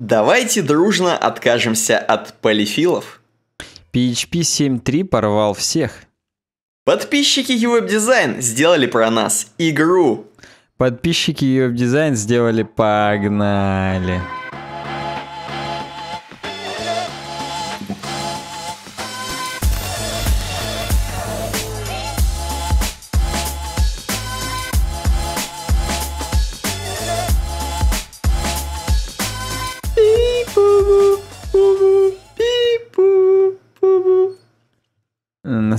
Давайте дружно откажемся от полифилов. PHP 7.3 порвал всех. Подписчики и дизайн сделали про нас игру. Подписчики и дизайн сделали погнали.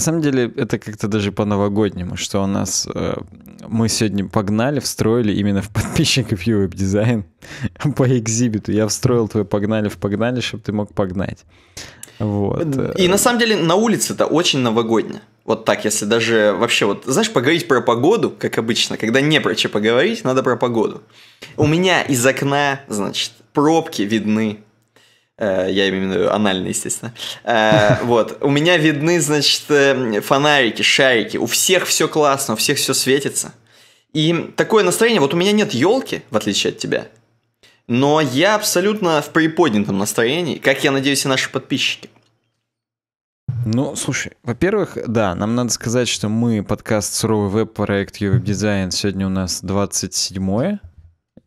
самом деле это как-то даже по-новогоднему, что у нас э, мы сегодня погнали, встроили именно в подписчиков Ювеб дизайн по экзибиту. Я встроил твой погнали в погнали, чтобы ты мог погнать. Вот. Э. И на самом деле на улице это очень новогодне. Вот так, если даже вообще вот, знаешь, поговорить про погоду, как обычно, когда не про что поговорить, надо про погоду. У меня из окна, значит, пробки видны, Э, я имею в виду анально, естественно. Э, вот. У меня видны, значит, э, фонарики, шарики. У всех все классно, у всех все светится. И такое настроение, вот у меня нет елки, в отличие от тебя. Но я абсолютно в приподнятом настроении, как я надеюсь и наши подписчики. Ну, слушай, во-первых, да, нам надо сказать, что мы подкаст «Суровый веб», проект «Ювеб Дизайн». Сегодня у нас 27-е,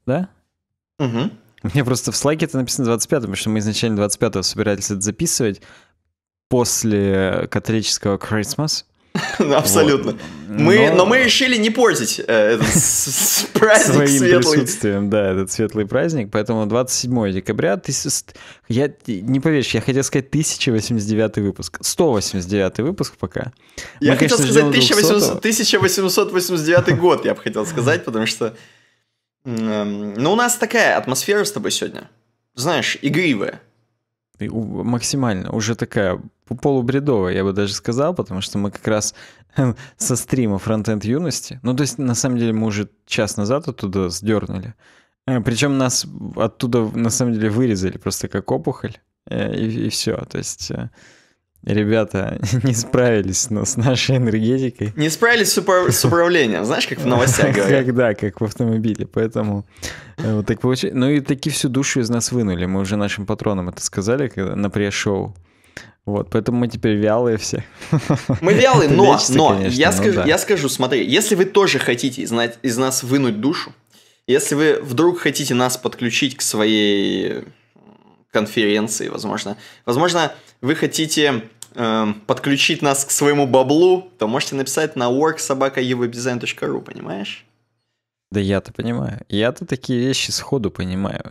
да? Угу. Мне просто в слайке это написано 25 потому что мы изначально 25 собирались это записывать после католического Christmas. Ну, абсолютно. Мы, но... мы решили не портить э, этот праздник Своим светлый. присутствием, да, этот светлый праздник. Поэтому 27 декабря, я не поверишь, я хотел сказать 1089 выпуск. 189 выпуск пока. Я хотел сказать 1889 год, я бы хотел сказать, потому что Эм, ну, у нас такая атмосфера с тобой сегодня. Знаешь, игривая. И максимально, уже такая полубредовая, я бы даже сказал, потому что мы как раз со стрима фронтенд юности, ну то есть на самом деле мы уже час назад оттуда сдернули, э, причем нас оттуда на самом деле вырезали просто как опухоль, э, и, и все, то есть э, ребята не справились ну, с нашей энергетикой. Не справились с, упра- с управлением, знаешь, как в новостях говорят. Как, да, как в автомобиле, поэтому э, вот так получилось. Ну и таки всю душу из нас вынули, мы уже нашим патронам это сказали когда, на пресс-шоу. Вот, поэтому мы теперь вялые все. Мы вялые, но, лечится, но, конечно, я, ну, скажу, да. я скажу, смотри, если вы тоже хотите из, из нас вынуть душу, если вы вдруг хотите нас подключить к своей конференции, возможно, возможно, вы хотите Эм, подключить нас к своему баблу, то можете написать на worksobaka.evwebdesign.ru, понимаешь? Да я-то понимаю. Я-то такие вещи сходу понимаю.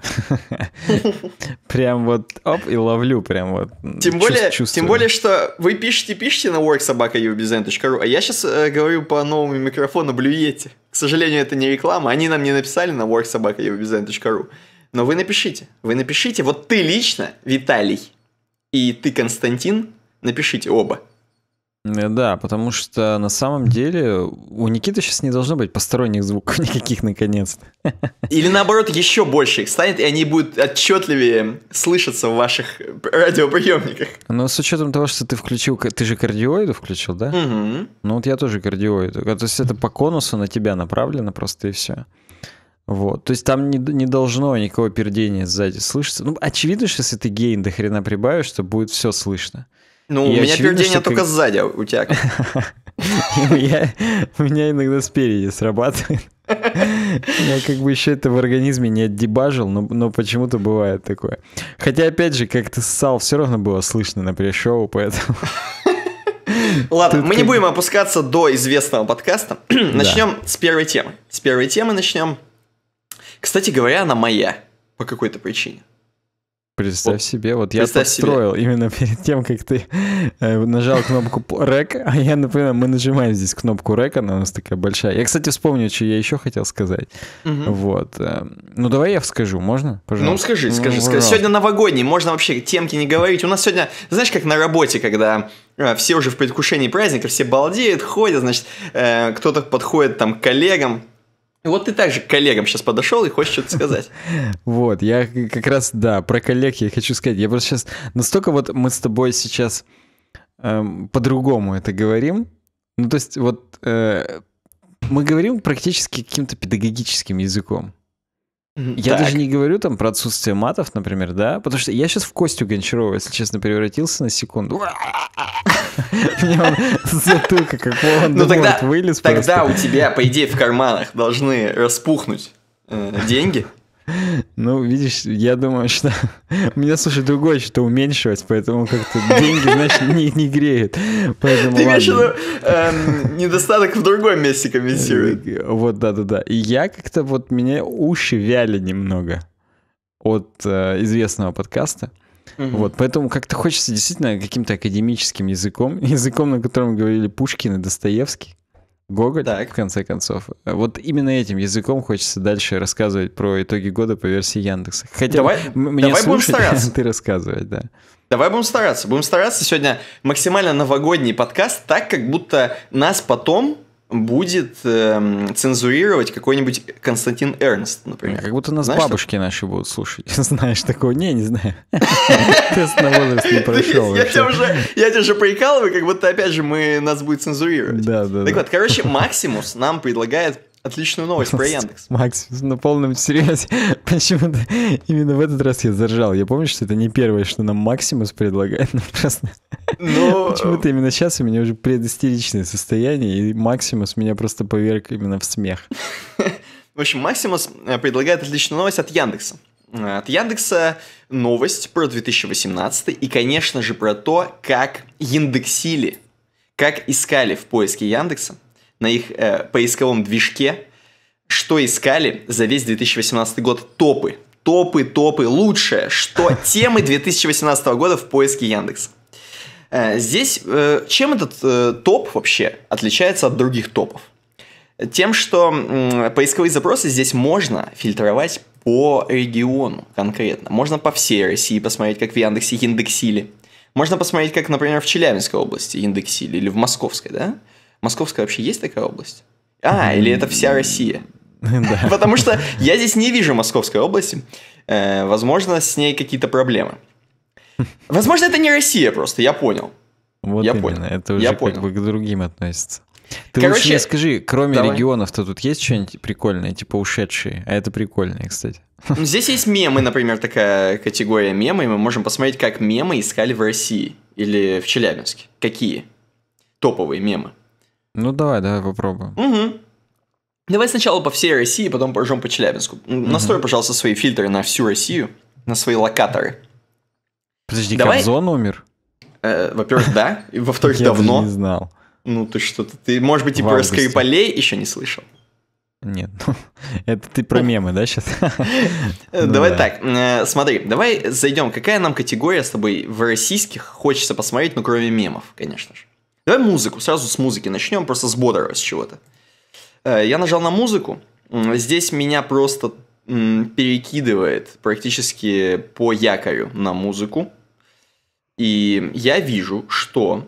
Прям вот оп и ловлю прям вот. Тем более, тем более, что вы пишете, пишите на worksobaka.uvdesign.ru, а я сейчас э, говорю по новому микрофону блюете. К сожалению, это не реклама. Они нам не написали на worksobaka.uvdesign.ru. Но вы напишите. Вы напишите. Вот ты лично, Виталий, и ты, Константин, Напишите оба. Э, да, потому что на самом деле у Никиты сейчас не должно быть посторонних звуков никаких, наконец-то. Или наоборот, еще больше их станет, и они будут отчетливее слышаться в ваших радиоприемниках. Но ну, с учетом того, что ты включил, ты же кардиоиду включил, да? Угу. Ну вот я тоже кардиоиду. А, то есть это по конусу на тебя направлено просто и все. Вот. То есть там не, не должно никакого пердения сзади слышаться. Ну, очевидно, что если ты гейн до хрена прибавишь, то будет все слышно. Ну, и у меня очевидно, передение только ты... сзади, а у тебя У меня иногда спереди срабатывает. Я как бы еще это в организме не отдебажил, но, но почему-то бывает такое. Хотя, опять же, как то ссал, все равно было слышно на пришоу, поэтому... Ладно, Тут мы не будем опускаться до известного подкаста. начнем да. с первой темы. С первой темы начнем. Кстати говоря, она моя по какой-то причине. Представь вот. себе, вот Представь я построил именно перед тем, как ты э, нажал кнопку рек, а я например мы нажимаем здесь кнопку рек, она у нас такая большая. Я, кстати, вспомню, что я еще хотел сказать. Угу. Вот. Э, ну, давай я скажу, можно? Ну, пожалуйста. Ну, скажи, скажи, ну, скажи. Сегодня новогодний, можно вообще темки не говорить. У нас сегодня, знаешь, как на работе, когда э, все уже в предвкушении праздника, все балдеют, ходят, значит, кто-то подходит там к коллегам, вот ты также к коллегам сейчас подошел и хочешь что-то сказать. Вот, я как раз, да, про коллег я хочу сказать. Я просто сейчас настолько вот мы с тобой сейчас эм, по-другому это говорим. Ну, то есть вот э, мы говорим практически каким-то педагогическим языком. Я так. даже не говорю там про отсутствие матов, например, да, потому что я сейчас в Костю Гончарова, если честно, превратился на секунду. Мне он затылка, как ну волан де вылез Тогда у тебя, по идее, в карманах должны распухнуть э, деньги, Ну, видишь, я думаю, что у меня, слушай, другое что уменьшилось, поэтому как-то деньги, значит, не, не греют. Поэтому, Ты имеешь эм, недостаток в другом месте компенсирует. Э, вот, да-да-да. И я как-то вот, меня уши вяли немного от э, известного подкаста. Угу. Вот, поэтому как-то хочется действительно каким-то академическим языком, языком, на котором говорили Пушкин и Достоевский, Гоголь, так. в конце концов. Вот именно этим языком хочется дальше рассказывать про итоги года по версии Яндекса. Хотя давай, мне давай слушать, будем стараться. ты рассказывать, да. Давай будем стараться. Будем стараться. Сегодня максимально новогодний подкаст, так как будто нас потом будет э, цензурировать какой-нибудь Константин Эрнст, например. Как будто нас Знаешь, бабушки что? наши будут слушать. Знаешь такого? Не, не знаю. Тест на возраст не прошел. Я тебя уже прикалываю, как будто опять же мы нас будет цензурировать. Да, да. Так вот, короче, Максимус нам предлагает Отличную новость про Яндекс. Макс, на полном серьезе, почему-то именно в этот раз я заржал. Я помню, что это не первое, что нам Максимус предлагает, но просто... Но... Ну, почему-то именно сейчас у меня уже предистеричное состояние, и Максимус меня просто поверг именно в смех. В общем, Максимус э, предлагает отличную новость от Яндекса. Э, от Яндекса новость про 2018 и, конечно же, про то, как индексили, как искали в поиске Яндекса на их э, поисковом движке, что искали за весь 2018 год топы. Топы, топы, лучшее, что темы 2018 года в поиске Яндекс. Э, здесь э, чем этот э, топ вообще отличается от других топов? Тем, что э, поисковые запросы здесь можно фильтровать по региону конкретно. Можно по всей России посмотреть, как в Яндексе индексили. Можно посмотреть, как, например, в Челябинской области индексили или в Московской, да? Московская вообще есть такая область? А, или это вся Россия? Потому что я здесь не вижу Московской области. Э, возможно, с ней какие-то проблемы. Возможно, это не Россия просто, я понял. Вот я именно. понял. Это уже я как понял. бы к другим относится. Ты Короче, лучше мне скажи, кроме регионов-то тут есть что-нибудь прикольное, типа ушедшие? А это прикольное, кстати. Ну, здесь есть мемы, например, такая категория мемы, и мы можем посмотреть, как мемы искали в России или в Челябинске. Какие топовые мемы? Ну давай, давай попробуем. Угу. Давай сначала по всей России, потом пойдем по Челябинску. Угу. Настрой, пожалуйста, свои фильтры на всю Россию, на свои локаторы. Подожди, давай... Кобзон умер? Э, во-первых, да. Во-вторых, давно. Я не знал. Ну ты что-то, ты, может быть, и про Скрипалей еще не слышал? Нет, ну, это ты про мемы, да, сейчас? Ну давай так, э, смотри, давай зайдем, какая нам категория с тобой в российских хочется посмотреть, ну, кроме мемов, конечно же. Давай музыку, сразу с музыки начнем, просто с бодрого с чего-то. Э, я нажал на музыку, здесь меня просто перекидывает практически по якорю на музыку. И я вижу, что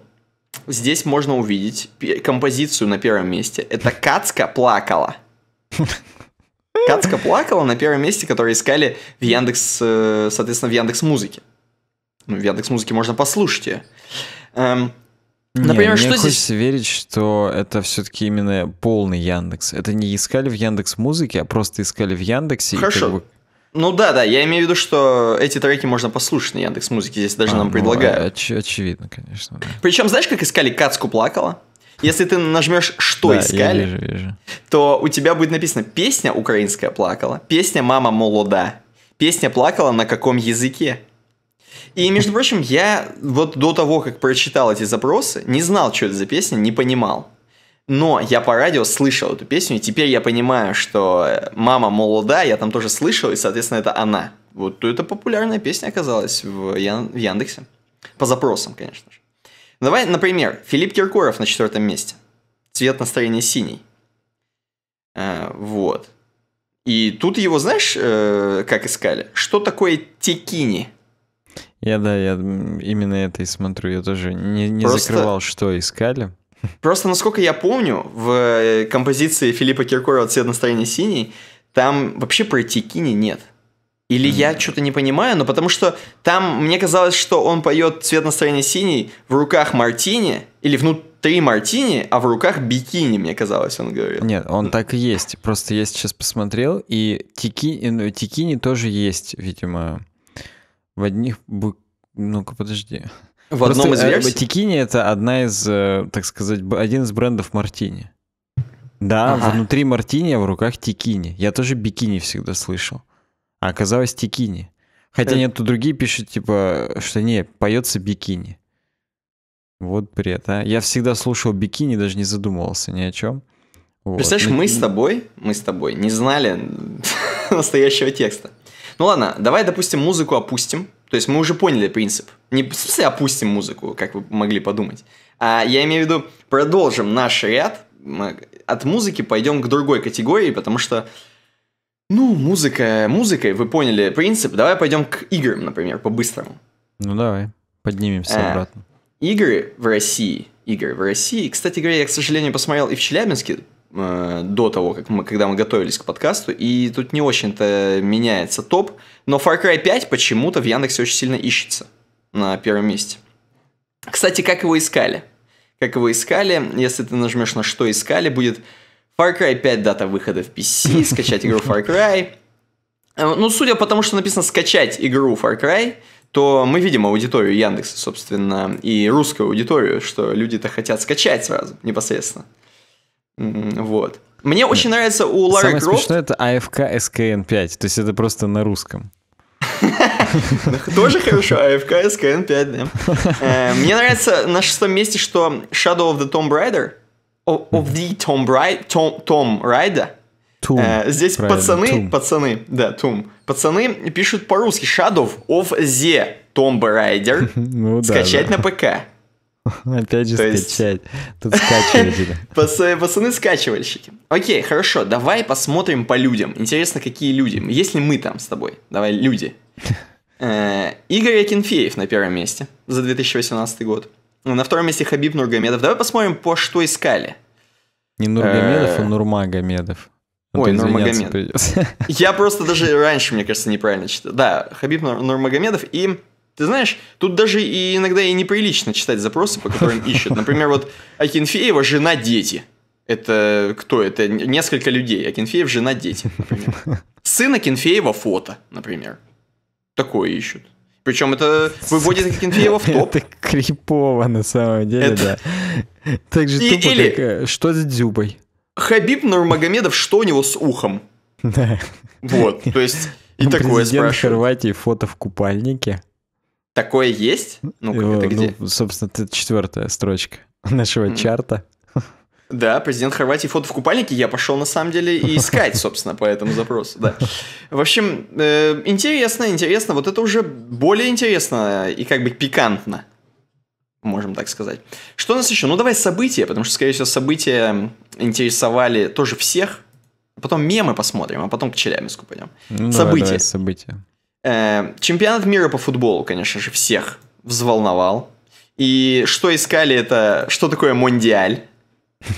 здесь можно увидеть композицию на первом месте. Это «Кацка плакала». «Кацка плакала» на первом месте, которое искали в Яндекс, э, соответственно, в Яндекс Музыке. Ну, в Яндекс Музыке можно послушать ее. Например, не, что мне здесь... хочется верить, что это все-таки именно полный Яндекс. Это не искали в Яндекс Музыке, а просто искали в Яндексе. Хорошо. И как бы... Ну да, да, я имею в виду, что эти треки можно послушать на Яндекс Музыке, здесь даже а, нам ну, предлагают. Оч- очевидно, конечно. Да. Причем, знаешь, как искали Кацку плакала? Если ты нажмешь «Что да, искали», вижу, вижу. то у тебя будет написано «Песня украинская плакала», «Песня мама молода», «Песня плакала на каком языке», и, между прочим, я вот до того, как прочитал эти запросы, не знал, что это за песня, не понимал. Но я по радио слышал эту песню, и теперь я понимаю, что э, «Мама молода» я там тоже слышал, и, соответственно, это она. Вот то это популярная песня оказалась в, Ян... в Яндексе. По запросам, конечно же. Давай, например, Филипп Киркоров на четвертом месте. Цвет настроения синий. А, вот. И тут его, знаешь, э, как искали? Что такое текини? Я, да, я именно это и смотрю. Я тоже не, не Просто... закрывал, что искали. Просто, насколько я помню, в э, композиции Филиппа Киркорова «Цвет настроения синий» там вообще про тикини нет. Или mm-hmm. я что-то не понимаю, но потому что там мне казалось, что он поет «Цвет настроения синий» в руках мартини или внутри мартини, а в руках бикини, мне казалось, он говорит. Нет, он так и есть. Просто я сейчас посмотрел, и тики, э, ну, тикини тоже есть, видимо, в одних... Бу... Ну-ка, подожди. В Просто одном из э, версий? Батикини — это одна из, э, так сказать, один из брендов мартини. Да, ага. внутри мартини, а в руках тикини. Я тоже бикини всегда слышал. А оказалось тикини. Хотя э. нет, тут другие пишут, типа, что не, поется бикини. Вот бред, а. Я всегда слушал бикини, даже не задумывался ни о чем. Вот. Представляешь, ну, мы с тобой, мы с тобой не знали настоящего текста. Ну ладно, давай, допустим, музыку опустим. То есть мы уже поняли принцип. Не в смысле опустим музыку, как вы могли подумать. А я имею в виду, продолжим наш ряд. От музыки пойдем к другой категории, потому что ну, музыка, музыкой, вы поняли принцип. Давай пойдем к играм, например, по-быстрому. Ну, давай, поднимемся а, обратно. Игры в России, игры в России. Кстати говоря, я, к сожалению, посмотрел и в Челябинске Э, до того, как мы, когда мы готовились к подкасту, и тут не очень-то меняется топ, но Far Cry 5 почему-то в Яндексе очень сильно ищется на первом месте. Кстати, как его искали? Как его искали? Если ты нажмешь на «Что искали», будет Far Cry 5 дата выхода в PC, скачать игру Far Cry. Э, ну, судя по тому, что написано «скачать игру Far Cry», то мы видим аудиторию Яндекса, собственно, и русскую аудиторию, что люди-то хотят скачать сразу, непосредственно. Вот. Мне Нет. очень нравится у Лары Самое Крофт... смешное это АФК СКН 5, то есть это просто на русском. Тоже хорошо, АФК СКН 5, да. Э, мне нравится на шестом месте, что Shadow of the Tomb Raider, of the Tomb Raider, Tomb Raider, э, Здесь пацаны, пацаны, да, Tomb. Пацаны пишут по-русски Shadow of the Tomb Raider. ну, да, Скачать на ПК. Опять же, То скачать. Есть... Тут скачиватели. Пацаны скачивальщики. Окей, хорошо, давай посмотрим по людям. Интересно, какие люди. Если мы там с тобой, давай люди. Э, Игорь Акинфеев на первом месте за 2018 год. На втором месте Хабиб Нургамедов. Давай посмотрим, по что искали. Не Нургамедов, э, а Нурмагомедов. А ой, Нурмагомед. Я просто даже раньше, мне кажется, неправильно читал. Да, Хабиб Нурмагомедов и ты знаешь, тут даже и иногда и неприлично читать запросы, по которым ищут. Например, вот Акинфеева жена дети. Это кто? Это несколько людей. Акинфеев жена дети, например. Сын Акинфеева фото, например. Такое ищут. Причем это выводит Акинфеева в топ. Это крипово на самом деле, это... да. Так же тупо, или... как, э, что с Дзюбой? Хабиб Нурмагомедов, что у него с ухом? Да. Вот, то есть и ну, такое спрашивают. Хорватии фото в купальнике. Такое есть? ну это ну, где? Ну, собственно, это четвертая строчка нашего mm. чарта. Да, президент Хорватии фото в купальнике. Я пошел на самом деле искать, собственно, по этому запросу. Да. В общем, э, интересно, интересно. Вот это уже более интересно и как бы пикантно, можем так сказать. Что у нас еще? Ну давай события, потому что, скорее всего, события интересовали тоже всех. Потом мемы посмотрим, а потом к Челябинску пойдем. Ну, события. Давай, давай, события. Э, чемпионат мира по футболу, конечно же, всех взволновал. И что искали, это что такое мундиаль?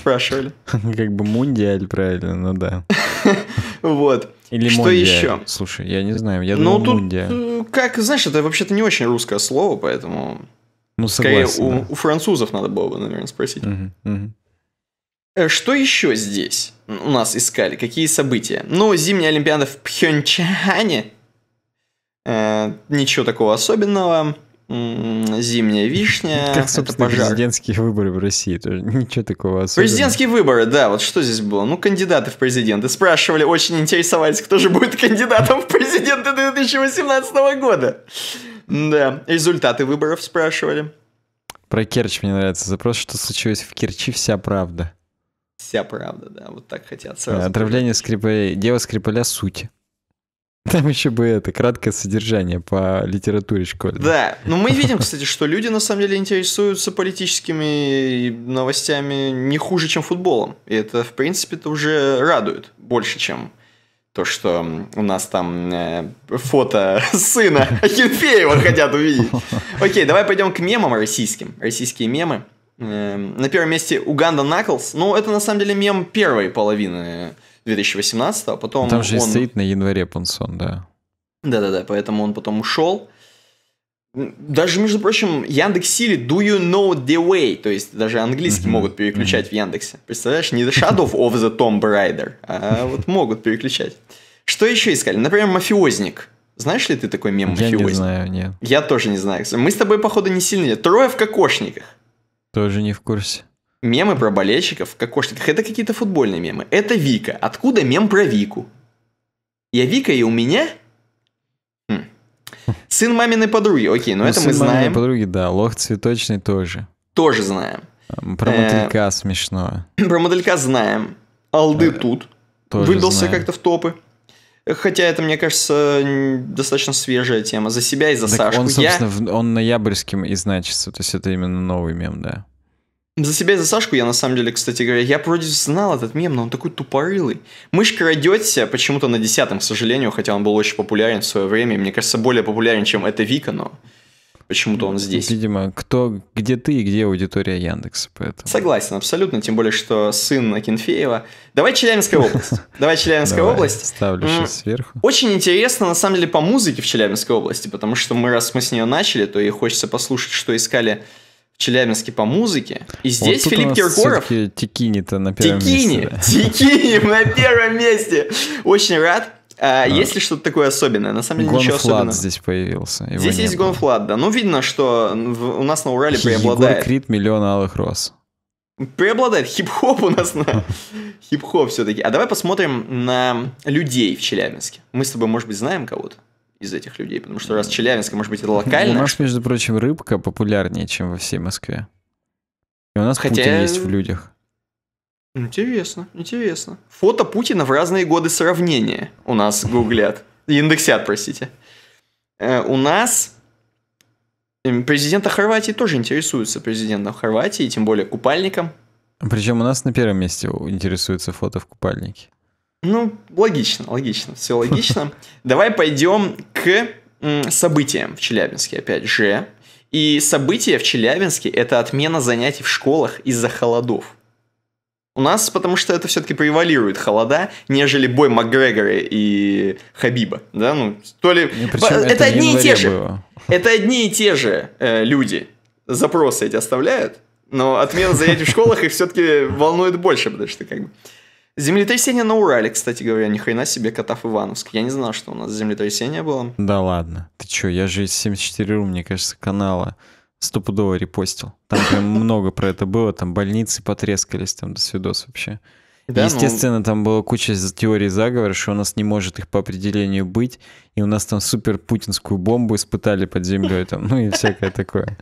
Спрашивали. Ну, как бы мундиаль, правильно, ну да. Вот. Или Что еще? Слушай, я не знаю, я ну, думал тут, э, Как, знаешь, это вообще-то не очень русское слово, поэтому... Ну, согласен, Скорее, у, французов надо было бы, наверное, спросить. Э, что еще здесь у нас искали? Какие события? Ну, зимняя Олимпиада в Пхенчхане – Э, ничего такого особенного. Зимняя вишня. Как, собственно, это пожар. президентские выборы в России. Тоже ничего такого особенного. Президентские выборы, да. Вот что здесь было? Ну, кандидаты в президенты. Спрашивали, очень интересовались, кто же будет кандидатом в президенты 2018 года. Да, результаты выборов спрашивали. Про Керчь мне нравится запрос, что случилось в Керчи, вся правда. Вся правда, да, вот так хотят сразу. Отравление скрипалей, дело скрипаля суть. Там еще бы это, краткое содержание по литературе школьной. Да, но ну, мы видим, кстати, что люди на самом деле интересуются политическими новостями не хуже, чем футболом. И это, в принципе, это уже радует больше, чем то, что у нас там э, фото сына Акинфеева хотят увидеть. Окей, давай пойдем к мемам российским. Российские мемы. Э, на первом месте Уганда Наклс. Ну, это на самом деле мем первой половины 2018, а потом Там же он... стоит на январе Пансон, да. Да-да-да, поэтому он потом ушел. Даже, между прочим, Яндекс Яндекс.Сири «Do you know the way?» То есть даже английский mm-hmm. могут переключать mm-hmm. в Яндексе. Представляешь, не The Shadow of the Tomb Raider, а вот могут переключать. Что еще искали? Например, «Мафиозник». Знаешь ли ты такой мем «Мафиозник»? Я не знаю, нет. Я тоже не знаю. Мы с тобой, походу, не сильные. «Трое в кокошниках». Тоже не в курсе мемы про болельщиков в кокошниках. Это какие-то футбольные мемы. Это Вика. Откуда мем про Вику? Я Вика, и у меня... Хм. Сын маминой подруги. Окей, но ну, ну, это мы знаем. Сын маминой подруги, да. Лох цветочный тоже. Тоже знаем. Про э, моделька э, смешно. Про моделька знаем. Алды э, тут. Выбился как-то в топы. Хотя это, мне кажется, достаточно свежая тема. За себя и за так Сашку. Он, собственно, я... в, он ноябрьским и значится. То есть это именно новый мем, да. За себя и за Сашку я на самом деле, кстати говоря, я вроде знал этот мем, но он такой тупорылый. Мышка родется почему-то на десятом, к сожалению, хотя он был очень популярен в свое время. Мне кажется, более популярен, чем это Вика, но почему-то он здесь. Видимо, кто, где ты и где аудитория Яндекса, поэтому. Согласен, абсолютно, тем более, что сын Акинфеева. Давай Челябинская область. Давай Челябинская область. Ставлю сейчас сверху. Очень интересно, на самом деле, по музыке в Челябинской области, потому что мы, раз мы с нее начали, то и хочется послушать, что искали Челябинске по музыке. И здесь вот Филипп Киркоров. Тикини-то на первом тикини, месте. Да. Тикини на первом месте. Очень рад. А, а. Есть ли что-то такое особенное? На самом деле Гон ничего Флад особенного. здесь появился. Его здесь есть было. Гонфлад, да. Ну, видно, что у нас на Урале преобладает... Егор Крид, миллион алых роз. Преобладает хип-хоп у нас на... хип-хоп все-таки. А давай посмотрим на людей в Челябинске. Мы с тобой, может быть, знаем кого-то? из этих людей, потому что раз Челябинск, может быть, это ну, локально. У нас, между прочим, рыбка популярнее, чем во всей Москве. И у нас Хотя... Путин есть в людях. Интересно, интересно. Фото Путина в разные годы сравнения у нас гуглят. Индексят, простите. Э, у нас эм, президента Хорватии тоже интересуются президентом Хорватии, тем более купальником. Причем у нас на первом месте интересуются фото в купальнике. Ну, логично, логично, все логично. Давай пойдем к событиям в Челябинске, опять же. И события в Челябинске – это отмена занятий в школах из-за холодов. У нас, потому что это все-таки превалирует холода, нежели бой Макгрегора и Хабиба, да, ну, то ли... Ну, это, это одни и те же, это одни и те же э, люди запросы эти оставляют, но отмена занятий в школах их все-таки волнует больше, потому что как бы... Землетрясение на Урале, кстати говоря, ни хрена себе, Катав Ивановск. Я не знал, что у нас землетрясение было. Да ладно. Ты чё, я же из 74 мне кажется, канала стопудово репостил. Там прям много про это было, там больницы потрескались, там до свидос вообще. Да, ну, Естественно, ну... там была куча теорий заговора, что у нас не может их по определению быть, и у нас там супер путинскую бомбу испытали под землей, там, ну и всякое такое.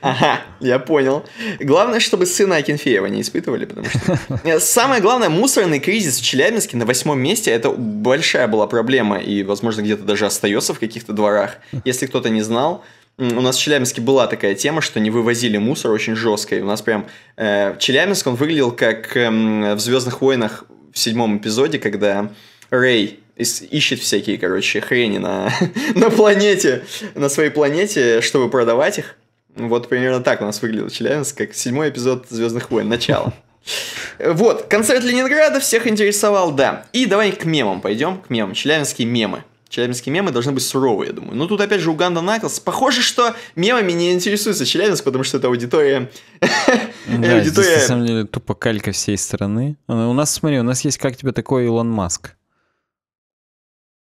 Ага, я понял. Главное, чтобы сына Акинфеева не испытывали, потому что... Самое главное, мусорный кризис в Челябинске на восьмом месте, это большая была проблема, и, возможно, где-то даже остается в каких-то дворах, если кто-то не знал у нас в Челябинске была такая тема, что не вывозили мусор очень жестко. И у нас прям э, Челябинск, он выглядел как э, в Звездных войнах в седьмом эпизоде, когда Рэй ищет всякие, короче, хрени на, на планете, на своей планете, чтобы продавать их. Вот примерно так у нас выглядел Челябинск, как седьмой эпизод Звездных войн, начало. Вот, концерт Ленинграда всех интересовал, да. И давай к мемам пойдем, к мемам, челябинские мемы. Челябинские мемы должны быть суровые, я думаю. Ну, тут опять же Уганда Наклс. Похоже, что мемами не интересуется Челябинск, потому что это аудитория... Да, аудитория... Здесь, на самом деле, тупо калька всей страны. У нас, смотри, у нас есть «Как тебе такой Илон Маск?»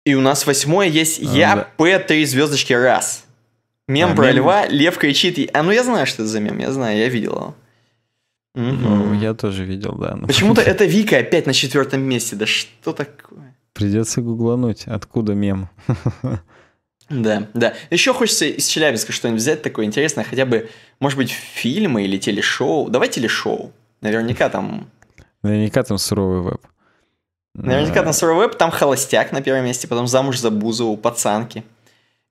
И у нас восьмое есть а, «Я ну П три звездочки раз». Мем а, про мем... льва, лев кричит. А ну я знаю, что это за мем, я знаю, я видел его. Угу. Ну, я тоже видел, да. Но... Ну. Почему-то это Вика опять на четвертом месте. Да что такое? Придется гуглануть, откуда мем. Да, да. Еще хочется из Челябинска что-нибудь взять такое интересное, хотя бы, может быть, фильмы или телешоу. Давай телешоу. Наверняка там... Наверняка там суровый веб. Наверняка там суровый веб, там холостяк на первом месте, потом замуж за Бузову, пацанки.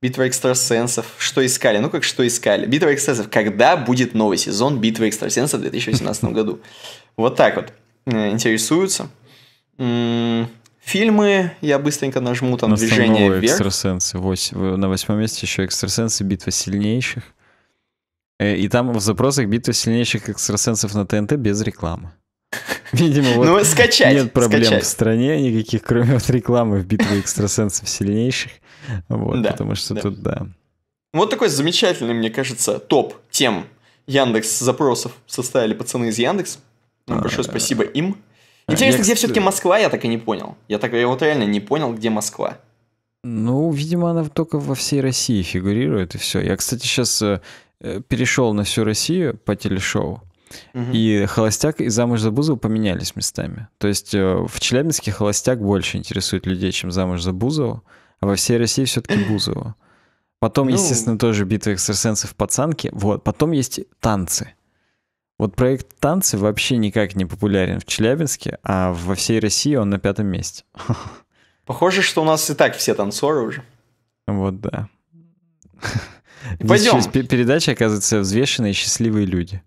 Битва экстрасенсов. Что искали? Ну как что искали? Битва экстрасенсов. Когда будет новый сезон Битвы экстрасенсов в 2018 году? Вот так вот э, интересуются. Фильмы, я быстренько нажму там Нас движение там вверх. экстрасенсы. Вось... На восьмом месте еще экстрасенсы, битва сильнейших. Э, и там в запросах битва сильнейших экстрасенсов на ТНТ без рекламы. Видимо, вот ну, скачать, нет проблем скачать. в стране никаких, кроме вот рекламы в битве экстрасенсов сильнейших. Вот, да, потому что да. тут, да. Вот такой замечательный, мне кажется, топ тем Яндекс запросов составили пацаны из Яндекс. Ну, большое а. спасибо им. Ну, интересно, я, где все-таки Москва, я так и не понял. Я так я вот реально не понял, где Москва. Ну, видимо, она только во всей России фигурирует, и все. Я, кстати, сейчас э, э, перешел на всю Россию по телешоу. Угу. И холостяк и замуж за Бузову поменялись местами. То есть э, в Челябинске холостяк больше интересует людей, чем замуж за Бузову, а во всей России все-таки Бузова. Потом, ну... естественно, тоже битва экстрасенсов пацанки. Вот, потом есть танцы. Вот проект «Танцы» вообще никак не популярен в Челябинске, а во всей России он на пятом месте. Похоже, что у нас и так все танцоры уже. Вот да. Пойдем. Здесь передача оказывается «Взвешенные счастливые люди».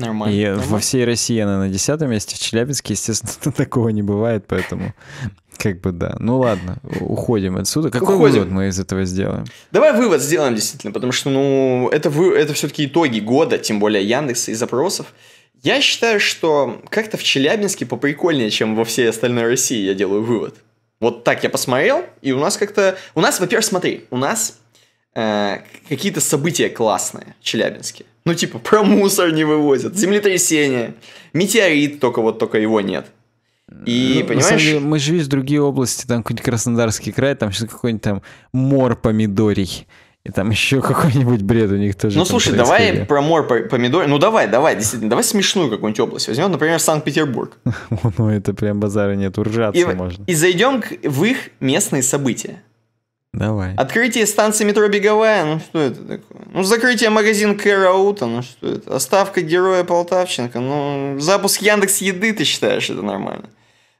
Нормально. И нормально. во всей России она на десятом месте, в Челябинске, естественно, такого не бывает, поэтому как бы да. Ну ладно, уходим отсюда. Какой уходим. вывод мы из этого сделаем? Давай вывод сделаем действительно, потому что ну это вы, это все-таки итоги года, тем более Яндекса и запросов. Я считаю, что как-то в Челябинске поприкольнее, чем во всей остальной России, я делаю вывод. Вот так я посмотрел, и у нас как-то... У нас, во-первых, смотри, у нас э, какие-то события классные челябинские. Ну, типа, про мусор не вывозят, землетрясение, метеорит, только вот только его нет. И, ну, понимаешь... На самом деле, мы живем в другие области, там какой-нибудь Краснодарский край, там сейчас какой-нибудь там мор помидорий. И там еще какой-нибудь бред у них тоже. Ну, слушай, давай про мор помидор. Ну, давай, давай, действительно, давай смешную какую-нибудь область. Возьмем, например, Санкт-Петербург. Ну, это прям базара нет, уржаться и, можно. И зайдем к, в их местные события. Давай. Открытие станции метро Беговая, ну что это такое? Ну, закрытие магазин Кэра ну что это? Оставка героя Полтавченко, ну, запуск Яндекс Еды, ты считаешь это нормально?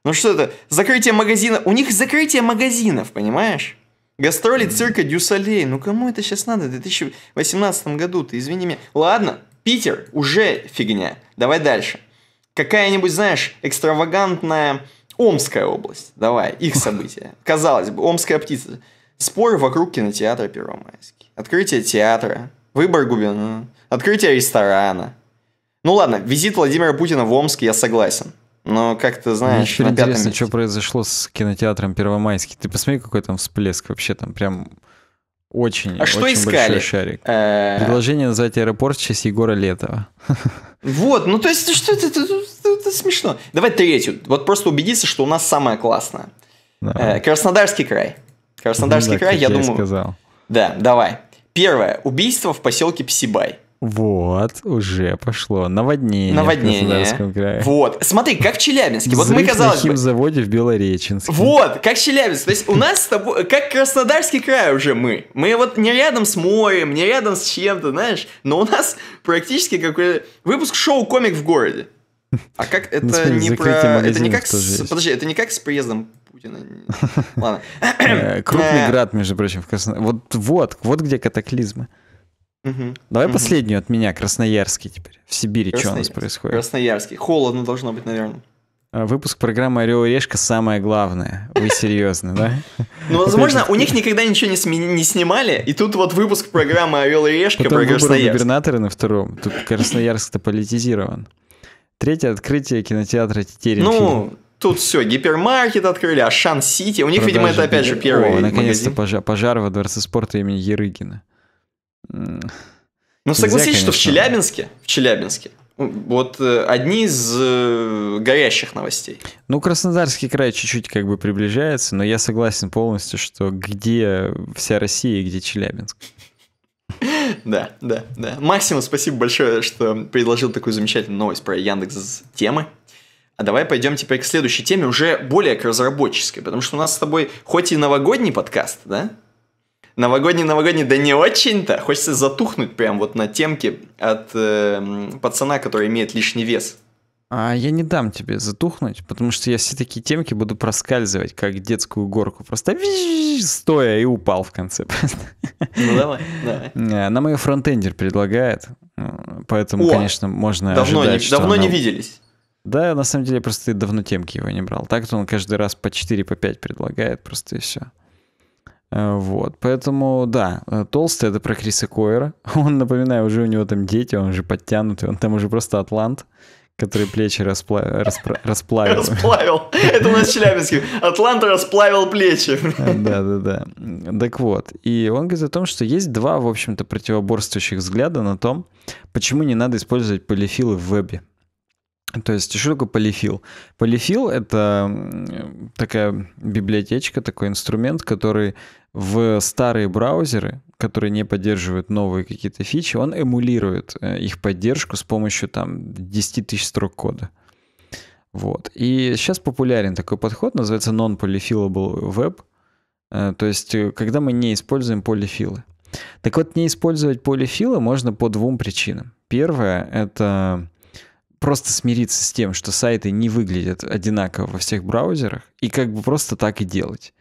Ну что это? Закрытие магазина. У них закрытие магазинов, понимаешь? Гастроли цирка Дюсалей. Ну кому это сейчас надо? В 2018 году, ты извини меня. Ладно, Питер уже фигня. Давай дальше. Какая-нибудь, знаешь, экстравагантная Омская область. Давай, их события. Казалось бы, Омская птица. Споры вокруг кинотеатра Первомайский. Открытие театра. Выбор Губина. Открытие ресторана. Ну ладно, визит Владимира Путина в Омск я согласен. Но как ты знаешь, Мне на интересно, месте. что произошло с кинотеатром Первомайский. Ты посмотри, какой там всплеск вообще там прям очень, а что очень искали? большой шарик. Э, Предложение назвать аэропорт в честь Егора Летова. Вот, ну то есть, ну что это, это, это, это смешно. Давай третью. Вот просто убедиться, что у нас самое классное. Э, Краснодарский край. Краснодарский ну да, край, я, я думаю... сказал. Да, давай. Первое. Убийство в поселке Псибай. Вот, уже пошло. Наводнение. Наводнение. крае. Вот. Смотри, как в Челябинске. Вот Взрыв мы, казалось В бы... заводе в Белореченске. Вот, как Челябинск. То есть у нас с тобой, как Краснодарский край уже мы. Мы вот не рядом с морем, не рядом с чем-то, знаешь. Но у нас практически какой выпуск шоу «Комик в городе». А как ну, это ну, смотри, не про... Это не как с... Подожди, это не как с приездом Путина. Ладно. Э, крупный э. град, между прочим, в Красноярске. Вот, вот, вот где катаклизмы. Давай последнюю от меня, Красноярский теперь. В Сибири что у нас происходит? Красноярский. Холодно должно быть, наверное. Э, выпуск программы «Орел и решка» самое главное. Вы серьезно, да? Ну, возможно, у них никогда ничего не, снимали, и тут вот выпуск программы «Орел и решка» Потом про Красноярск. губернатора на втором. Тут Красноярск-то политизирован. Третье открытие кинотеатра «Тетерин». Ну, фильм. Тут все, гипермаркет открыли, Ашан Сити. У них, Продажи видимо, это опять же первый О, наконец-то пожар, пожар во дворце спорта имени Ерыгина. Ну, согласись, конечно, что в Челябинске, в Челябинске, вот э, одни из э, горящих новостей. Ну, Краснодарский край чуть-чуть как бы приближается, но я согласен полностью, что где вся Россия и где Челябинск. Да, да, да. Максимум, спасибо большое, что предложил такую замечательную новость про Яндекс темы. А давай пойдем теперь к следующей теме, уже более к разработческой, потому что у нас с тобой хоть и новогодний подкаст, да? Новогодний, новогодний, да не очень-то. Хочется затухнуть прям вот на темке от э, пацана, который имеет лишний вес. А я не дам тебе затухнуть, потому что я все такие темки буду проскальзывать, как детскую горку. Просто стоя и упал в конце. Ну давай, давай. Нам ее фронтендер предлагает, поэтому, О, конечно, можно давно ожидать, не, Давно она... не виделись. Да, на самом деле, просто ты давно темки его не брал. Так-то он каждый раз по 4, по 5 предлагает просто и все. Э, вот, поэтому, да, э, толстый это про Криса Койера. Он, напоминаю, уже у него там дети, он же подтянутый, он там уже просто атлант, который плечи распла... расплавил. Расплавил. Это у нас Челябинский. Атлант расплавил плечи. Э, да, да, да. Так вот, и он говорит о том, что есть два, в общем-то, противоборствующих взгляда на том, почему не надо использовать полифилы в вебе. То есть, что такое полифил? Полифил — это такая библиотечка, такой инструмент, который в старые браузеры, которые не поддерживают новые какие-то фичи, он эмулирует э, их поддержку с помощью там 10 тысяч строк кода. Вот. И сейчас популярен такой подход, называется non-polyfillable web, э, то есть э, когда мы не используем полифилы. Так вот, не использовать полифилы можно по двум причинам. Первое — это просто смириться с тем, что сайты не выглядят одинаково во всех браузерах, и как бы просто так и делать.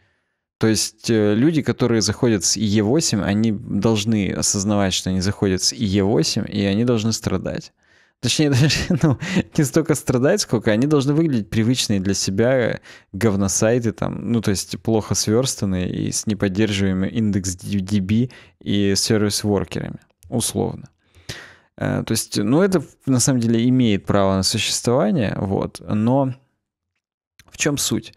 То есть э, люди, которые заходят с IE8, они должны осознавать, что они заходят с IE8, и они должны страдать. Точнее, даже ну, не столько страдать, сколько они должны выглядеть привычные для себя э, говносайты, там, ну, то есть плохо сверстанные и с неподдерживаемым индекс DB и сервис-воркерами, условно. Э, то есть, ну, это на самом деле имеет право на существование, вот, но в чем суть?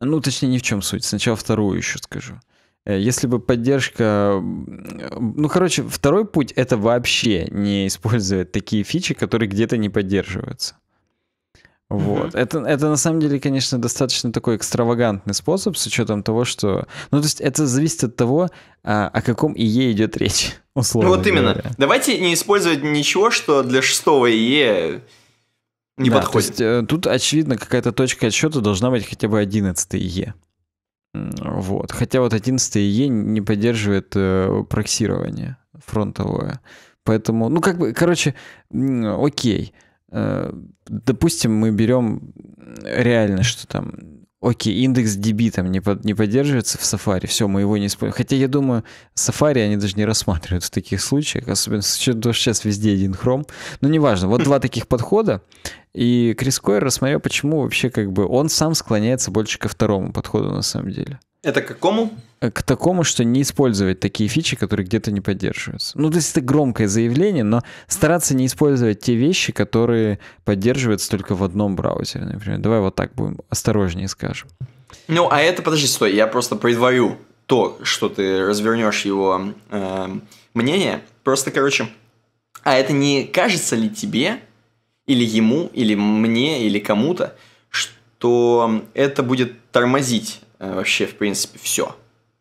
Ну, точнее, не в чем суть, сначала вторую еще скажу. Э, если бы поддержка... Ну, короче, второй путь — это вообще не использовать такие фичи, которые где-то не поддерживаются. Вот. Это, это на самом деле, конечно, достаточно такой экстравагантный способ с учетом того, что... Ну, то есть это зависит от того, а, о каком ИЕ идет речь, условно Ну, вот именно. Давайте не использовать ничего, что для шестого ИЕ не да, подходит. То есть, э, тут, очевидно, какая-то точка отсчета должна быть хотя бы 11 ИЕ. Вот. Хотя вот 11 ИЕ не поддерживает э, проксирование фронтовое. Поэтому, ну, как бы, короче, окей допустим, мы берем реально, что там, окей, индекс DB там не, под, не поддерживается в Safari, все, мы его не используем. Хотя я думаю, Safari они даже не рассматривают в таких случаях, особенно с учетом того, что сейчас везде один Chrome. Но неважно, вот два таких подхода. И Крис Койер рассмотрел, почему вообще как бы он сам склоняется больше ко второму подходу на самом деле. Это к какому? Э, к такому, что не использовать такие фичи, которые где-то не поддерживаются. Ну, то есть это громкое заявление, но стараться не использовать те вещи, которые поддерживаются только в одном браузере, например. Давай вот так будем осторожнее скажем. Ну, а это, подожди, стой, я просто предварю то, что ты развернешь его э, мнение. Просто, короче, а это не кажется ли тебе, или ему, или мне, или кому-то, что это будет тормозить Э, вообще, в принципе, все.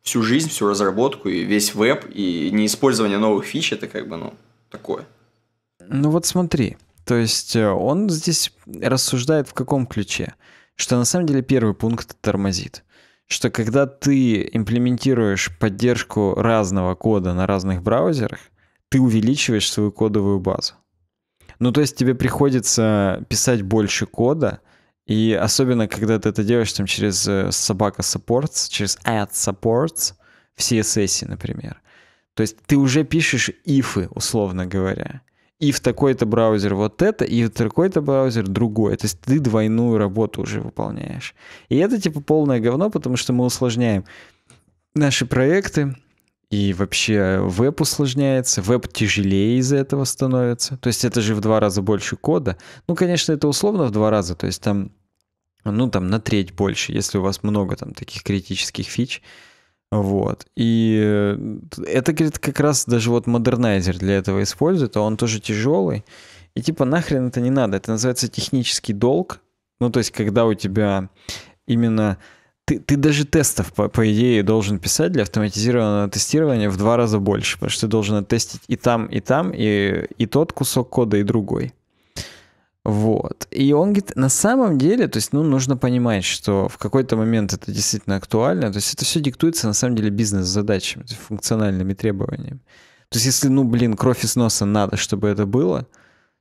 Всю жизнь, всю разработку и весь веб, и неиспользование новых фич, это как бы, ну, такое. Ну вот смотри, то есть э, он здесь рассуждает в каком ключе? Что на самом деле первый пункт тормозит. Что когда ты имплементируешь поддержку разного кода на разных браузерах, ты увеличиваешь свою кодовую базу. Ну, то есть тебе приходится писать больше кода, и особенно, когда ты это делаешь там через э, собака supports, через add supports в CSS, например. То есть ты уже пишешь ифы, условно говоря. И в такой-то браузер вот это, и в такой-то браузер другое. То есть ты двойную работу уже выполняешь. И это типа полное говно, потому что мы усложняем наши проекты, и вообще веб усложняется, веб тяжелее из-за этого становится. То есть это же в два раза больше кода. Ну, конечно, это условно в два раза. То есть там ну, там, на треть больше, если у вас много там таких критических фич. Вот. И э, это, говорит, как раз даже вот модернайзер для этого использует, а он тоже тяжелый. И типа нахрен это не надо. Это называется технический долг. Ну, то есть, когда у тебя именно... Ты, ты даже тестов, по, по идее, должен писать для автоматизированного тестирования в два раза больше, потому что ты должен тестить и там, и там, и, и тот кусок кода, и другой. Вот. И он говорит, на самом деле, то есть, ну, нужно понимать, что в какой-то момент это действительно актуально. То есть это все диктуется, на самом деле, бизнес-задачами, функциональными требованиями. То есть если, ну, блин, кровь из носа надо, чтобы это было,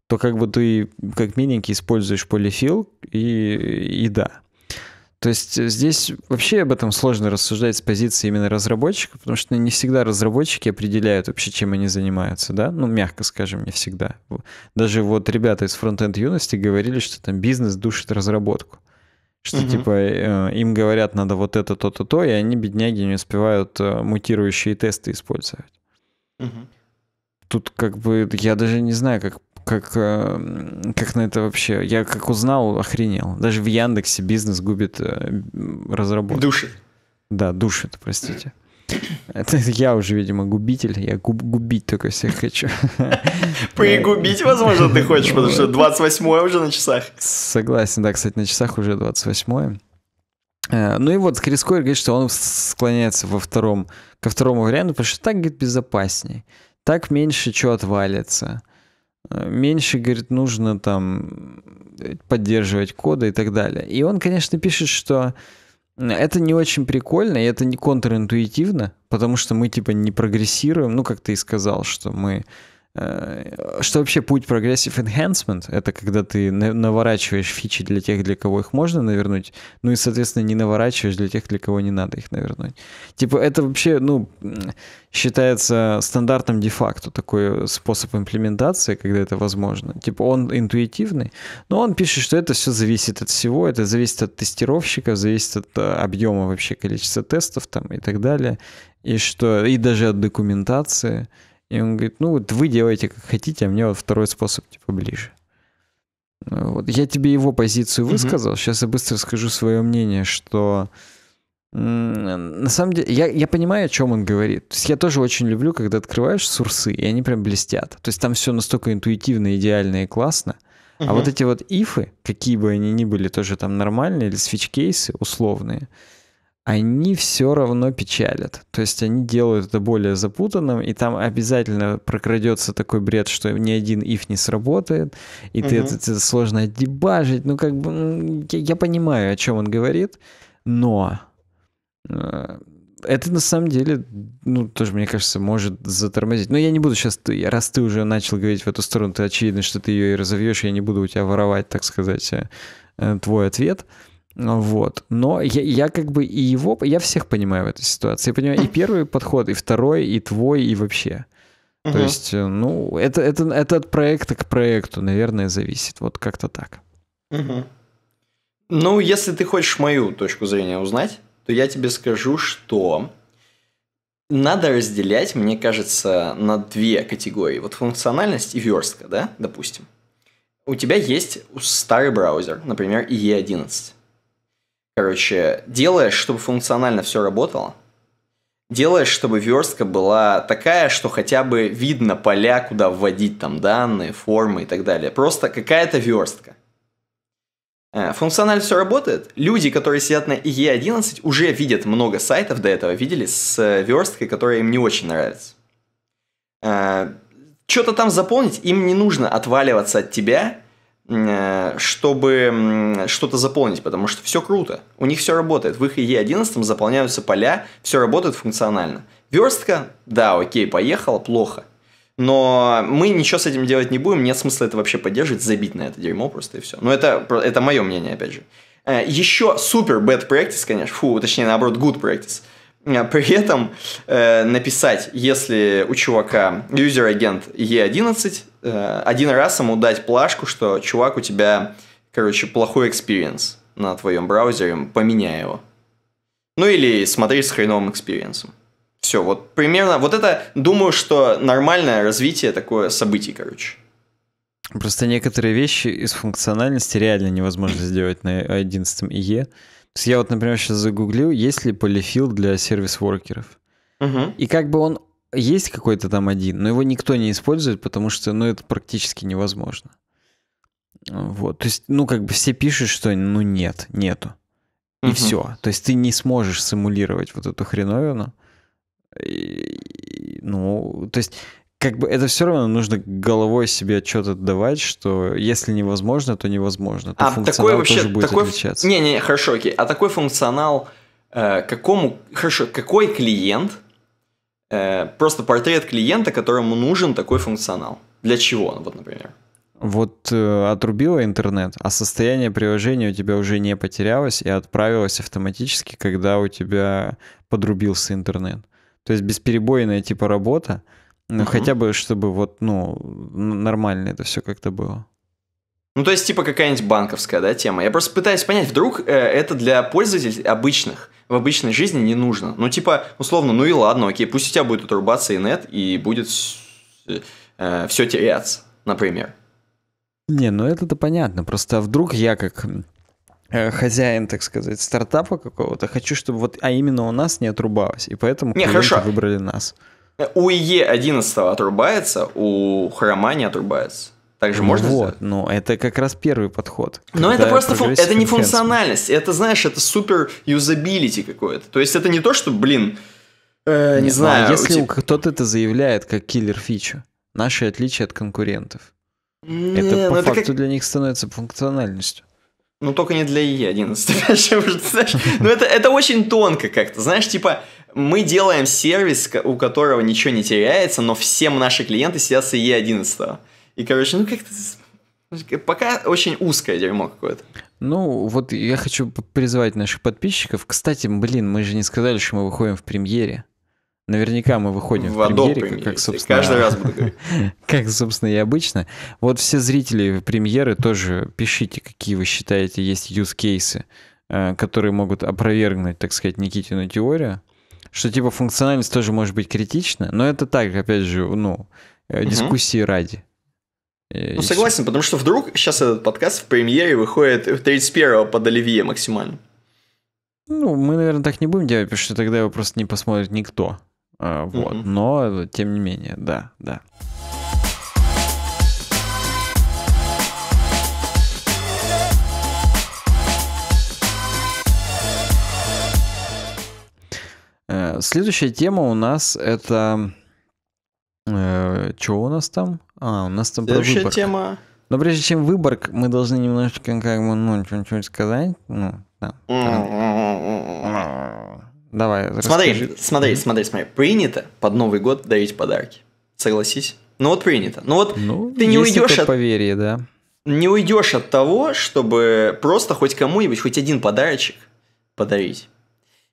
то как бы ты как миленький используешь полифил и, и да. То есть э, здесь вообще об этом сложно рассуждать с позиции именно разработчика, потому что ну, не всегда разработчики определяют вообще, чем они занимаются, да? Ну, мягко скажем, не всегда. Даже вот ребята из фронтенд юности говорили, что там бизнес душит разработку. Что угу. типа э, им говорят, надо вот это, то, то, то, и они, бедняги, не успевают э, мутирующие тесты использовать. Угу. Тут как бы я даже не знаю, как как, э, как на это вообще? Я как узнал, охренел. Даже в Яндексе бизнес губит э, разработку. Душит. Да, душит, простите. Это я уже, видимо, губитель. Я губ, губить только всех хочу. Пригубить, возможно, ты хочешь, потому что 28 уже на часах. Согласен, да, кстати, на часах уже 28 -е. Э, ну и вот Крис Койер говорит, что он склоняется во втором, ко второму варианту, потому что так, говорит, безопасней. Так меньше чего отвалится меньше, говорит, нужно там поддерживать коды и так далее. И он, конечно, пишет, что это не очень прикольно, и это не контринтуитивно, потому что мы типа не прогрессируем, ну, как ты и сказал, что мы Э, что вообще путь прогрессив enhancement? Это когда ты наворачиваешь фичи для тех, для кого их можно навернуть, ну и, соответственно, не наворачиваешь для тех, для кого не надо их навернуть. Типа это вообще, ну, считается стандартом де-факто, такой способ имплементации, когда это возможно. Типа он интуитивный, но он пишет, что это все зависит от всего, это зависит от тестировщиков, зависит от э, объема вообще количества тестов там и так далее, и что, и даже от документации — и он говорит, ну вот вы делаете как хотите, а мне вот второй способ типа ближе. Ну вот. Я тебе его позицию высказал, mm-hmm. сейчас я быстро скажу свое мнение, что на самом деле, я, я понимаю, о чем он говорит. То есть я тоже очень люблю, когда открываешь сурсы, и они прям блестят. То есть там все настолько интуитивно, идеально и классно. Uh-huh. А вот эти вот ифы, какие бы они ни были, тоже там нормальные, или свич-кейсы условные, они все равно печалят. То есть они делают это более запутанным, и там обязательно прокрадется такой бред, что ни один if не сработает, и угу. ты это, это сложно дебажить. Ну, как бы, я, я понимаю, о чем он говорит, но э, это на самом деле, ну, тоже, мне кажется, может затормозить. Но я не буду сейчас, ты, раз ты уже начал говорить в эту сторону, ты очевидно, что ты ее и разовьешь, я не буду у тебя воровать, так сказать, э, э, твой ответ. Вот. Но я, я как бы и его, я всех понимаю в этой ситуации. Я понимаю и первый подход, и второй, и твой, и вообще. Угу. То есть, э, ну, это, это, это от проекта к проекту, наверное, зависит. Вот как-то так. Угу. Ну, если ты хочешь мою точку зрения узнать, то я тебе скажу, что надо разделять, мне кажется, на две категории. Вот функциональность и верстка, да, допустим. У тебя есть старый браузер, например, IE11 Короче, делаешь, чтобы функционально все работало. Делаешь, чтобы верстка была такая, что хотя бы видно поля, куда вводить там данные, формы и так далее. Просто какая-то верстка. Э, функционально все работает. Люди, которые сидят на IE11, уже видят много сайтов до этого, видели, с э, версткой, которая им не очень нравится. Э, Что-то там заполнить, им не нужно отваливаться от тебя Э, чтобы что-то заполнить, потому что все круто, у них все работает. В их E11 заполняются поля, все работает функционально. Верстка, да, окей, поехала, плохо. Но мы ничего с этим делать не будем, нет смысла это вообще поддерживать, забить на это дерьмо просто и все. Но это, это мое мнение, опять же. Э, Еще супер bad practice, конечно, фу, точнее наоборот good practice – а при этом э, написать, если у чувака юзер-агент E11, э, один раз ему дать плашку, что чувак, у тебя, короче, плохой экспириенс на твоем браузере, поменяй его. Ну или смотри с хреновым экспириенсом. Все, вот примерно, вот это, думаю, что нормальное развитие такое событий, короче. Просто некоторые вещи из функциональности реально невозможно сделать на 11 ИЕ. Я вот, например, сейчас загуглил, есть ли полифил для сервис-воркеров. Угу. И как бы он есть какой-то там один, но его никто не использует, потому что, ну, это практически невозможно. Вот, то есть, ну, как бы все пишут, что, ну, нет, нету. И угу. все. То есть ты не сможешь симулировать вот эту хреновину. И, ну, то есть как бы это все равно нужно головой себе отчет отдавать, что если невозможно, то невозможно. То а функционал такой вообще тоже будет такой... отличаться. Не, не, хорошо, окей. А такой функционал э, какому, хорошо, какой клиент? Э, просто портрет клиента, которому нужен такой функционал. Для чего, вот, например? Вот э, отрубила интернет, а состояние приложения у тебя уже не потерялось и отправилось автоматически, когда у тебя подрубился интернет. То есть бесперебойная типа работа, ну, угу. хотя бы, чтобы вот, ну, нормально это все как-то было. Ну, то есть, типа, какая-нибудь банковская, да, тема. Я просто пытаюсь понять, вдруг э, это для пользователей обычных, в обычной жизни не нужно. Ну, типа, условно, ну и ладно, окей, пусть у тебя будет отрубаться и нет, и будет э, все теряться, например. Не, ну это-то понятно. Просто а вдруг я как э, хозяин, так сказать, стартапа какого-то, хочу, чтобы вот, а именно у нас не отрубалось, и поэтому не, хорошо. выбрали нас. У ИЕ 11 отрубается, у хрома не отрубается. Также можно вот, сделать? но это как раз первый подход. Но это просто фун... это не функциональность, это, знаешь, это супер юзабилити какое-то. То есть это не то, что, блин, э, не, не знаю. Ну, если типа... кто-то это заявляет как киллер фича, наши отличия от конкурентов. Не, ну, это по факту как... для них становится функциональностью. Ну, только не для Е 11 ну, это, это очень тонко как-то. Знаешь, типа, мы делаем сервис, у которого ничего не теряется, но все наши клиенты сидят с Е 11 И, короче, ну как-то... Пока очень узкое дерьмо какое-то. Ну, вот я хочу призвать наших подписчиков. Кстати, блин, мы же не сказали, что мы выходим в премьере. Наверняка мы выходим в, в премьере, как, как, собственно... Каждый раз Как, собственно, и обычно. Вот все зрители премьеры тоже пишите, какие вы считаете есть юс-кейсы, э, которые могут опровергнуть, так сказать, Никитину теорию. Что, типа, функциональность тоже может быть критична, но это так, опять же, ну, э, дискуссии угу. ради. Э, ну, согласен, все. потому что вдруг сейчас этот подкаст в премьере выходит 31 под Оливье максимально. Ну, мы, наверное, так не будем делать, потому что тогда его просто не посмотрит никто. А, вот. Угу. Но, тем не менее, да, да. Э, следующая тема у нас это... Э, что у нас там? А, у нас там Следующая про тема... Но прежде чем выборг, мы должны немножечко как бы, ну, что-нибудь сказать. Ну, да. Давай, смотри, расскажи. Смотри, смотри, смотри. Принято под Новый год дарить подарки. Согласись? Ну вот принято. Ну вот ну, ты не уйдешь от... поверье, да. Не уйдешь от того, чтобы просто хоть кому-нибудь хоть один подарочек подарить.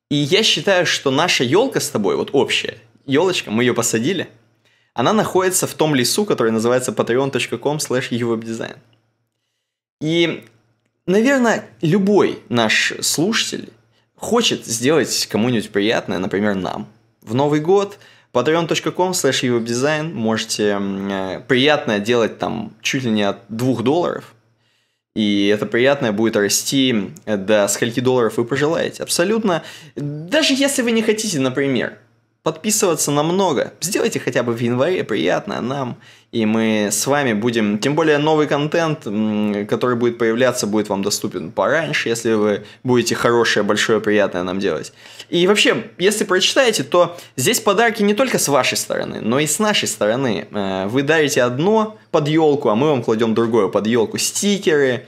И я считаю, что наша елка с тобой, вот общая, елочка, мы ее посадили, она находится в том лесу, который называется patreon.com slash И, наверное, любой наш слушатель хочет сделать кому-нибудь приятное, например, нам. В Новый год patreon.com slash дизайн можете э, приятное делать там чуть ли не от 2 долларов. И это приятное будет расти э, до скольки долларов вы пожелаете. Абсолютно. Даже если вы не хотите, например, подписываться намного Сделайте хотя бы в январе приятно нам, и мы с вами будем... Тем более новый контент, который будет появляться, будет вам доступен пораньше, если вы будете хорошее, большое, приятное нам делать. И вообще, если прочитаете, то здесь подарки не только с вашей стороны, но и с нашей стороны. Э, вы дарите одно под елку, а мы вам кладем другое под елку. Стикеры,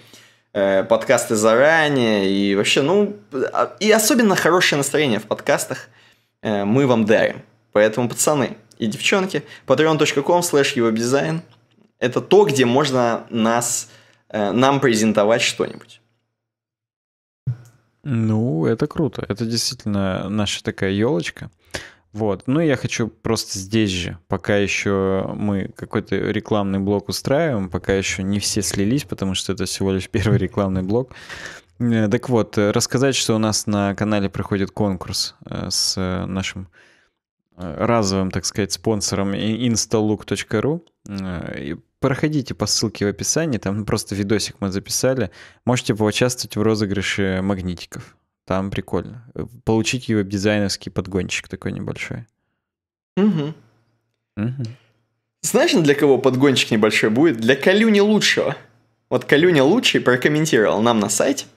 э, подкасты заранее и вообще, ну, а, и особенно хорошее настроение в подкастах – Э, мы вам дарим. Поэтому, пацаны и девчонки, patreon.com slash его это то, где можно нас, э, нам презентовать что-нибудь. Ну, это круто. Это действительно наша такая елочка. Вот. Ну, я хочу просто здесь же, пока еще мы какой-то рекламный блок устраиваем, пока еще не все слились, потому что это всего лишь первый рекламный блок. Э, так вот, э, рассказать, что у нас на канале проходит конкурс э, с нашим разовым, так сказать, спонсором instalook.ru. Проходите по ссылке в описании, там просто видосик мы записали. Можете поучаствовать в розыгрыше магнитиков. Там прикольно. Получить его дизайнерский подгончик такой небольшой. Угу. Угу. Знаешь, для кого подгончик небольшой будет? Для Калюни лучшего. Вот Калюня лучший прокомментировал нам на сайте –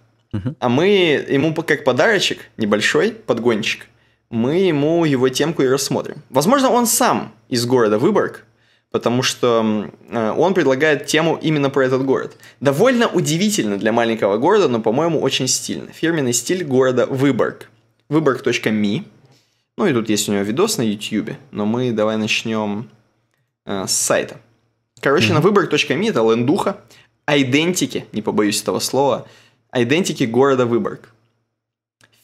а мы ему как подарочек небольшой, подгончик, мы ему его темку и рассмотрим. Возможно, он сам из города Выборг, потому что э, он предлагает тему именно про этот город. Довольно удивительно для маленького города, но, по-моему, очень стильно. Фирменный стиль города Выборг. Выборг.ми. Ну и тут есть у него видос на YouTube, но мы давай начнем э, с сайта. Короче, mm-hmm. на выборг.ми это лендуха, айдентики, не побоюсь этого слова, Айдентики города Выборг.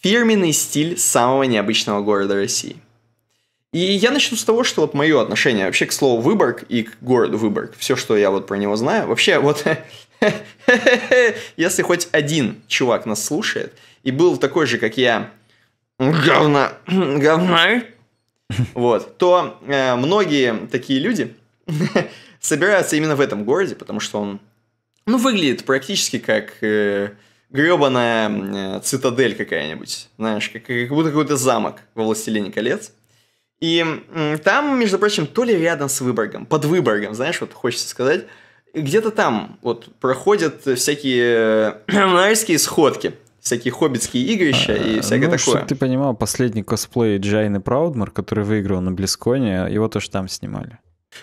Фирменный стиль самого необычного города России. И я начну с того, что вот мое отношение вообще к слову Выборг и к городу Выборг, все, что я вот про него знаю, вообще вот если хоть один чувак нас слушает и был такой же, как я, говна, говна, вот, то э, многие такие люди собираются именно в этом городе, потому что он, ну, выглядит практически как э, гребаная э, цитадель какая-нибудь, знаешь, как, как будто какой-то замок во «Властелине колец». И там, между прочим, то ли рядом с Выборгом, под Выборгом, знаешь, вот хочется сказать, где-то там вот проходят всякие монарские э, сходки, всякие хоббитские игрища и а, всякое ну, такое. чтобы ты понимал, последний косплей Джайны Праудмар, который выиграл на Близконе, его тоже там снимали.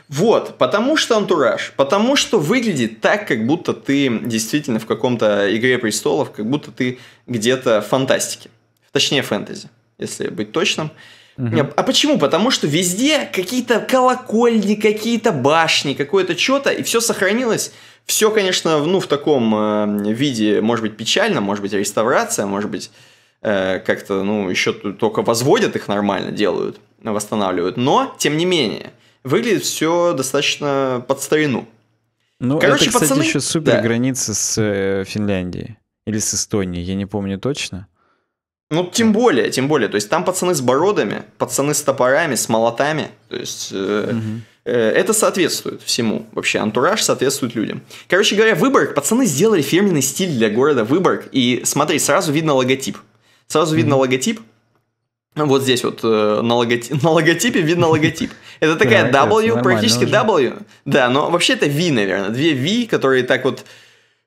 Вот, потому что антураж, потому что выглядит так, как будто ты действительно в каком-то «Игре престолов», как будто ты где-то в фантастике, точнее фэнтези, если быть точным. Угу. А почему? Потому что везде какие-то колокольни, какие-то башни, какое-то что-то, и все сохранилось. Все, конечно, ну, в таком э, виде, может быть, печально, может быть, реставрация, может быть, э, как-то, ну, еще только возводят их нормально, делают, восстанавливают. Но, тем не менее, выглядит все достаточно под старину. Ну, Короче, это, кстати, пацаны... еще супер да. граница с э, Финляндией или с Эстонией, я не помню точно. Ну, тем более, тем более. То есть там пацаны с бородами, пацаны с топорами, с молотами. То есть э, угу. э, это соответствует всему. Вообще антураж соответствует людям. Короче говоря, Выборг, пацаны сделали фирменный стиль для города Выборг. И смотри, сразу видно логотип. Сразу угу. видно логотип. Вот здесь вот э, на, логотип, на логотипе видно логотип. Это такая W, практически W. Да, но вообще это V, наверное. Две V, которые так вот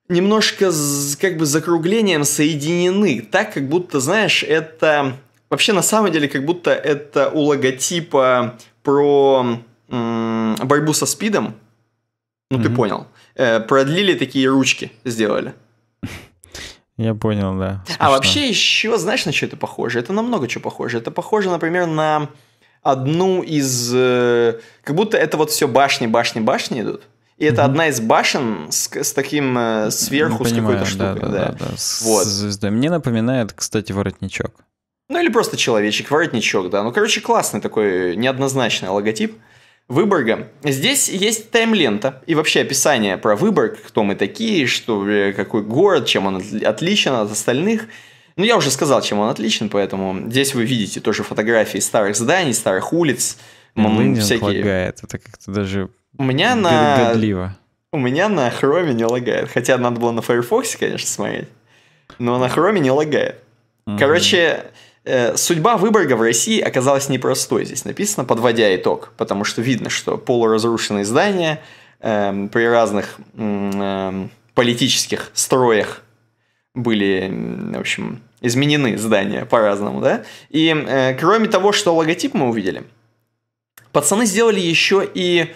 немножко с, как бы закруглением соединены. Так, как будто, знаешь, это... Вообще, на самом деле, как будто это у логотипа про м- борьбу со спидом. Ну, mm-hmm. ты понял. Э, продлили такие ручки, сделали. Я понял, да. А Смешно. А вообще еще, знаешь, на что это похоже? Это намного что похоже. Это похоже, например, на одну из... Э, как будто это вот все башни, башни, башни идут. И это mm-hmm. одна из башен с, с таким э, сверху, Понимаю, с какой-то штукой. Да, да, да. да, да. Вот. Звездой. Мне напоминает, кстати, воротничок. Ну или просто человечек, воротничок, да. Ну, короче, классный такой неоднозначный логотип. Выборга. Здесь есть тайм-лента и вообще описание про Выборг, кто мы такие, что, э, какой город, чем он отличен от остальных. Ну, я уже сказал, чем он отличен, поэтому здесь вы видите тоже фотографии старых зданий, старых улиц, Линдинг ну, всякие. лагает, это как-то даже у меня на... гадливо. У меня на хроме не лагает, хотя надо было на Firefox, конечно, смотреть, но на хроме не лагает. Короче, mm-hmm. Э, судьба Выборга в России оказалась непростой. Здесь написано, подводя итог, потому что видно, что полуразрушенные здания э, при разных э, политических строях были, в общем, изменены здания по-разному, да? И э, кроме того, что логотип мы увидели, пацаны сделали еще и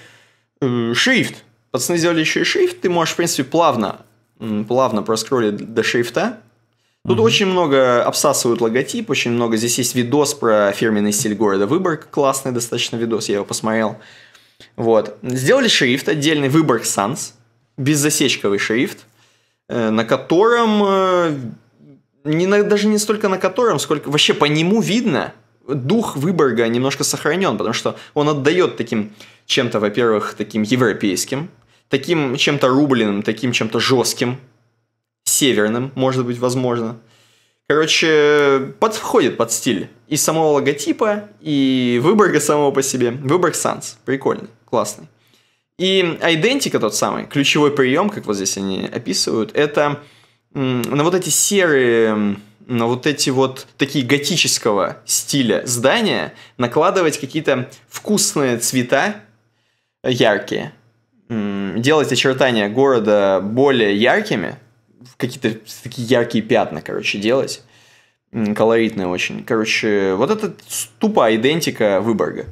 э, шрифт. Пацаны сделали еще и шрифт. Ты можешь, в принципе, плавно, плавно проскролить до шрифта Тут угу. очень много обсасывают логотип, очень много. Здесь есть видос про фирменный стиль города Выборг, классный достаточно видос, я его посмотрел. Вот. Сделали шрифт отдельный, Выборг Санс, беззасечковый шрифт, э, на котором, э, не даже не столько на котором, сколько вообще по нему видно, дух Выборга немножко сохранен, потому что он отдает таким чем-то, во-первых, таким европейским, таким чем-то рубленым, таким чем-то жестким, северным, может быть, возможно. Короче, подходит под стиль и самого логотипа, и выборга самого по себе. Выборг Санс. Прикольный, классный. И идентика тот самый, ключевой прием, как вот здесь они описывают, это на вот эти серые, на вот эти вот такие готического стиля здания накладывать какие-то вкусные цвета яркие, делать очертания города более яркими, какие-то такие яркие пятна, короче, делать. Колоритные очень. Короче, вот это тупо идентика Выборга.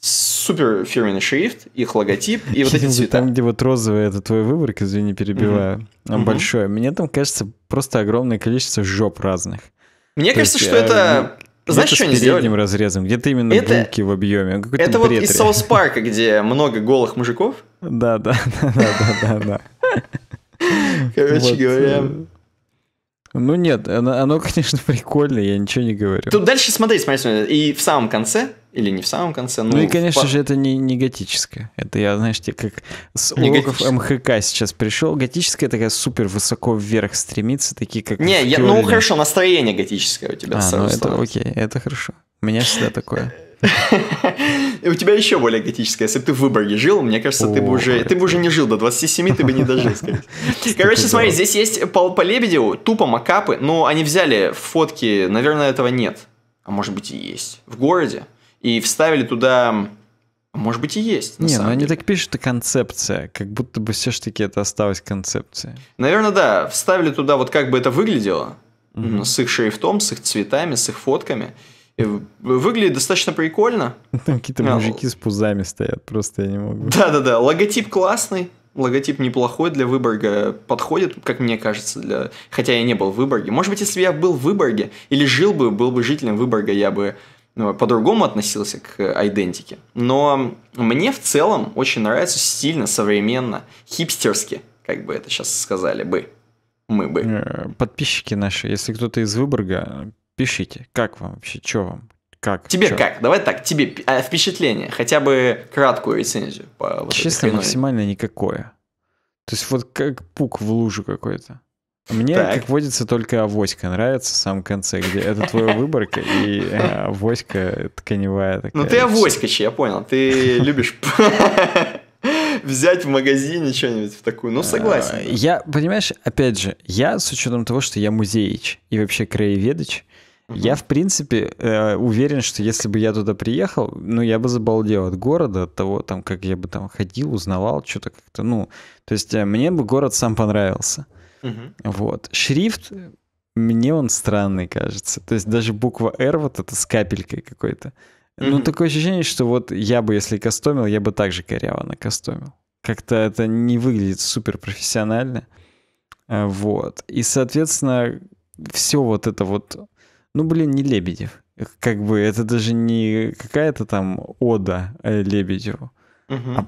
Супер фирменный шрифт, их логотип и вот эти цвета. Там, где вот розовый, это твой выбор, извини, перебиваю, он большой. Мне там кажется просто огромное количество жоп разных. Мне кажется, что а, это ну, знаешь, что они сделали? передним разрезом, где-то именно булки в объеме. Это вот из Саус Парка, где много голых мужиков. Да, да, да, да, да, да. Короче вот. говоря... Э, ну нет, оно, оно, конечно, прикольно, я ничего не говорю. Тут дальше смотри, смотри, смотри, и в самом конце, или не в самом конце, ну... Ну и, конечно в... же, это не, не готическое. Это я, знаешь, тебе как с не уроков МХК сейчас пришел. Готическое такая супер высоко вверх стремится, такие как... Не, я, ну хорошо, настроение готическое у тебя а, сразу ну это становится. окей, это хорошо. У меня всегда такое. У тебя еще более готическое. Если бы ты в Выборге жил, мне кажется, ты бы уже ты бы уже не жил до 27, ты бы не дожил. Короче, смотри, здесь есть по, по Лебедеву тупо макапы, но они взяли фотки, наверное, этого нет. А может быть и есть. В городе. И вставили туда а может быть и есть. Не, но ну они так пишут, это концепция, как будто бы все-таки это осталось концепцией. Наверное, да. Вставили туда вот как бы это выглядело, mm-hmm. с их шрифтом, с их цветами, с их фотками. Выглядит достаточно прикольно. Там какие-то а, мужики с пузами стоят, просто я не могу. Да-да-да, логотип классный, логотип неплохой для Выборга, подходит, как мне кажется, для... хотя я не был в Выборге. Может быть, если бы я был в Выборге или жил бы, был бы жителем Выборга, я бы ну, по-другому относился к айдентике. Но мне в целом очень нравится стильно, современно, хипстерски, как бы это сейчас сказали бы. Мы бы. Э, подписчики наши, если кто-то из Выборга, Пишите, как вам вообще, что вам, как? Тебе чё? как? Давай так, тебе а, впечатление, хотя бы краткую рецензию. По вот Честно, максимально никакое. То есть вот как пук в лужу какой-то. Мне, так. как водится, только авоська нравится в самом конце, где это твоя выборка, и э, авоська тканевая такая. Ну ты авоськач, я понял, ты любишь взять в магазине что-нибудь в такую. Ну, согласен. Э, я, понимаешь, опять же, я с учетом того, что я музеич и вообще краеведыч, я, в принципе, э, уверен, что если бы я туда приехал, ну, я бы забалдел от города, от того, там, как я бы там ходил, узнавал что-то как-то, ну, то есть э, мне бы город сам понравился. Угу. Вот. Шрифт, мне он странный кажется. То есть даже буква R вот это с капелькой какой-то. Mm-hmm. Ну, такое ощущение, что вот я бы, если кастомил, я бы также коряво накастомил. Как-то это не выглядит супер профессионально. Э, вот. И, соответственно, все вот это вот ну, блин, не Лебедев. Как бы это даже не какая-то там ода э, Лебедеву. Угу. А,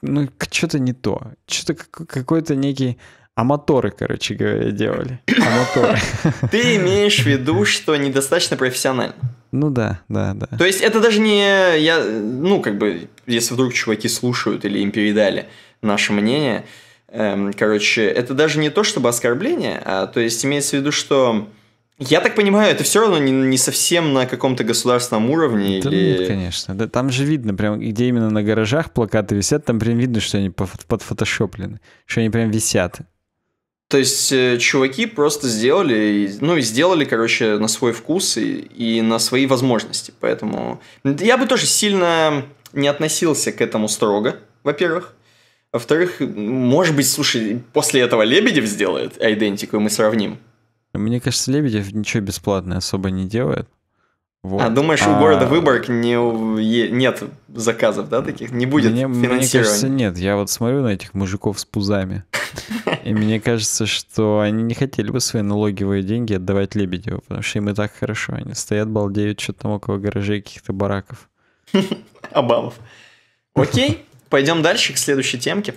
ну, что-то не то. Что-то какой-то некий... Аматоры, короче говоря, делали. Аматоры. Ты имеешь в виду, что недостаточно профессионально? Ну да, да, да. То есть это даже не я, ну как бы, если вдруг чуваки слушают или им передали наше мнение, эм, короче, это даже не то, чтобы оскорбление, а то есть имеется в виду, что я так понимаю, это все равно не, не совсем на каком-то государственном уровне. Да или... нет, конечно. Да, там же видно, прям где именно на гаражах плакаты висят, там прям видно, что они подфотошоплены, что они прям висят. То есть э, чуваки просто сделали, ну и сделали, короче, на свой вкус и, и на свои возможности. Поэтому я бы тоже сильно не относился к этому строго, во-первых. Во-вторых, может быть, слушай, после этого Лебедев сделает идентику, и мы сравним. Мне кажется, Лебедев ничего бесплатное особо не делает. Вот. А думаешь, а... у города Выборг не, нет заказов, да, таких? Не будет мне, финансирования? Мне кажется, нет. Я вот смотрю на этих мужиков с пузами, и мне кажется, что они не хотели бы свои налоговые деньги отдавать Лебедеву, потому что им и так хорошо. Они стоят, балдеют, что-то там около гаражей каких-то бараков. Обалов. А Окей, пойдем дальше к следующей темке.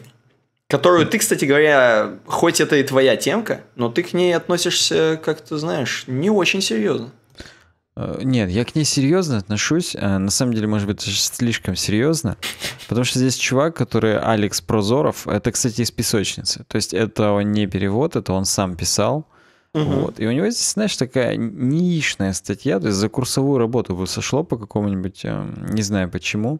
Которую ты, кстати говоря, хоть это и твоя темка, но ты к ней относишься, как ты знаешь, не очень серьезно. Э, нет, я к ней серьезно отношусь. Э, на самом деле, может быть, даже слишком серьезно. Потому что здесь чувак, который Алекс Прозоров, это, кстати, из песочницы. То есть это он не перевод, это он сам писал. Угу. Вот. И у него здесь, знаешь, такая нишная статья, то есть за курсовую работу бы сошло по какому-нибудь, эм, не знаю почему.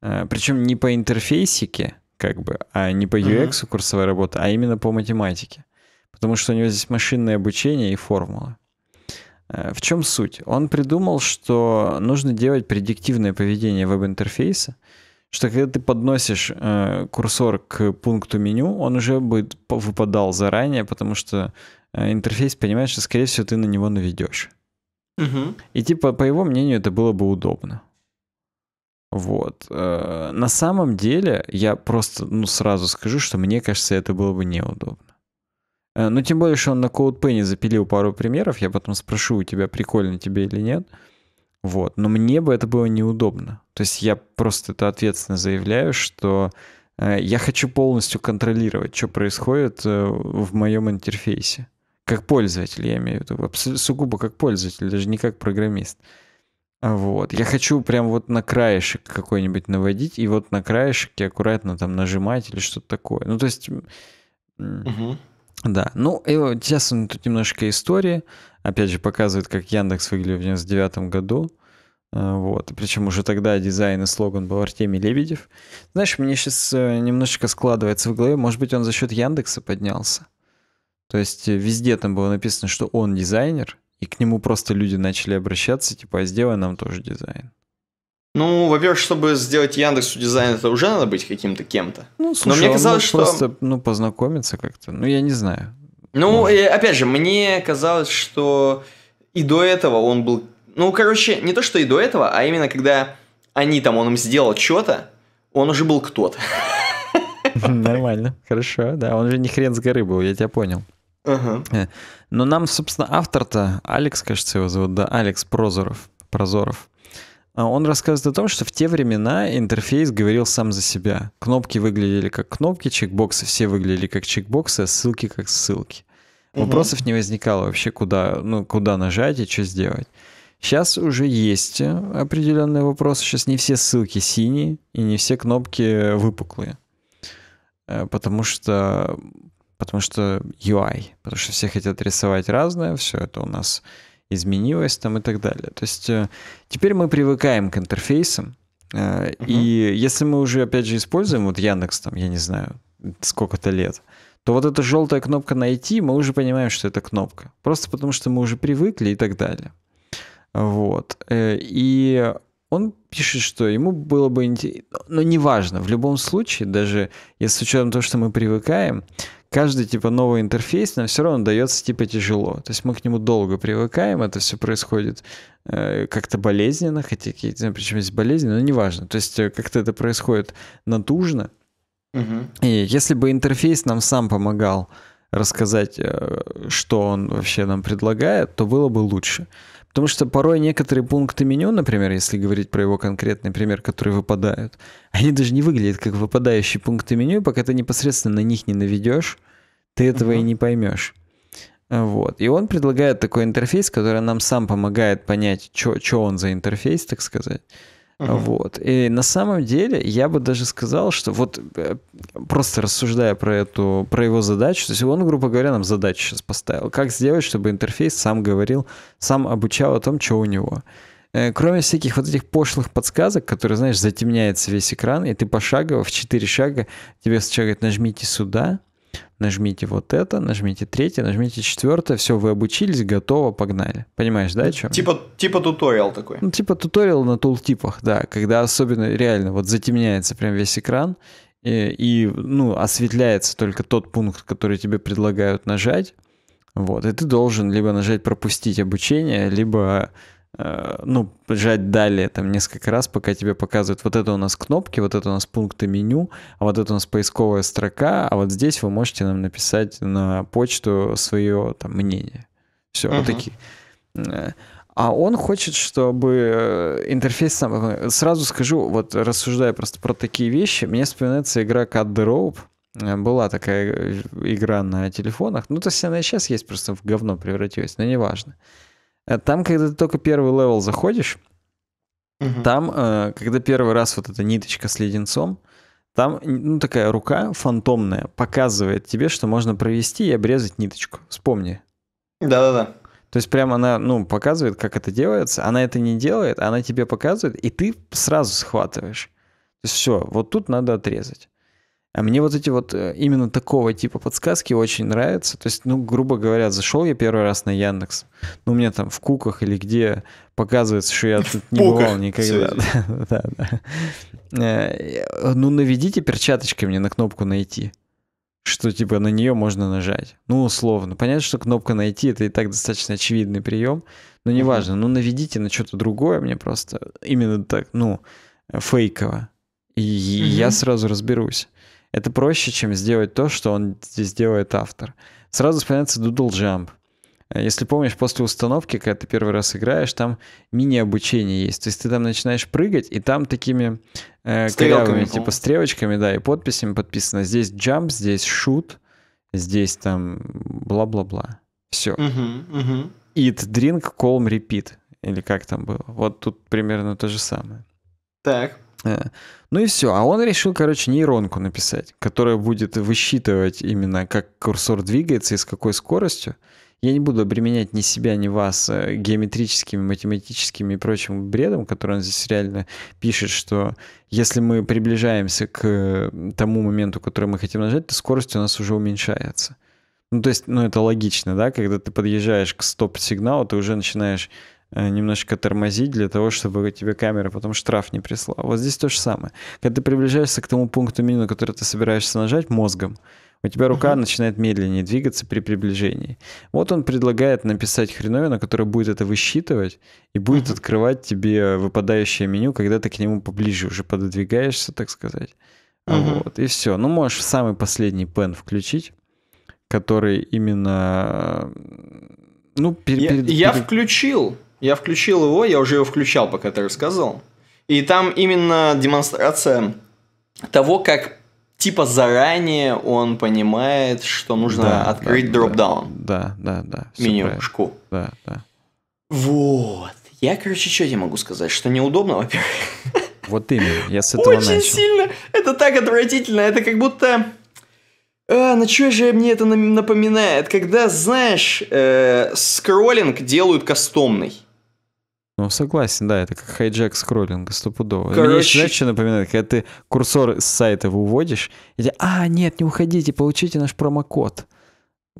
Э, причем не по интерфейсике, как бы, а не по UX uh-huh. курсовая работа, а именно по математике. Потому что у него здесь машинное обучение и формула. Э, в чем суть? Он придумал, что нужно делать предиктивное поведение веб-интерфейса, что когда ты подносишь э, курсор к пункту меню, он уже будет выпадал заранее, потому что э, интерфейс понимает, что, скорее всего, ты на него наведешь. Угу. И типа, по его мнению, это было бы удобно. Вот. Э, на самом деле, я просто ну, сразу скажу, что мне кажется, это было бы неудобно. Э, но тем более, что он на CodePen запилил пару примеров, я потом спрошу у тебя, прикольно тебе или нет. Вот. Но мне бы это было неудобно. То есть я просто это ответственно заявляю, что э, я хочу полностью контролировать, что происходит в моем интерфейсе. Как пользователь, я имею в виду. Сугубо как пользователь, даже не как программист. Вот. Я хочу прям вот на краешек какой-нибудь наводить, и вот на краешке аккуратно там нажимать или что-то такое. Ну, то есть... Угу. Да. Ну, и вот сейчас тут немножко истории. Опять же, показывает, как Яндекс выглядел в 99 году. Э, вот. Причем уже тогда дизайн и слоган был Артемий Лебедев. Знаешь, мне сейчас э, немножечко складывается в голове, может быть, он за счет Яндекса поднялся. То есть э, везде там было написано, что он дизайнер, и к нему просто люди начали обращаться, типа, а сделай нам тоже дизайн. Ну, во-первых, чтобы сделать Яндексу дизайн, это уже надо быть каким-то кем-то. Ну, слушай, Но мне казалось, что... просто, ну, познакомиться как-то. Ну, я не знаю. Ну, ну, и, опять же, мне казалось, что и до этого он был... Ну, короче, не то, что и до этого, а именно когда они там, он им сделал что-то, он уже был кто-то. Нормально, хорошо, да, он же не хрен с горы был, я тебя понял. Ага. Э, но нам, собственно, автор-то, Алекс, кажется, его зовут, да, Алекс Прозоров, Прозоров. Э, он рассказывает о том, что в те времена интерфейс говорил сам за себя. Кнопки выглядели как кнопки, чекбоксы все выглядели как чекбоксы, а ссылки как ссылки. Вопросов угу. не возникало вообще, куда, ну, куда нажать и что сделать. Сейчас уже есть определенные вопросы. Сейчас не все ссылки синие и не все кнопки выпуклые. Э, потому что потому что UI, потому что все хотят рисовать разное, все это у нас изменилось там и так далее. То есть э, теперь мы привыкаем к интерфейсам, uh-huh. и если мы уже, опять же, используем вот Яндекс там, я не знаю, сколько-то лет, то вот эта желтая кнопка «Найти», мы уже понимаем, что это кнопка. Просто потому, что мы уже привыкли и так далее. Вот. Э, и он пишет, что ему было бы интересно, но неважно, в любом случае, даже если с учетом того, что мы привыкаем, каждый типа новый интерфейс нам все равно дается типа тяжело. То есть мы к нему долго привыкаем, это все происходит э, как-то болезненно, хотя какие-то, причем есть болезни, но неважно. То есть э, как-то это происходит натужно. Угу. И если бы интерфейс нам сам помогал рассказать, э, что он вообще нам предлагает, то было бы лучше. Потому что порой некоторые пункты меню, например, если говорить про его конкретный пример, которые выпадают, они даже не выглядят как выпадающие пункты меню, пока ты непосредственно на них не наведешь, ты этого uh-huh. и не поймешь. Вот. И он предлагает такой интерфейс, который нам сам помогает понять, что он за интерфейс, так сказать. Uh-huh. Вот. И на самом деле я бы даже сказал, что вот э, просто рассуждая про эту, про его задачу, то есть он, грубо говоря, нам задачу сейчас поставил. Как сделать, чтобы интерфейс сам говорил, сам обучал о том, что у него. Э, кроме всяких вот этих пошлых подсказок, которые, знаешь, затемняется весь экран, и ты пошагово, в четыре шага, тебе сначала говорят, нажмите сюда, нажмите вот это, нажмите третье, нажмите четвертое, все, вы обучились, готово, погнали. Понимаешь, да, о чем? Типа, типа туториал такой. Ну, типа туториал на тултипах, да, когда особенно реально вот затемняется прям весь экран, и, и, ну, осветляется только тот пункт, который тебе предлагают нажать, вот, и ты должен либо нажать «Пропустить обучение», либо Э, ну, жать далее там несколько раз, пока тебе показывают, вот это у нас кнопки, вот это у нас пункты меню, а вот это у нас поисковая строка, а вот здесь вы можете нам написать на почту свое там мнение. Все, uh-huh. вот такие. Э, а он хочет, чтобы э, интерфейс сам... Сразу скажу, вот рассуждая просто про такие вещи, мне вспоминается игра Cut the Rope, была такая игра на телефонах. Ну, то есть она и сейчас есть, просто в говно превратилась, но неважно. важно. Э, там, когда ты только первый левел заходишь, угу. там, э, когда первый раз вот эта ниточка с леденцом, там ну, такая рука фантомная показывает тебе, что можно провести и обрезать ниточку. Вспомни. Да-да-да. То есть прямо она, ну, показывает, как это делается. Она это не делает, она тебе показывает, и ты сразу схватываешь. То есть все, вот тут надо отрезать. А мне вот эти вот э, именно такого типа подсказки очень нравятся. То есть, ну, грубо говоря, зашел я первый раз на Яндекс, ну, у меня там в куках или где показывается, что я тут не бывал никогда. Э, э, ну, наведите перчаточкой мне на кнопку «Найти» что типа на нее можно нажать. Ну, условно. Понятно, что кнопка «Найти» — это и так достаточно очевидный прием, но неважно. Ну, наведите на что-то другое мне просто, именно так, ну, фейково. И я сразу разберусь. Это проще, чем сделать то, что он здесь делает автор. Сразу вспоминается Doodle Jump. Э, если помнишь, после установки, когда ты первый раз играешь, там мини-обучение есть. То есть ты там начинаешь прыгать, и там такими э, корявыми, ну. типа стрелочками, да, и подписями подписано. Здесь jump, здесь shoot, здесь там бла-бла-бла. Все. Uh-huh, uh-huh. Eat, drink, calm, repeat. Или как там было. Вот тут примерно то же самое. Так. Ну и все. А он решил, короче, нейронку написать, которая будет высчитывать именно, как курсор двигается и с какой скоростью. Я не буду обременять ни себя, ни вас э, геометрическими, математическими и прочим бредом, который он здесь реально пишет, что если мы приближаемся к тому моменту, который мы хотим нажать, то скорость у нас уже уменьшается. Ну, то есть, ну, это логично, да, когда ты подъезжаешь к стоп-сигналу, ты уже начинаешь Э, немножко тормозить для того, чтобы тебе камера потом штраф не прислала. Вот здесь то же самое. Когда ты приближаешься к тому пункту меню, на который ты собираешься нажать мозгом, у тебя рука угу. начинает медленнее двигаться при приближении. Вот он предлагает написать хреновину, которая будет это высчитывать и будет угу. открывать тебе выпадающее меню, когда ты к нему поближе уже пододвигаешься, так сказать. Угу. Вот, и все. Ну, можешь самый последний пен включить, который именно... Э, ну, пер, я, пер, я включил. Я включил его, я уже его включал, пока ты рассказывал. И там именно демонстрация того, как типа заранее он понимает, что нужно да, открыть да, дропдаун. Да, да, да. да менюшку. Да, да. Вот. Я, короче, что я могу сказать? Что неудобно, во-первых. Вот именно, я с этого Очень начал. сильно. Это так отвратительно. Это как будто... А, на ну что же мне это напоминает? Когда, знаешь, э, скроллинг делают кастомный. Ну, согласен, да, это как хайджек скроллинга стопудово. Короче... Мне еще, знаешь, что напоминает, когда ты курсор с сайта выводишь, и тебе, а, нет, не уходите, получите наш промокод.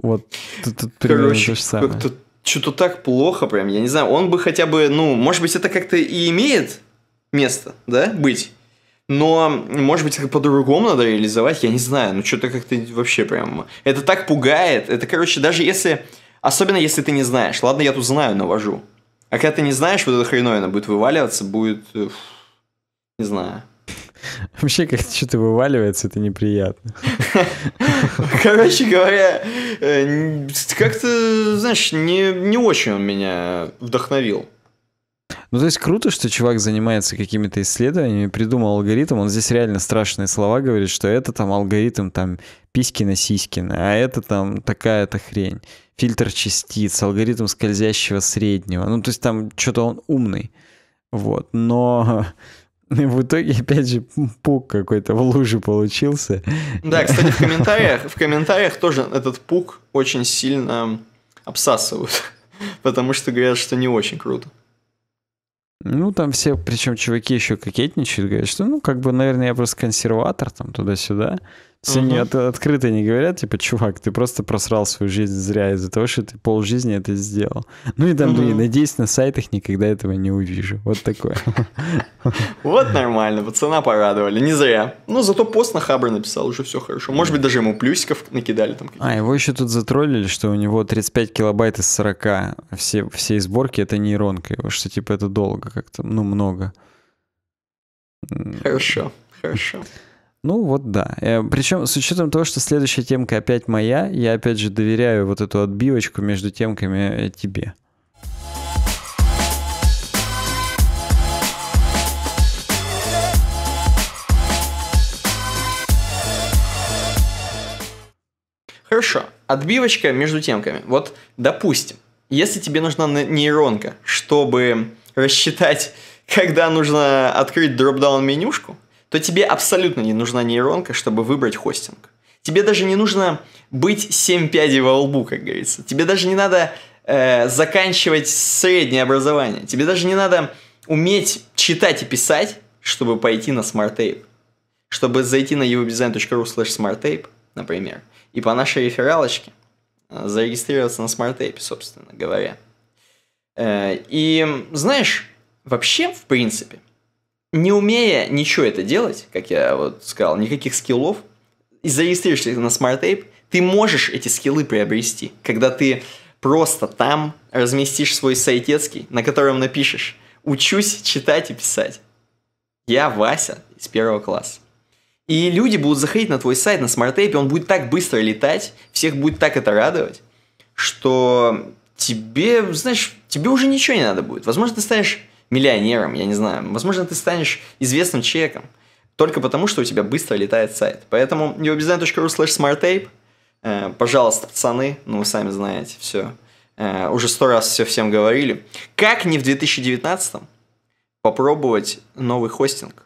Вот, тут, тут Короче, как-то что-то так плохо прям, я не знаю, он бы хотя бы, ну, может быть, это как-то и имеет место, да, быть, но, может быть, это по-другому надо реализовать, я не знаю, ну, что-то как-то вообще прям, это так пугает, это, короче, даже если, особенно если ты не знаешь, ладно, я тут знаю, навожу, а когда ты не знаешь, вот эта хреновина будет вываливаться, будет... Э, не знаю. Вообще, как что-то вываливается, это неприятно. Короче говоря, э, как-то, знаешь, не, не очень он меня вдохновил. Ну, то есть круто, что чувак занимается какими-то исследованиями, придумал алгоритм, он здесь реально страшные слова говорит, что это там алгоритм там Писькина Сиськина, а это там такая-то хрень, фильтр частиц, алгоритм скользящего среднего, ну, то есть там что-то он умный, вот, но в итоге, опять же, пук какой-то в луже получился. Да, кстати, в комментариях, в комментариях тоже этот пук очень сильно обсасывают, потому что говорят, что не очень круто. Ну, там все, причем чуваки еще кокетничают, говорят, что, ну, как бы, наверное, я просто консерватор, там, туда-сюда. Все угу. не, от, открыто не говорят, типа, чувак, ты просто просрал свою жизнь зря из-за того, что ты полжизни это сделал. Ну и там, угу. блин, надеюсь, на сайтах никогда этого не увижу. Вот такое. Вот нормально, пацана порадовали, не зря. Ну, зато пост на Хабр написал, уже все хорошо. Может быть, даже ему плюсиков накидали там. А, его еще тут затроллили, что у него 35 килобайт из 40 все, всей сборки, это нейронка его, что типа это долго как-то, ну, много. Хорошо, хорошо. Ну вот да. Э, Причем с учетом того, что следующая темка опять моя, я опять же доверяю вот эту отбивочку между темками э, тебе. Хорошо, отбивочка между темками. Вот, допустим, если тебе нужна нейронка, чтобы рассчитать, когда нужно открыть дропдаун менюшку, то тебе абсолютно не нужна нейронка, чтобы выбрать хостинг. Тебе даже не нужно быть 7 пядей во лбу, как говорится. Тебе даже не надо э, заканчивать среднее образование. Тебе даже не надо уметь читать и писать, чтобы пойти на smarttape. Чтобы зайти на uwebdesign.ru slash smarttape, например, и по нашей рефералочке э, зарегистрироваться на SmartApe, собственно говоря. Э, и знаешь, вообще, в принципе, не умея ничего это делать, как я вот сказал, никаких скиллов, и зарегистрируешься на Smart Ape, ты можешь эти скиллы приобрести, когда ты просто там разместишь свой сайтецкий, на котором напишешь «Учусь читать и писать». Я Вася из первого класса. И люди будут заходить на твой сайт, на Smart смарт и он будет так быстро летать, всех будет так это радовать, что тебе, знаешь, тебе уже ничего не надо будет. Возможно, ты станешь миллионером, я не знаю. Возможно, ты станешь известным человеком только потому, что у тебя быстро летает сайт. Поэтому yourdesign.ru slash smarttape. Э, пожалуйста, пацаны, ну вы сами знаете, все. Э, уже сто раз все всем говорили. Как не в 2019 попробовать новый хостинг?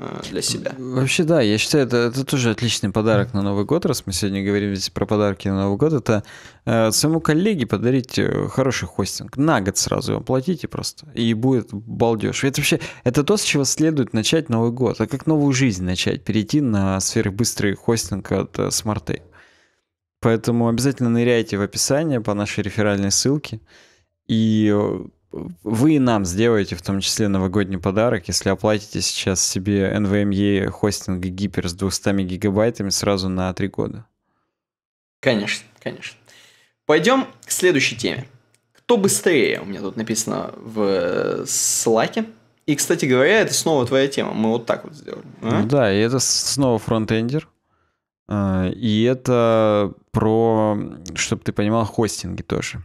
Э, для себя. Вообще, да, я считаю, это, это тоже отличный подарок на Новый год, раз мы сегодня говорим здесь про подарки на Новый год, это э, своему коллеге подарить э, хороший хостинг, на год сразу его платите просто, и будет балдеж. Это вообще, это то, с чего следует начать Новый год, а как новую жизнь начать, перейти на сверхбыстрый хостинг от э, SmartAid. Поэтому обязательно ныряйте в описание по нашей реферальной ссылке, и э, вы нам сделаете в том числе новогодний подарок, если оплатите сейчас себе NVMe хостинг гипер с 200 гигабайтами сразу на 3 года. Конечно, конечно. Пойдем к следующей теме. Кто быстрее? У меня тут написано в э, слайке. И, кстати говоря, это снова твоя тема. Мы вот так вот сделали. А? Ну, да, и это снова фронтендер. А, и это про, чтобы ты понимал, хостинги тоже.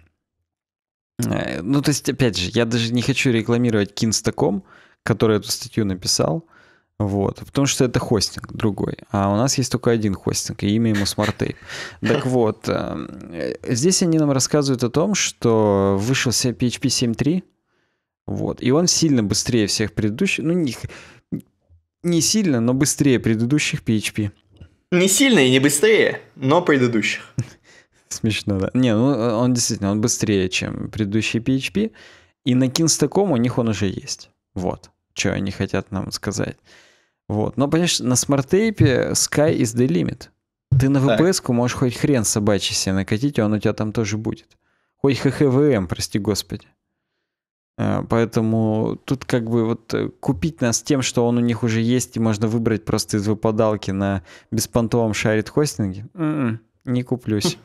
Э, ну, то есть, опять же, я даже не хочу рекламировать Кинстаком, который эту статью написал, вот, потому что это хостинг другой, а у нас есть только один хостинг, и имя ему SmartTape. Так вот, э, здесь они нам рассказывают о том, что вышел PHP 7.3, вот, и он сильно быстрее всех предыдущих, ну, не, не сильно, но быстрее предыдущих PHP. Не сильно и не быстрее, но предыдущих. Смешно, да. Не, ну э, он действительно, он быстрее, чем предыдущий PHP. И на Кинстаком у них он уже есть. Вот, что они хотят нам сказать. Вот. Но, понимаешь, на смарт-тейпе sky is the limit. Ты на VPS можешь хоть хрен собачий себе накатить, и он у тебя там тоже будет. Хоть ХХВМ, эм, прости господи. Э, поэтому тут как бы вот э, купить нас тем, что он у них уже есть, и можно выбрать просто из выпадалки на беспонтовом шарит хостинге, м-м, не куплюсь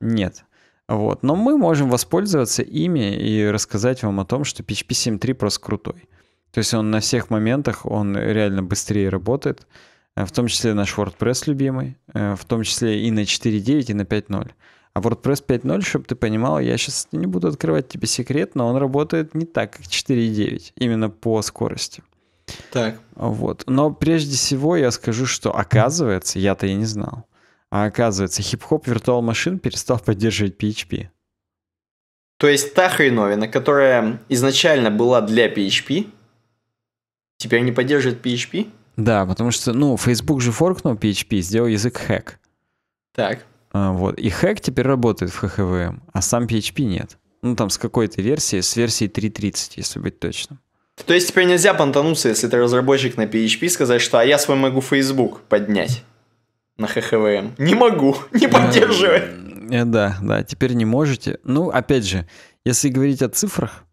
нет. Вот. Но мы можем воспользоваться ими и рассказать вам о том, что PHP 7.3 просто крутой. То есть он на всех моментах, он реально быстрее работает, э, в том числе наш WordPress любимый, э, в том числе и на 4.9, и на 5.0. А WordPress 5.0, чтобы ты понимал, я сейчас не буду открывать тебе секрет, но он работает не так, как 4.9, именно по скорости. Так. Вот. Но прежде всего я скажу, что оказывается, я-то и не знал а оказывается, хип-хоп Virtual Machine перестал поддерживать PHP. То есть та хреновина, которая изначально была для PHP, теперь не поддерживает PHP? Да, потому что, ну, Facebook же форкнул PHP, сделал язык хэк. Так. А, вот. И хэк теперь работает в HHVM, а сам PHP нет. Ну, там с какой-то версии, с версии 3.30, если быть точным. То есть теперь нельзя понтануться, если ты разработчик на PHP, сказать, что «а я свой могу Facebook поднять» на ХХВМ. Не могу, не поддерживаю. Э, да, да, теперь не можете. Ну, опять же, если говорить о цифрах,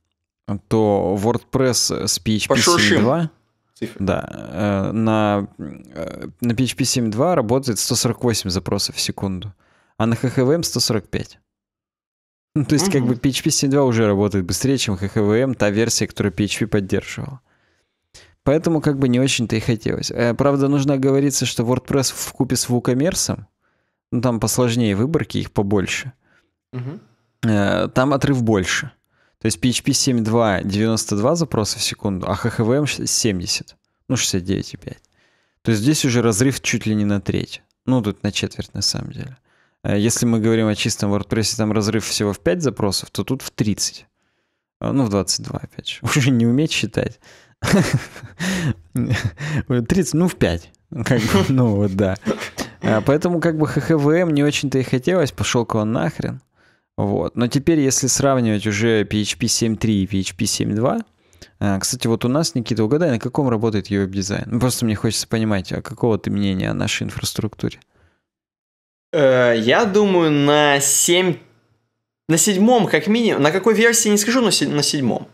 то WordPress э, с PHP 7.2 да, э, на, на PHP 7.2 работает 148 запросов в секунду, а на HHVM 145. Ну, то есть, угу. как бы PHP 7.2 уже работает быстрее, чем HHVM, та версия, которую PHP поддерживала. Поэтому как бы не очень-то и хотелось. Э, правда, нужно оговориться, что WordPress в купе с WooCommerce, ну там посложнее выборки, их побольше, угу. там отрыв больше. То есть PHP 7.2 92 запроса в секунду, а HHVM 70, ну 69,5. То есть здесь уже разрыв чуть ли не на треть. Ну, тут на четверть на самом деле. Э, если мы говорим о чистом WordPress, там разрыв всего в 5 запросов, то тут в 30. Ну, в 22, опять же. Уже не уметь считать. 30, ну, в 5. Как бы, ну, вот, да. А, поэтому как бы ХХВМ не очень-то и хотелось, пошел-ка он нахрен. Вот. Но теперь, если сравнивать уже PHP 7.3 и PHP 7.2, а, кстати, вот у нас, Никита, угадай, на каком работает ее дизайн? Ну, просто мне хочется понимать, а какого ты мнения о нашей инфраструктуре? Э, я думаю, на 7... На седьмом, как минимум. На какой версии, не скажу, но на седьмом.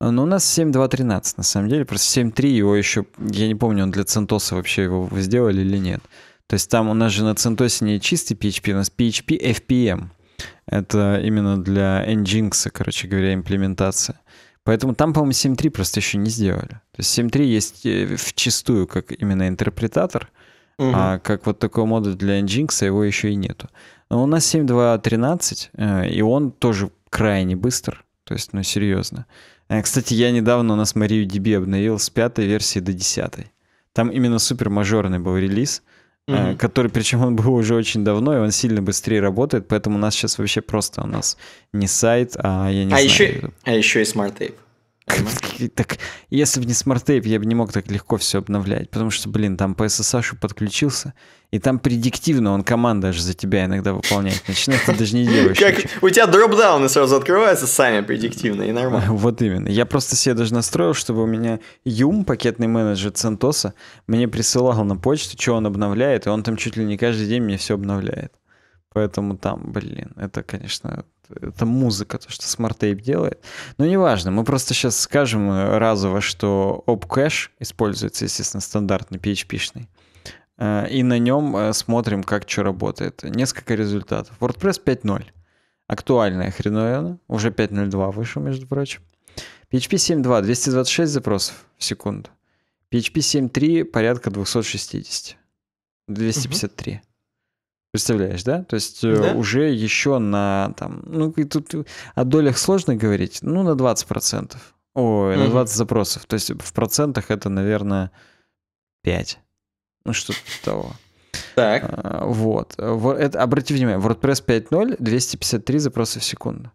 А, ну, у нас 7.2.13, на самом деле. Просто 7.3 его еще... Я не помню, он для Центоса вообще его сделали или нет. То есть там у нас же на Центосе не чистый PHP, у нас PHP FPM. Это именно для Nginx, короче говоря, имплементация. Поэтому там, по-моему, 7.3 просто еще не сделали. То есть 7.3 есть э, в чистую как именно интерпретатор, угу. а как вот такой модуль для Nginx его еще и нету. Но у нас 7.2.13, э, и он тоже крайне быстр. То есть, ну, серьезно. Э, кстати, я недавно у нас Марию MariaDB обновил с пятой версии до десятой. Там именно супер мажорный был релиз, mm-hmm. который, причем он был уже очень давно, и он сильно быстрее работает, поэтому у нас сейчас вообще просто у нас не сайт, а я не а знаю. Еще, э, а еще и смарт-тейп так, если бы не смарт-тейп, я бы не мог так легко все обновлять, потому что, блин, там по SSH подключился, и там предиктивно он команда же за тебя иногда выполняет. Начинает даже не делаешь. Как ничего. у тебя дропдауны сразу открываются сами предиктивно и нормально. Вот именно. Я просто себе даже настроил, чтобы у меня Юм, пакетный менеджер Центоса, мне присылал на почту, что он обновляет, и он там чуть ли не каждый день мне все обновляет. Поэтому там, блин, это, конечно, это музыка, то, что Smart Tape делает. Но неважно, мы просто сейчас скажем разово, что OpCache используется, естественно, стандартный PHP-шный. Э, и на нем э, смотрим, как что работает. Несколько результатов. WordPress 5.0. Актуальная хреновина. Уже 5.02 вышел, между прочим. PHP 7.2 226 запросов в секунду. PHP 7.3 порядка 260. 253. Угу. Представляешь, да? То есть э, да? уже еще на там, ну и тут о долях сложно говорить, ну на 20%. процентов. Ой, на 20 запросов. То есть в процентах это, наверное, 5. Ну что-то типа того. Так. А, вот. Это, обрати внимание, WordPress 5.0 253 запроса в секунду.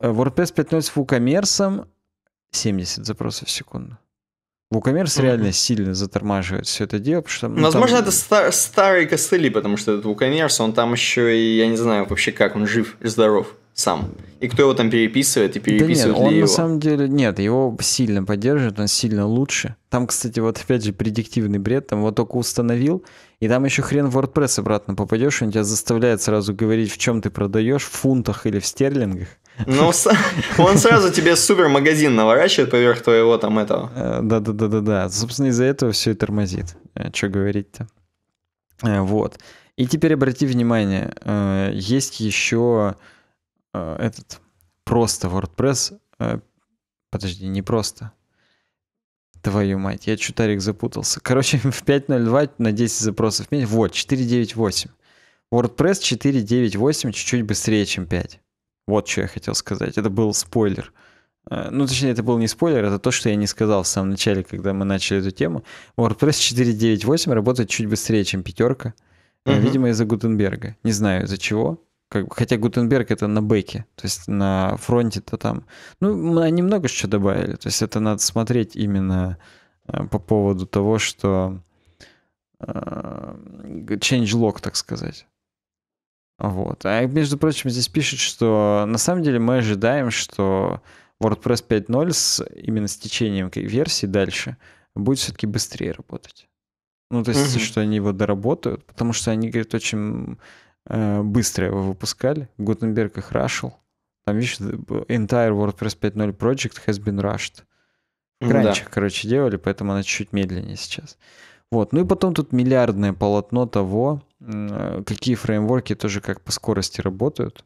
Э, WordPress 5.0 с WooCommerce 70 запросов в секунду. WooCommerce mm-hmm. реально сильно затормаживает все это дело, потому что... Ну, Возможно, там... это стар- старые костыли, потому что этот WooCommerce, он там еще и, я не знаю вообще как, он жив и здоров сам. И кто его там переписывает и переписывает да нет, ли он его? на самом деле, нет, его сильно поддерживает, он сильно лучше. Там, кстати, вот опять же предиктивный бред, там вот только установил, и там еще хрен в WordPress обратно попадешь, он тебя заставляет сразу говорить, в чем ты продаешь, в фунтах или в стерлингах. но ну, он сразу тебе супер магазин наворачивает поверх твоего там этого. Э, да-да-да-да-да, собственно, из-за этого все и тормозит, э, что говорить-то. Э, вот. И теперь обрати внимание, есть еще Э, этот просто WordPress. Э, подожди, не просто. Твою мать, я Тарик запутался. Короче, в 5.02 на 10 запросов в месяц. Вот, 4.9.8. WordPress 4.9.8 чуть-чуть быстрее, чем 5. Вот что я хотел сказать. Это был спойлер. Э, ну, точнее, это был не спойлер, это то, что я не сказал в самом начале, когда мы начали эту тему. WordPress 4.9.8 работает чуть быстрее, чем пятерка. Угу. Видимо, из-за Гутенберга. Не знаю, из-за чего. Как, хотя Гутенберг это на бэке, то есть на фронте-то там. Ну, они много что добавили. То есть это надо смотреть именно э, по поводу того, что э, change log так сказать. Вот. А между прочим, здесь пишет, что на самом деле мы ожидаем, что WordPress 5.0 с, именно с течением версии дальше будет все-таки быстрее работать. Ну, то есть, угу. что они его доработают, потому что они, говорят, очень Э, быстро его выпускали. Гутенберг их рашил. Там, видишь, entire WordPress 5.0 project has been rushed. Ну Раньше, да. короче, делали, поэтому она чуть медленнее сейчас. Вот. Ну и потом тут миллиардное полотно того, э, какие фреймворки тоже как по скорости работают.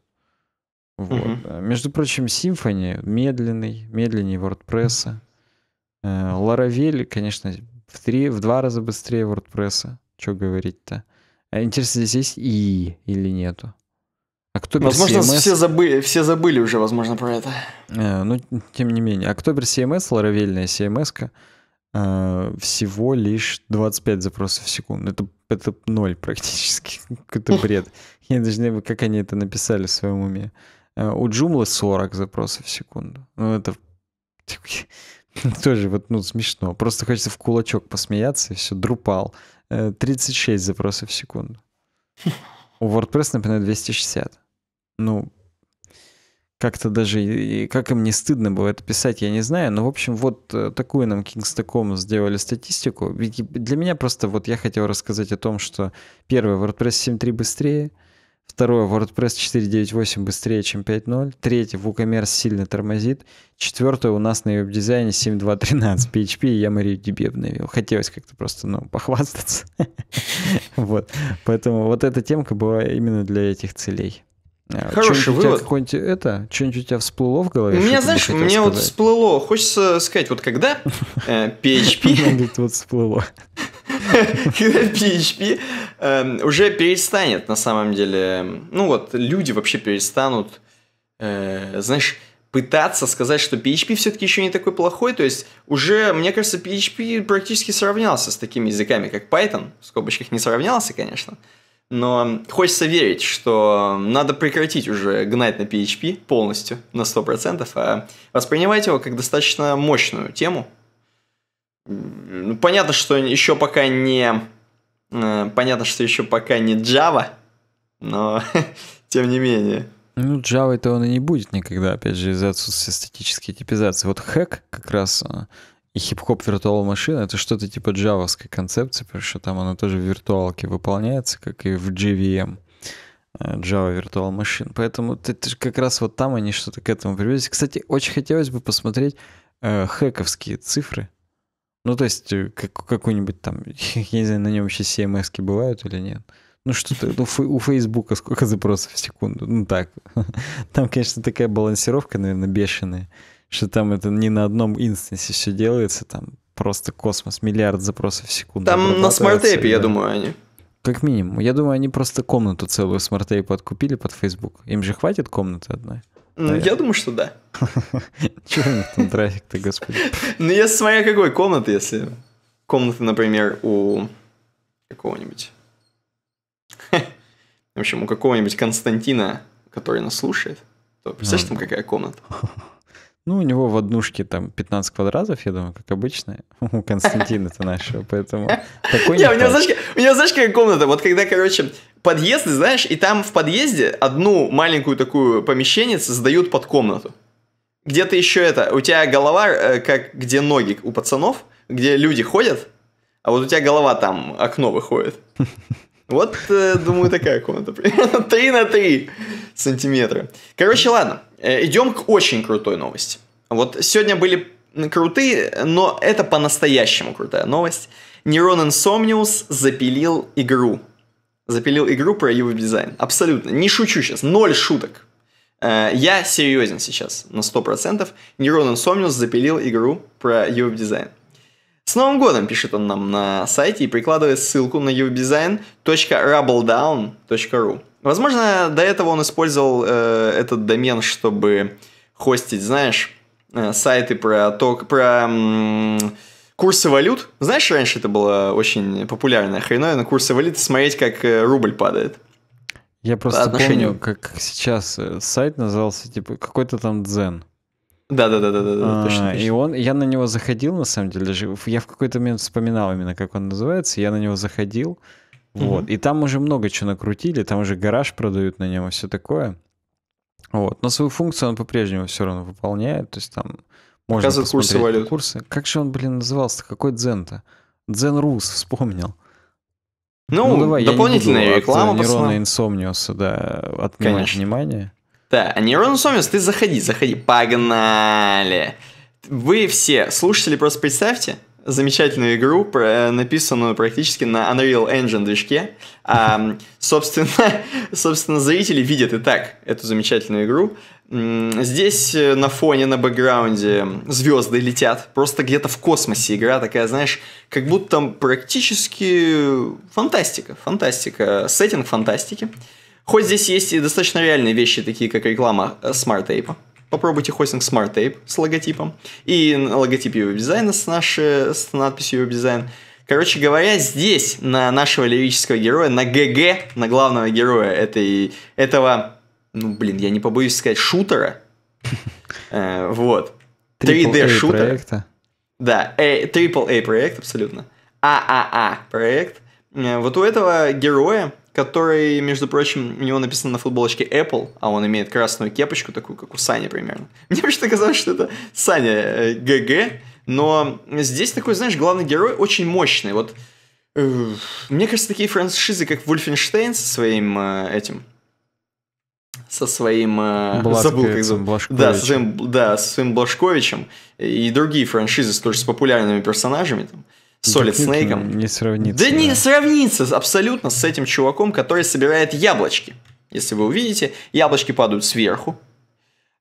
Вот. Угу. Между прочим, Symfony медленный, медленнее WordPress. Laravel, конечно, в, три, в два раза быстрее WordPress. Что говорить-то? А интересно, здесь есть и или нету? Октобер а возможно, CMS... все, забыли, все забыли уже, возможно, про это. А, ну, тем не менее. Октобер CMS, ларовельная CMS, а, э, всего лишь 25 запросов в секунду. Это, это ноль практически. Какой-то бред. Я даже не знаю, как они это написали в своем уме. А, у Joomla 40 запросов в секунду. Ну, это тоже вот, ну, смешно. Просто хочется в кулачок посмеяться, и все, друпал. 36 э, запросов в секунду. У WordPress, например, 260. Ну, как-то даже, как им не стыдно было это писать, я не знаю. Но, в общем, вот э, такую нам Kings.com сделали статистику. Ведь для меня просто вот я хотел рассказать о том, что первое, WordPress 7.3 быстрее — Второе, WordPress 4.9.8 быстрее, чем 5.0. Третье, WooCommerce сильно тормозит. Четвертое, у нас на веб-дизайне 7.2.13 PHP, и я MariaDB обновил. Хотелось как-то просто, ну, похвастаться. Вот. Поэтому вот эта темка была именно для этих целей. А, Хороший вывод. Какое-нибудь это, что-нибудь у тебя всплыло в голове? У меня, знаешь, мне вот всплыло. Хочется сказать, вот когда PHP... Э, вот всплыло когда PHP э, уже перестанет на самом деле, ну вот люди вообще перестанут, э, знаешь, пытаться сказать, что PHP все-таки еще не такой плохой, то есть уже, мне кажется, PHP практически сравнялся с такими языками, как Python, в скобочках не сравнялся, конечно, но хочется верить, что надо прекратить уже гнать на PHP полностью, на 100%, а воспринимать его как достаточно мощную тему – ну, понятно, что еще пока не... Э, понятно, что еще пока не Java, но тем не менее. Ну, Java это он и не будет никогда, опять же, из-за отсутствия статической типизации. Вот хэк как раз э, и хип-хоп виртуал машина это что-то типа джавовской концепции, потому что там она тоже в виртуалке выполняется, как и в JVM. Э, Java Virtual Machine. Поэтому это как раз вот там они что-то к этому привезли. Кстати, очень хотелось бы посмотреть э, хэковские цифры, ну, то есть, э, как, какой-нибудь там, я не знаю, на нем еще CMS бывают или нет. Ну, что-то, ну, у Фейсбука сколько запросов в секунду? Ну, так. Там, конечно, такая балансировка, наверное, бешеная, что там это не на одном инстансе все делается, там просто космос, миллиард запросов в секунду. Там на смарт-эпе, да. я думаю, они. Как минимум. Я думаю, они просто комнату целую смарт-эйпу откупили под Facebook. Им же хватит комнаты одной. Ну, я думаю, что да. Чего у них там трафик-то, господи? Ну, я смотря какой комнаты, если... Комнаты, например, у какого-нибудь... В общем, у какого-нибудь Константина, который нас слушает, то представляешь, там какая комната? Ну, у него в однушке там 15 квадратов, я думаю, как обычно. У Константина-то нашего, поэтому... Не, у него, знаешь, какая комната? Вот когда, короче, Подъезды, знаешь, и там в подъезде одну маленькую такую помещение сдают под комнату. Где-то еще это, у тебя голова, э, как где ноги у пацанов, где люди ходят, а вот у тебя голова там, окно выходит. Вот, э, думаю, такая комната. Три на три сантиметра. Короче, ладно, э, идем к очень крутой новости. Вот сегодня были крутые, но это по-настоящему крутая новость. Neuron Insomnius запилил игру запилил игру про UV дизайн. Абсолютно. Не шучу сейчас. Ноль шуток. Э, я серьезен сейчас на 100%. Neuron Insomnius запилил игру про UV дизайн. С Новым годом, пишет он нам на сайте и прикладывает ссылку на uvdesign.rubbledown.ru. Возможно, до этого он использовал э, этот домен, чтобы хостить, знаешь, э, сайты про ток про... М- курсы валют. Знаешь, раньше это было очень популярное. хреновина, на курсы валют смотреть, как э, рубль падает. Я просто отношению. помню, как сейчас э, сайт назывался, типа, какой-то там дзен. Да, да, да, да, да, точно, точно. И он, я на него заходил, на самом деле, даже я в какой-то момент вспоминал именно, как он называется, я на него заходил, угу. вот, и там уже много чего накрутили, там уже гараж продают на нем и все такое, вот, но свою функцию он по-прежнему все равно выполняет, то есть там можно Показывают курсы валют. Курсы. Как же он, блин, назывался? Какой дзен-то? Дзен Рус вспомнил. Ну, ну давай, дополнительная я не буду э, реклама. От нейрона инсомниуса, да, отнимать Конечно. внимание. Да, а нейрон инсомниус, ты заходи, заходи. Погнали! Вы все, слушатели, просто представьте, замечательную игру, написанную практически на Unreal Engine движке. А, собственно, собственно, зрители видят и так эту замечательную игру. Здесь э, на фоне, на бэкграунде звезды летят. Просто где-то в космосе игра такая, знаешь, как будто практически фантастика. Фантастика. Сеттинг фантастики. Хоть здесь есть и достаточно реальные вещи, такие как реклама э, Smart тейпа Попробуйте хостинг Smart Tape с логотипом. И логотип его дизайна с, нашей, с надписью его дизайн. Короче говоря, здесь на нашего лирического героя, на ГГ, на главного героя этой, этого ну, блин, я не побоюсь сказать, шутера. Э, вот. 3 d шутер, Да, AAA э, проект, абсолютно. ААА а а проект. Э, вот у этого героя, который, между прочим, у него написано на футболочке Apple, а он имеет красную кепочку, такую, как у Сани примерно. Мне вообще казалось, что это Саня ГГ, но здесь такой, знаешь, главный герой очень мощный. Вот мне кажется, такие франшизы, как Wolfenstein со своим этим со своим... Э, Блашко, забыл, Да, со своим, да, со своим Блашковичем и другие франшизы тоже с популярными персонажами. Там. Солид Снейком Не сравнится. Да, да не сравнится абсолютно с этим чуваком, который собирает яблочки. Если вы увидите, яблочки падают сверху,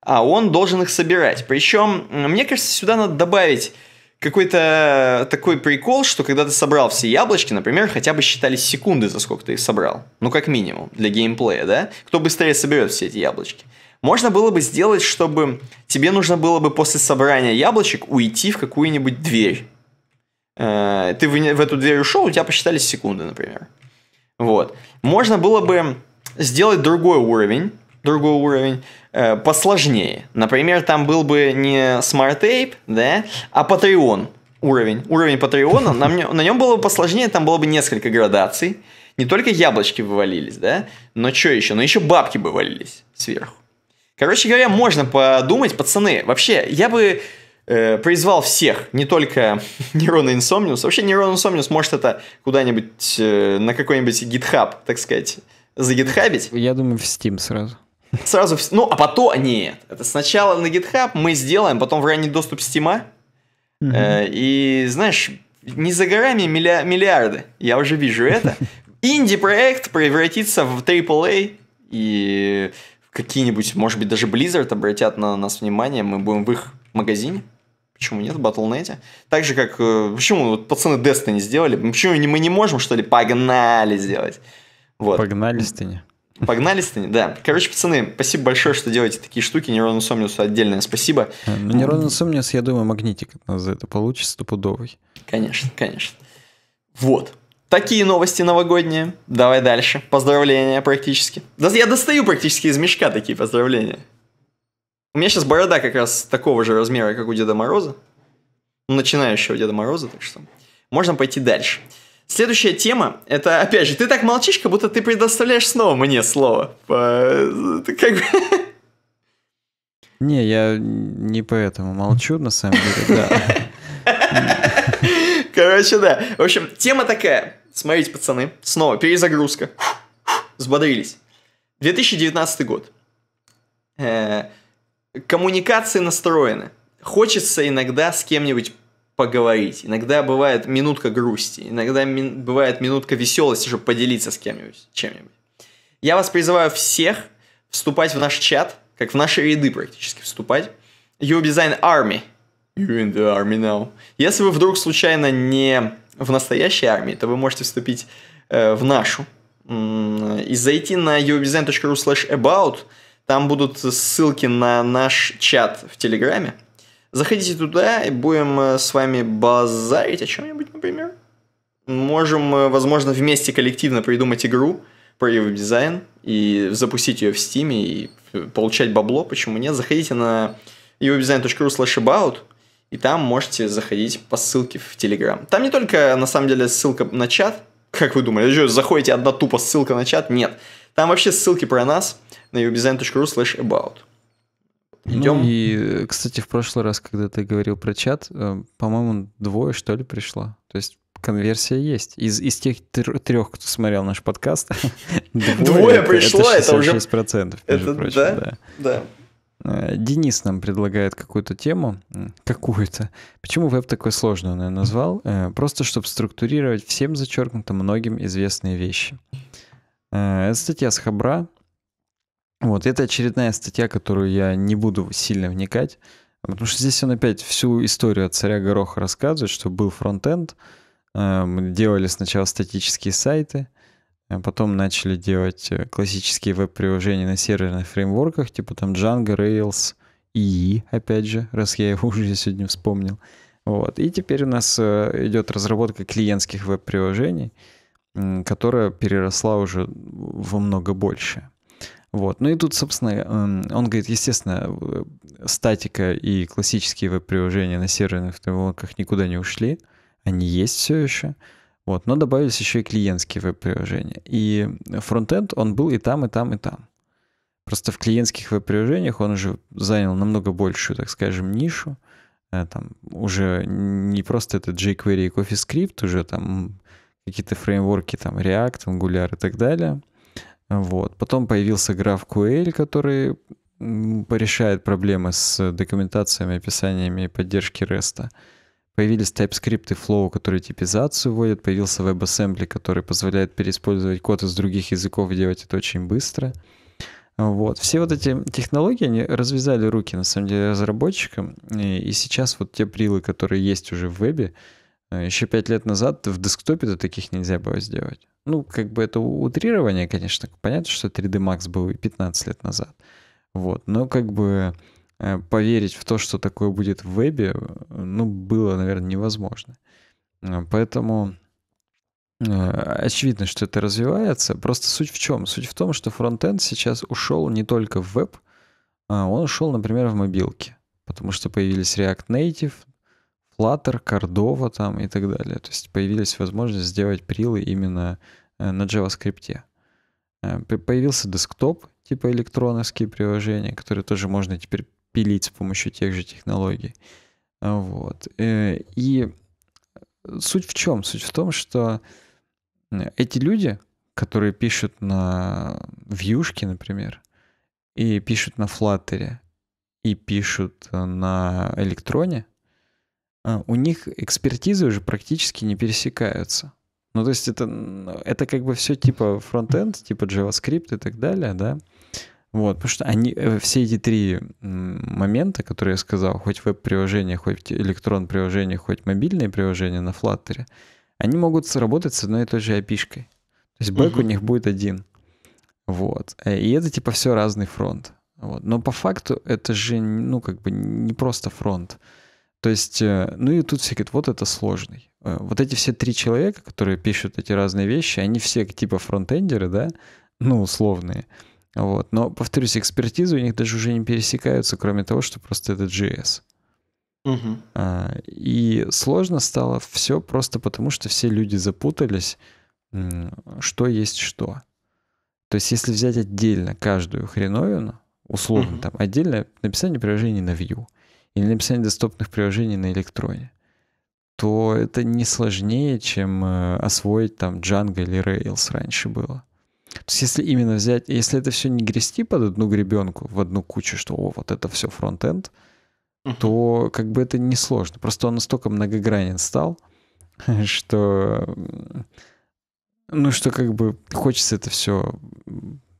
а он должен их собирать. Причем, мне кажется, сюда надо добавить какой-то э, такой прикол, что когда ты собрал все яблочки, например, хотя бы считались секунды, за сколько ты их собрал. Ну, как минимум, для геймплея, да? Кто быстрее соберет все эти яблочки. Можно было бы сделать, чтобы тебе нужно было бы после собрания яблочек уйти в какую-нибудь дверь. Э, ты в эту дверь ушел, у тебя посчитались секунды, например. Вот. Можно было бы сделать другой уровень, другой уровень, э, посложнее. Например, там был бы не Smart Ape, да, а Patreon уровень. Уровень Патреона, на, на нем было бы посложнее, там было бы несколько градаций. Не только яблочки вывалились, да, но что еще? Но еще бабки вывалились сверху. Короче говоря, можно подумать, пацаны, вообще, я бы э, призвал всех, не только Нейрона Инсомниус, вообще Нейрон Инсомниус может это куда-нибудь э, на какой-нибудь GitHub, так сказать, загитхабить. Я думаю, в Steam сразу. Сразу, все, ну, а потом, а нет, это сначала на GitHub мы сделаем, потом в ранний доступ стима. Угу. Э, и, знаешь, не за горами а милля... миллиарды, я уже вижу это. Инди-проект превратится в AAA и какие-нибудь, может быть, даже Blizzard обратят на нас внимание, мы будем в их магазине. Почему нет? В Battle.net. Так же, как... Э, почему вот пацаны Destiny сделали? Почему мы не можем, что ли, погнали сделать? Вот. Погнали, Стыня. Погнали, Стани, да. Короче, пацаны, спасибо большое, что делаете такие штуки. Нейрону Сомниусу отдельное спасибо. Э, ну, Нейрону Сомниус, я думаю, магнитик за это получится стопудовый. Конечно, конечно. Вот. Такие новости новогодние. Давай дальше. Поздравления практически. Да я достаю практически из мешка такие поздравления. У меня сейчас борода как раз такого же размера, как у Деда Мороза. Ну, начинающего Деда Мороза, так что... Можно пойти Дальше. Следующая тема, это, опять же, ты так молчишь, как будто ты предоставляешь снова мне слово. Ты как бы... Не, я не поэтому молчу, на самом деле, да. Короче, да. В общем, тема такая. Смотрите, пацаны, снова перезагрузка. Взбодрились. 2019 год. Э, коммуникации настроены. Хочется иногда с кем-нибудь поговорить. Иногда бывает минутка грусти, иногда мин- бывает минутка веселости, чтобы поделиться с кем-нибудь, чем-нибудь. Я вас призываю всех вступать в наш чат, как в наши ряды практически вступать. You Design Army. You in the army now. Если вы вдруг случайно не в настоящей армии, то вы можете вступить э, в нашу. И зайти на uobdesign.ru slash about. Там будут ссылки на наш чат в Телеграме. Заходите туда и будем э, с вами базарить о чем-нибудь, например. Можем, э, возможно, вместе коллективно придумать игру про ее дизайн и запустить ее в Steam и э, получать бабло, почему нет. Заходите на uwebdesign.ru slash about, и там можете заходить по ссылке в Telegram. Там не только, на самом деле, ссылка на чат, как вы думали, что, заходите одна тупо ссылка на чат? Нет. Там вообще ссылки про нас на uwebdesign.ru slash about. Идем. Ну, и, кстати, в прошлый раз, когда ты говорил про чат, э, по-моему, двое, что ли, пришло. То есть конверсия есть. Из, из тех трех, кто смотрел наш подкаст, двое, пришло, это, это уже... 6%, это, да? Да. да. Э, Денис нам предлагает какую-то тему, какую-то. Почему веб такой сложный, он ее назвал? Э, просто, чтобы структурировать всем зачеркнуто многим известные вещи. Это статья с Хабра, вот, это очередная статья, которую я не буду сильно вникать, потому что здесь он опять всю историю от царя Гороха рассказывает, что был фронтенд, э, мы делали сначала статические сайты, а потом начали делать э, классические веб-приложения на серверных фреймворках, типа там Django, Rails, и опять же, раз я его уже сегодня вспомнил. Вот. И теперь у нас э, идет разработка клиентских веб-приложений, которая переросла уже во много больше. Вот. Ну и тут, собственно, эм, он говорит, естественно, э, статика и классические веб-приложения на серверных треволоках никуда не ушли, они есть все еще. Вот. Но добавились еще и клиентские веб-приложения. И фронтенд, он был и там, и там, и там. Просто в клиентских веб-приложениях он уже занял намного большую, так скажем, нишу. Э, там уже не просто этот jQuery и CoffeeScript, уже там какие-то фреймворки, там React, Angular и так далее — вот. Потом появился граф QL, который порешает проблемы с документациями, описаниями и поддержкой REST. Появились TypeScript и Flow, которые типизацию вводят. Появился WebAssembly, который позволяет переиспользовать код из других языков и делать это очень быстро. Вот. Все вот эти технологии, они развязали руки, на самом деле, разработчикам. И сейчас вот те прилы, которые есть уже в вебе, э, еще пять лет назад в десктопе-то таких нельзя было сделать. Ну, как бы это утрирование, конечно. Понятно, что 3D Max был и 15 лет назад. Вот. Но как бы э, поверить в то, что такое будет в вебе, ну, было, наверное, невозможно. Э, поэтому э, очевидно, что это развивается. Просто суть в чем? Суть в том, что фронтенд сейчас ушел не только в веб, а он ушел, например, в мобилки, потому что появились React Native, Flutter, Cordova там и так далее. То есть появились возможность сделать прилы именно э, на JavaScript. Э, появился десктоп, типа электроновские приложения, которые тоже можно теперь пилить с помощью тех же технологий. Вот. Э, и суть в чем? Суть в том, что эти люди, которые пишут на вьюшке, например, и пишут на флаттере, и пишут на электроне — а, у них экспертизы уже практически не пересекаются. Ну, то есть это, это как бы все типа фронтенд, типа JavaScript и так далее, да. Вот, потому что они, э, все эти три момента, которые я сказал, хоть веб-приложение, хоть электрон-приложение, хоть мобильные приложения на Flutter, они могут сработать с одной и той же API-шкой. То есть бэк угу. у них будет один. Вот. Э, и это типа все разный фронт. Вот. Но по факту это же, ну, как бы не просто фронт. То есть, э, ну и тут все говорят, вот это сложный. Э, вот эти все три человека, которые пишут эти разные вещи, они все типа фронтендеры, да, ну, условные. Вот. Но, повторюсь, экспертизы у них даже уже не пересекаются, кроме того, что просто это JS. Угу. А, и сложно стало все просто потому, что все люди запутались, что есть что. То есть, если взять отдельно каждую хреновину, условно угу. там отдельное написание приложения на Vue — или написание доступных приложений на электроне, то это не сложнее, чем э, освоить там Django или Rails раньше было. То есть если именно взять, если это все не грести под одну гребенку, в одну кучу, что о, вот это все фронтенд, uh-huh. то как бы это не сложно. Просто он настолько многогранен стал, что ну что как бы хочется это все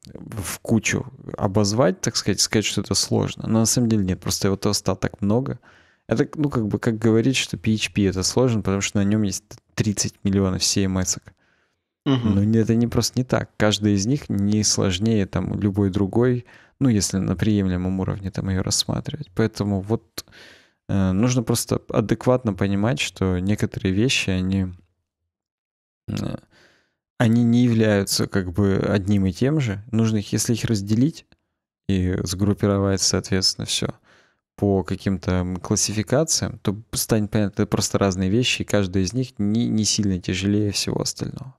в кучу обозвать, так сказать, сказать, что это сложно. Но на самом деле нет, просто его то так много. Это, ну, как бы, как говорить, что PHP это сложно, потому что на нем есть 30 миллионов CMS. -ок. Угу. Ну, это не просто не так. Каждая из них не сложнее там любой другой, ну, если на приемлемом уровне там ее рассматривать. Поэтому вот э, нужно просто адекватно понимать, что некоторые вещи, они... Э, они не являются как бы одним и тем же. Нужно их, если их разделить и сгруппировать, соответственно, все по каким-то классификациям, то станет понятно, это просто разные вещи, и каждая из них не, не сильно тяжелее всего остального.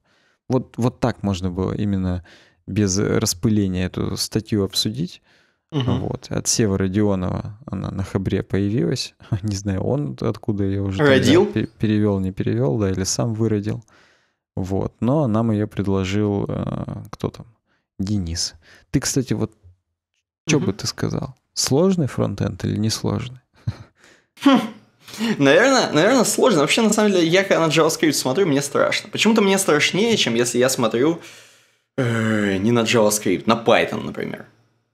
Вот, вот так можно было именно без распыления эту статью обсудить. Угу. Вот. От Сева Родионова она на хабре появилась. Не знаю, он откуда ее уже Родил? перевел, не перевел, да, или сам выродил. Вот. Но нам ее предложил э, кто там? Денис. Ты, кстати, вот что угу. бы ты сказал? Сложный фронтенд или несложный? Наверное, хм. наверное, сложно. Вообще, на самом деле, я когда на JavaScript смотрю, мне страшно. Почему-то мне страшнее, чем если я смотрю э, не на JavaScript, на Python, например.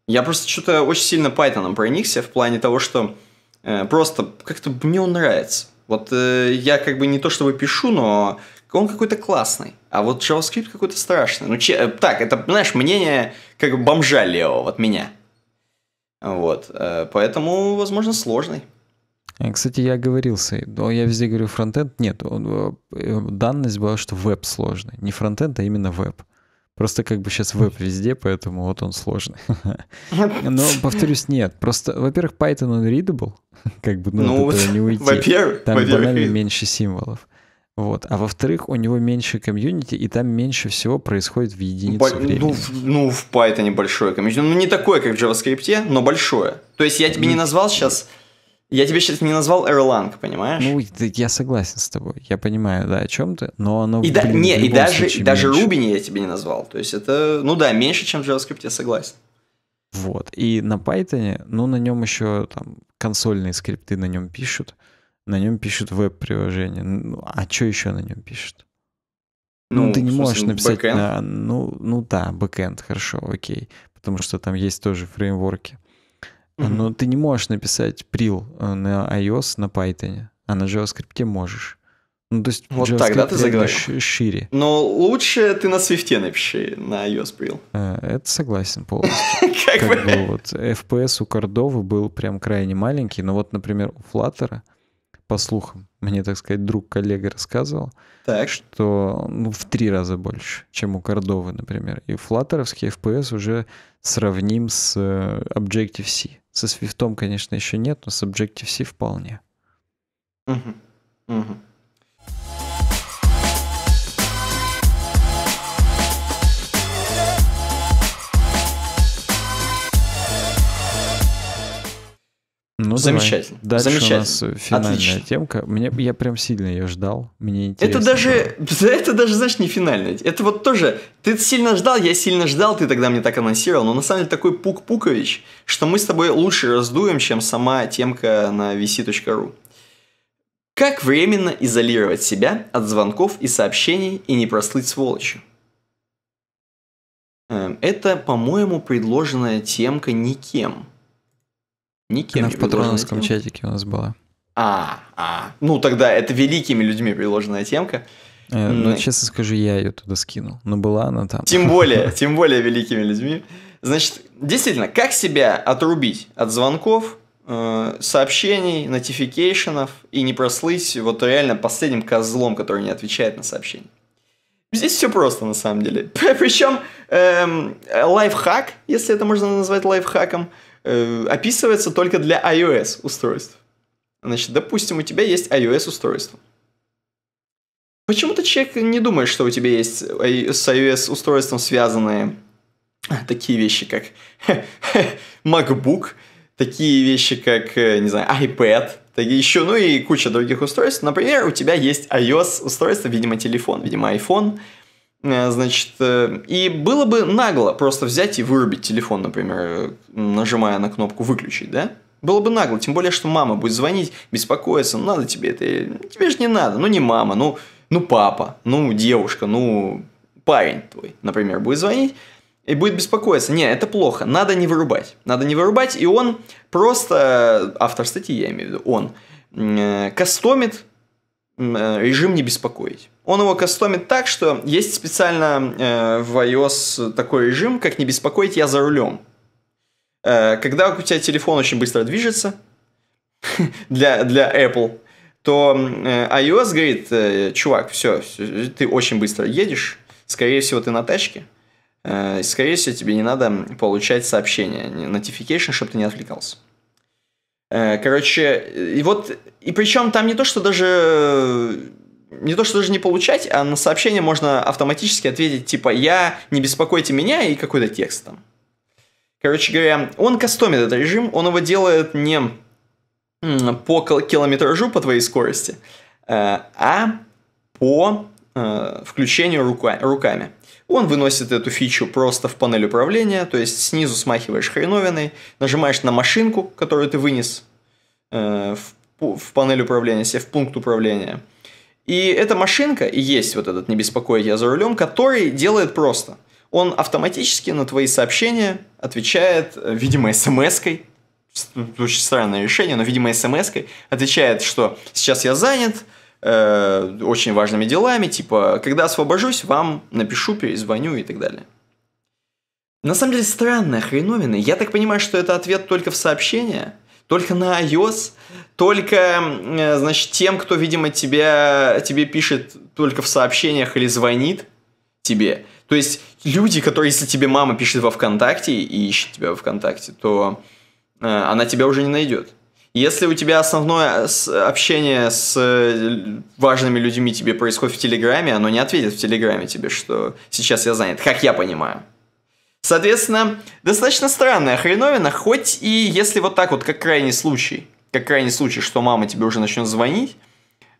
Я просто что-то очень сильно Python проникся в плане того, что э, просто как-то мне он нравится. Вот э, я как бы не то чтобы пишу, но он какой-то классный, а вот JavaScript какой-то страшный. Ну, че, э, так, это, знаешь, мнение как бомжа левого от меня. Вот, э, поэтому, возможно, сложный. Э, кстати, я оговорился, но я везде говорю фронтенд. Нет, он, данность была, что веб сложный. Не фронтенд, а именно веб. Просто как бы сейчас веб везде, поэтому вот он сложный. Но, повторюсь, нет. Просто, во-первых, Python он readable, как бы, ну, ну не уйти. Во-первых, Там во-первых. банально меньше символов. Вот. А во-вторых, у него меньше комьюнити, и там меньше всего происходит в ну, единицу Бо- времени. Ну, в, ну, в Python большое комьюнити. Ну, не такое, как в JavaScript, но большое. То есть я тебе не ну, назвал сейчас... Я тебе сейчас не назвал Erlang, понимаешь? Ну, я согласен с тобой. Я понимаю, да, о чем ты, но оно... И блин, да, не, и даже, даже меньше. Ruby я тебе не назвал. То есть это, ну да, меньше, чем в JavaScript, я согласен. Вот. И на Python, ну, на нем еще там консольные скрипты на нем пишут. Uh, на нем пишут веб-приложение. Ну, а что еще на нем пишут? Ну, ну ты не можешь написать backend? на... Ну, ну да, бэкэнд, хорошо, окей. Потому что там есть тоже фреймворки. Но ты не можешь написать прил э, на iOS на Python, а на JavaScript можешь. Ну, то есть вот JavaScript тогда ты заговоришь. Э, шире. Но лучше ты на Swift напиши, на iOS прил. Э, это согласен полностью. как, как бы. вот, FPS у Кордовы был прям крайне маленький, но вот, например, у Flutter по слухам, мне, так сказать, друг, коллега рассказывал, так. что ну, в три раза больше, чем у Кордовы, например. И флаттеровский FPS уже сравним с э, Objective-C. Со Swift, конечно, еще нет, но с Objective-C вполне. Угу. Угу. Ну, Замечательно. Давай. Дальше Замечательно. у нас финальная Отлично. темка. Мне, я прям сильно ее ждал. Мне интересно. Это даже, было. это даже, знаешь, не финальная. Это вот тоже, ты сильно ждал, я сильно ждал, ты тогда мне так анонсировал, но на самом деле такой пук-пукович, что мы с тобой лучше раздуем, чем сама темка на vc.ru. Как временно изолировать себя от звонков и сообщений и не прослыть сволочью? Эм, это, по-моему, предложенная темка никем – Никем Она в патроновском чатике у нас была. А, а. Ну, тогда это великими людьми приложенная темка. Э, ну, mm. честно скажу, я ее туда скинул. Но была она там. Тем более, тем более великими людьми. Значит, действительно, как себя отрубить от звонков, э, сообщений, нотификейшенов и не прослыть вот реально последним козлом, который не отвечает на сообщения. Здесь все просто на самом деле. Причем эм, лайфхак, если это можно назвать лайфхаком, Э, описывается только для iOS устройств. Значит, допустим, у тебя есть iOS устройство. Почему-то человек не думает, что у тебя есть с iOS устройством связанные такие вещи, как MacBook, такие вещи, как, э, не знаю, iPad, еще, ну и куча других устройств. Например, у тебя есть iOS устройство, видимо, телефон, видимо, iPhone, Э, значит, э, и было бы нагло просто взять и вырубить телефон, например, э, нажимая на кнопку «выключить», да? Было бы нагло, тем более, что мама будет звонить, беспокоиться, ну надо тебе это, тебе же не надо, ну не мама, ну, ну папа, ну девушка, ну парень твой, например, будет звонить, и будет беспокоиться. Не, это плохо, надо не вырубать. Надо не вырубать, и он просто, автор статьи я имею в виду, он, э, кастомит Э, режим не беспокоить. Он его кастомит так, что есть специально э, в iOS такой режим, как не беспокоить, я за рулем. Э, когда у тебя телефон очень быстро движется для, для Apple, то iOS говорит, чувак, все, ты очень быстро едешь, скорее всего, ты на тачке, скорее всего, тебе не надо получать сообщения, notification, чтобы ты не отвлекался. Э, короче, и вот, и причем там не то, что даже не то, что даже не получать, а на сообщение можно автоматически ответить, типа, я, не беспокойте меня, и какой-то текст там. Короче говоря, он кастомит этот режим, он его делает не по километражу, по твоей скорости, э, а по э, включению руками. Он выносит эту фичу просто в панель управления, то есть снизу смахиваешь хреновиной, нажимаешь на машинку, которую ты вынес э, в, в панель управления, себе в пункт управления. И эта машинка и есть вот этот «Не беспокоить, я за рулем», который делает просто. Он автоматически на твои сообщения отвечает, э, видимо, смс-кой, очень странное решение, но, видимо, смс-кой, отвечает, что сейчас я занят, Э, очень важными делами, типа, когда освобожусь, вам напишу, перезвоню и так далее. На самом деле странная хреновина. Я так понимаю, что это ответ только в сообщения, только на iOS, только, э, значит, тем, кто, видимо, тебя, тебе пишет только в сообщениях или звонит тебе. То есть люди, которые, если тебе мама пишет во ВКонтакте и ищет тебя во ВКонтакте, то э, она тебя уже не найдет. Если у тебя основное общение с э, важными людьми тебе происходит в Телеграме, оно не ответит в Телеграме тебе, что сейчас я занят, как я понимаю. Соответственно, достаточно странная хреновина, хоть и если вот так вот, как крайний случай, как крайний случай, что мама тебе уже начнет звонить,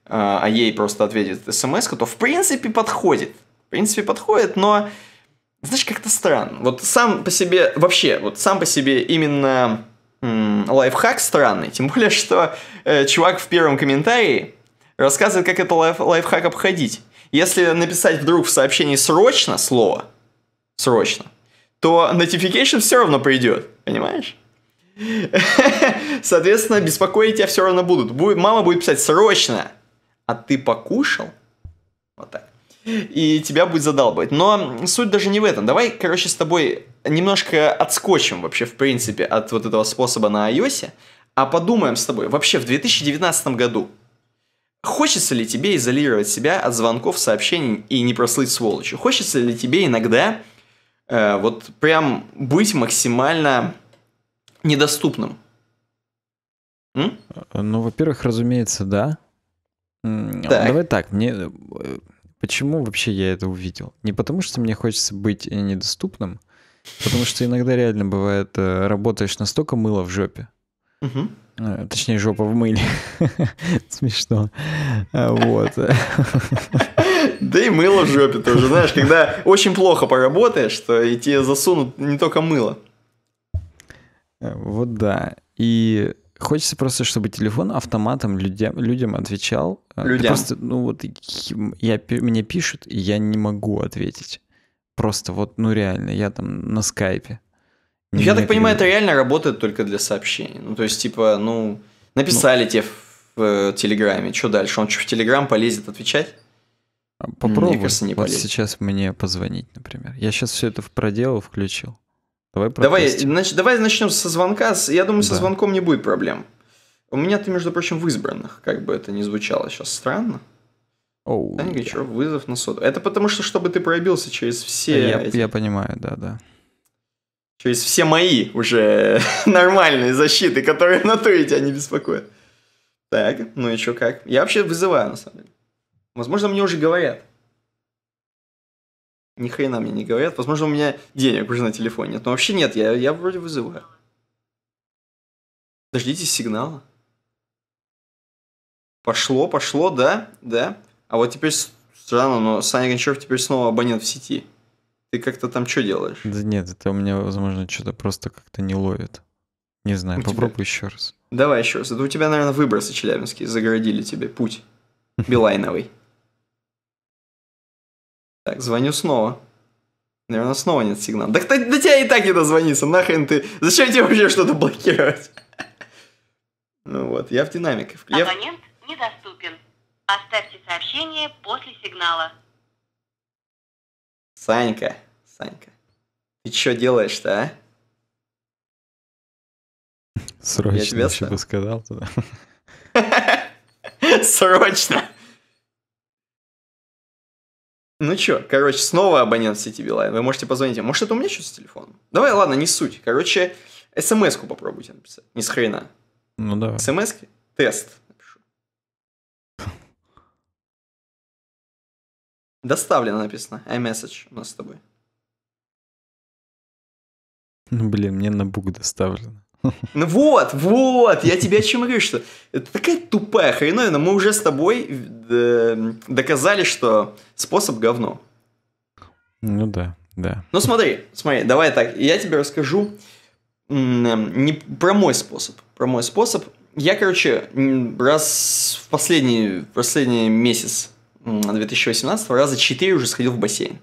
а, а ей просто ответит смс то в принципе подходит. В принципе подходит, но, знаешь, как-то странно. Вот сам по себе, вообще, вот сам по себе именно лайфхак странный, тем более, что э, чувак в первом комментарии рассказывает, как это лайф, лайфхак обходить. Если написать вдруг в сообщении срочно слово, срочно, то notification все равно придет, понимаешь? Соответственно, беспокоить тебя все равно будут. Будет, мама будет писать срочно, а ты покушал? Вот так. И тебя будет задалбывать. Но суть даже не в этом. Давай, короче, с тобой немножко отскочим вообще, в принципе, от вот этого способа на iOS, а подумаем с тобой, вообще в 2019 году Хочется ли тебе изолировать себя от звонков, сообщений и не прослыть сволочью? Хочется ли тебе иногда э, вот прям быть максимально недоступным? М? Э, ну, во-первых, разумеется, да. Так. Давай так, мне э, почему вообще я это увидел? Не потому, что мне хочется быть недоступным, Потому что иногда реально бывает, э, работаешь настолько мыло в жопе, угу. точнее жопа в мыле, смешно, э, вот. Да и мыло в жопе тоже, знаешь, когда очень плохо поработаешь, что и тебе засунут не только мыло. Вот да. И хочется просто, чтобы телефон автоматом людям, людям отвечал. Людям. Ты просто, ну вот я, мне пишут, и я не могу ответить. Просто вот, ну реально, я там на скайпе. Ну, я так понимаю, это реально работает только для сообщений. Ну, то есть, типа, ну, написали ну, тебе в, в э, Телеграме, что дальше? Он что, в Телеграм полезет отвечать? А, попробуй мне кажется, не вот сейчас мне позвонить, например. Я сейчас все это в проделал, включил. Давай Давай, нач, давай начнем со звонка. Я думаю, со да. звонком не будет проблем. У меня ты, между прочим, в избранных, как бы это ни звучало сейчас странно. Oh, да, yeah. еще вызов на сотовый. Это потому что, чтобы ты пробился через все... Я, эти... я понимаю, да, да. Через все мои уже нормальные защиты, которые на натуре тебя не беспокоят. Так, ну и что как? Я вообще вызываю, на самом деле. Возможно, мне уже говорят. Ни хрена мне не говорят. Возможно, у меня денег уже на телефоне нет. Но вообще нет, я, я вроде вызываю. Дождитесь сигнала. Пошло, пошло, да, да. А вот теперь странно, но Саня Гончаров теперь снова абонент в сети. Ты как-то там что делаешь? Да нет, это у меня, возможно, что-то просто как-то не ловит. Не знаю, у попробуй тебя... еще раз. Давай еще раз. Это у тебя, наверное, выбросы челябинские загородили тебе путь билайновый. Так, звоню снова. Наверное, снова нет сигнала. Да кто до тебя и так не дозвониться. нахрен ты. Зачем тебе вообще что-то блокировать? Ну вот, я в динамике, Абонент недоступен. Оставьте сообщение после сигнала. Санька, Санька, ты что делаешь-то, а? Срочно, что бы сказал туда. Срочно. Ну чё, короче, снова абонент в сети Билайн. Вы можете позвонить. Может, это у меня что с телефоном? Давай, ладно, не суть. Короче, смс-ку попробуйте написать. Ни с хрена. Ну да. смс -ки? Тест. Доставлено написано. iMessage а у нас с тобой. Ну, блин, мне на бук доставлено. Ну вот, вот, я тебе о чем говорю, что это такая тупая хреновина. Мы уже с тобой э, доказали, что способ говно. Ну да, да. Ну смотри, смотри, давай так, я тебе расскажу эм, не про мой способ, про мой способ. Я, короче, раз в последний, последний месяц 2018 раза 4 уже сходил в бассейн.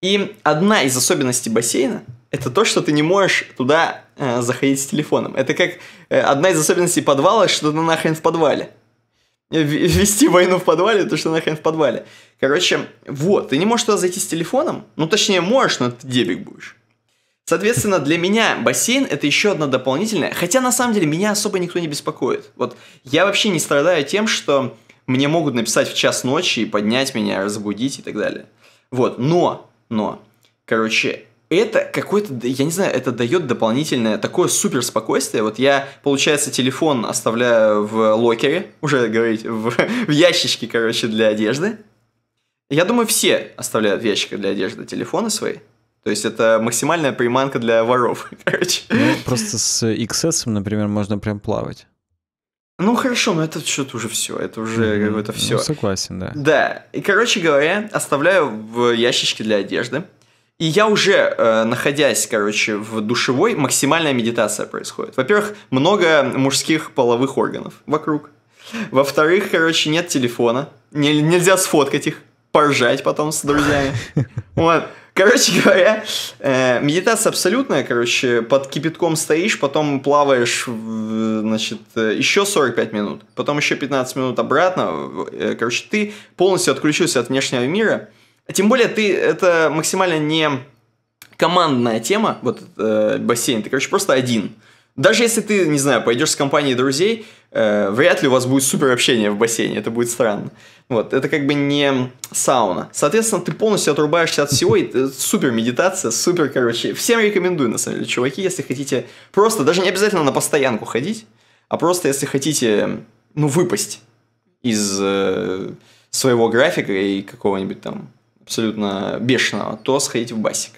И одна из особенностей бассейна – это то, что ты не можешь туда э, заходить с телефоном. Это как э, одна из особенностей подвала, что ты нахрен в подвале. Э, вести войну в подвале, то что нахрен в подвале. Короче, вот, ты не можешь туда зайти с телефоном. Ну, точнее, можешь, но ты дебик будешь. Соответственно, для меня бассейн это еще одна дополнительная, хотя на самом деле меня особо никто не беспокоит. Вот я вообще не страдаю тем, что мне могут написать в час ночи и поднять меня, разбудить и так далее. Вот, но, но, короче, это какой-то, я не знаю, это дает дополнительное такое супер спокойствие. Вот я, получается, телефон оставляю в локере, уже говорить в, в ящичке, короче, для одежды. Я думаю, все оставляют в ящиках для одежды телефоны свои. То есть это максимальная приманка для воров, короче. Ну, просто с XS, например, можно прям плавать. Ну хорошо, но это что-то уже все, это уже mm-hmm. это все. Ну, согласен, да. Да. И короче говоря, оставляю в ящичке для одежды. И я уже, э, находясь, короче, в душевой, максимальная медитация происходит. Во-первых, много мужских половых органов вокруг. Во-вторых, короче, нет телефона. Нельзя сфоткать их, поржать потом с друзьями. Вот. Короче говоря, э, медитация абсолютная, короче, под кипятком стоишь, потом плаваешь, значит, э, еще 45 минут, потом еще 15 минут обратно. Э, короче, ты полностью отключился от внешнего мира. Тем более, ты это максимально не командная тема, вот э, бассейн, ты, короче, просто один. Даже если ты, не знаю, пойдешь с компанией друзей, э, вряд ли у вас будет супер общение в бассейне, это будет странно. Вот, это как бы не сауна. Соответственно, ты полностью отрубаешься от всего, и э, супер медитация, супер, короче. Всем рекомендую, на самом деле, чуваки, если хотите просто, даже не обязательно на постоянку ходить, а просто если хотите, ну, выпасть из э, своего графика и какого-нибудь там абсолютно бешеного, то сходите в басик.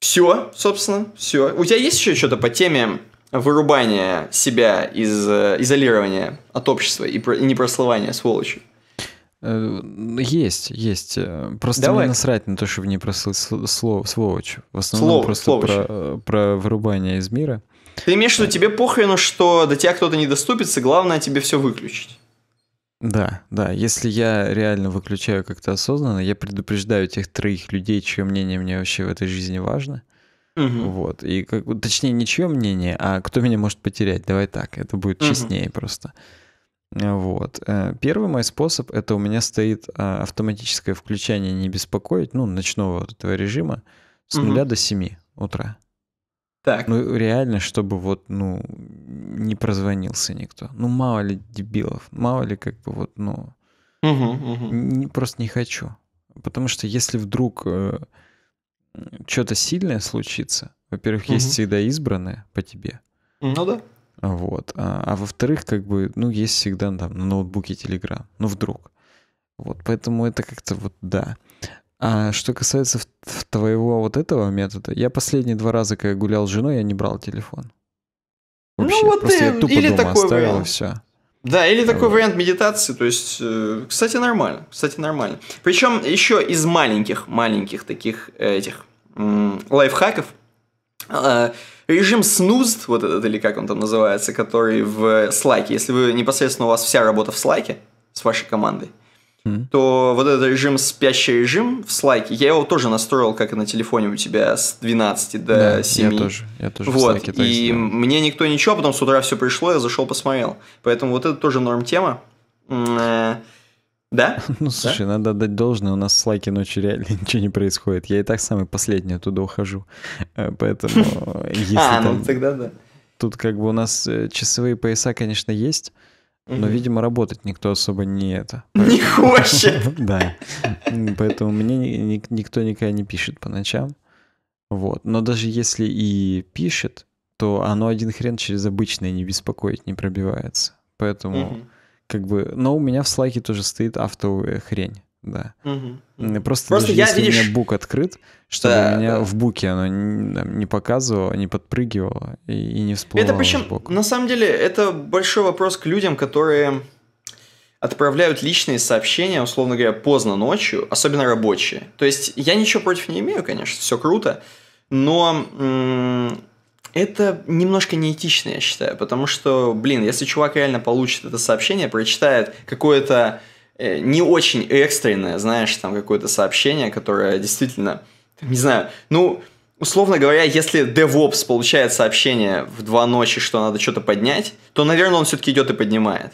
Все, собственно, все. У тебя есть еще что-то по теме вырубания себя из э, изолирования от общества и, про, и непрослывания сволочи. Э, есть, есть. Э, просто Давай. мне насрать на то, что в ней про сволочь. В основном Слово, просто словочь. про, про вырубание из мира. Ты имеешь в виду, тебе похрену, что до тебя кто-то не доступится, главное тебе все выключить. Да, да. Если я реально выключаю как-то осознанно, я предупреждаю тех троих людей, чье мнение мне вообще в этой жизни важно. Угу. Вот. И как, точнее, не чье мнение, а кто меня может потерять. Давай так, это будет угу. честнее просто. Вот. Э, первый мой способ это у меня стоит а, автоматическое включение не беспокоить, ну, ночного вот этого режима с угу. 0 до 7 утра. Так. Ну, реально, чтобы вот, ну, не прозвонился никто. Ну, мало ли дебилов, мало ли как бы вот, ну... Угу, угу. Не, просто не хочу. Потому что если вдруг э, что-то сильное случится, во-первых, угу. есть всегда избранное по тебе. Ну да. Вот. А, а во-вторых, как бы, ну, есть всегда ну, там на ноутбуке Telegram. Ну, вдруг. Вот, поэтому это как-то вот да. А что касается твоего вот этого метода, я последние два раза, когда гулял с женой, я не брал телефон. Ну Вообще. Ну, вот Просто ты, я тупо или дома такой оставил вариант. и все. Да, или такой вот. вариант медитации, то есть, э, кстати, нормально, кстати, нормально. Причем еще из маленьких, маленьких таких э, этих лайфхаков э, режим снузд, вот этот или как он там называется, который в слайке, если вы непосредственно у вас вся работа в слайке с вашей командой, mm-hmm. то вот этот режим спящий режим в слайке, я его тоже настроил, как и на телефоне у тебя, с 12 до да, 7. Я тоже, я тоже вот. в слайке И сделал. мне никто ничего, потом с утра все пришло, я зашел, посмотрел. Поэтому вот это тоже норм тема. Э, да? Ну, слушай, надо дать должное, у нас слайки слайке ночью реально ничего не происходит. Я и так самый последний оттуда ухожу. Э, поэтому... А, ну тогда да. Тут как бы у нас э, часовые пояса, конечно, есть, но, видимо, работать никто особо не это. Не хочет. Да. Поэтому мне никто никогда не пишет по ночам. Вот. Но даже если и пишет, то оно один хрен через обычное не беспокоить не пробивается. Поэтому как бы... Но у меня в слайке тоже стоит авто хрень да. Угу. Просто, Просто даже я, если видишь... у меня бук открыт, чтобы да, меня да. в буке оно не, там, не показывало, не подпрыгивало и, и не всплывало. Это причем, сбоку. на самом деле, это большой вопрос к людям, которые отправляют личные сообщения, условно говоря, поздно ночью, особенно рабочие. То есть я ничего против не имею, конечно, все круто, но это немножко неэтично, я считаю, потому что, блин, если чувак реально получит это сообщение, прочитает какое-то Э, не очень экстренное, знаешь, там какое-то сообщение, которое действительно, не знаю, ну, условно говоря, если DevOps получает сообщение в два ночи, что надо что-то поднять, то, наверное, он все-таки идет и поднимает.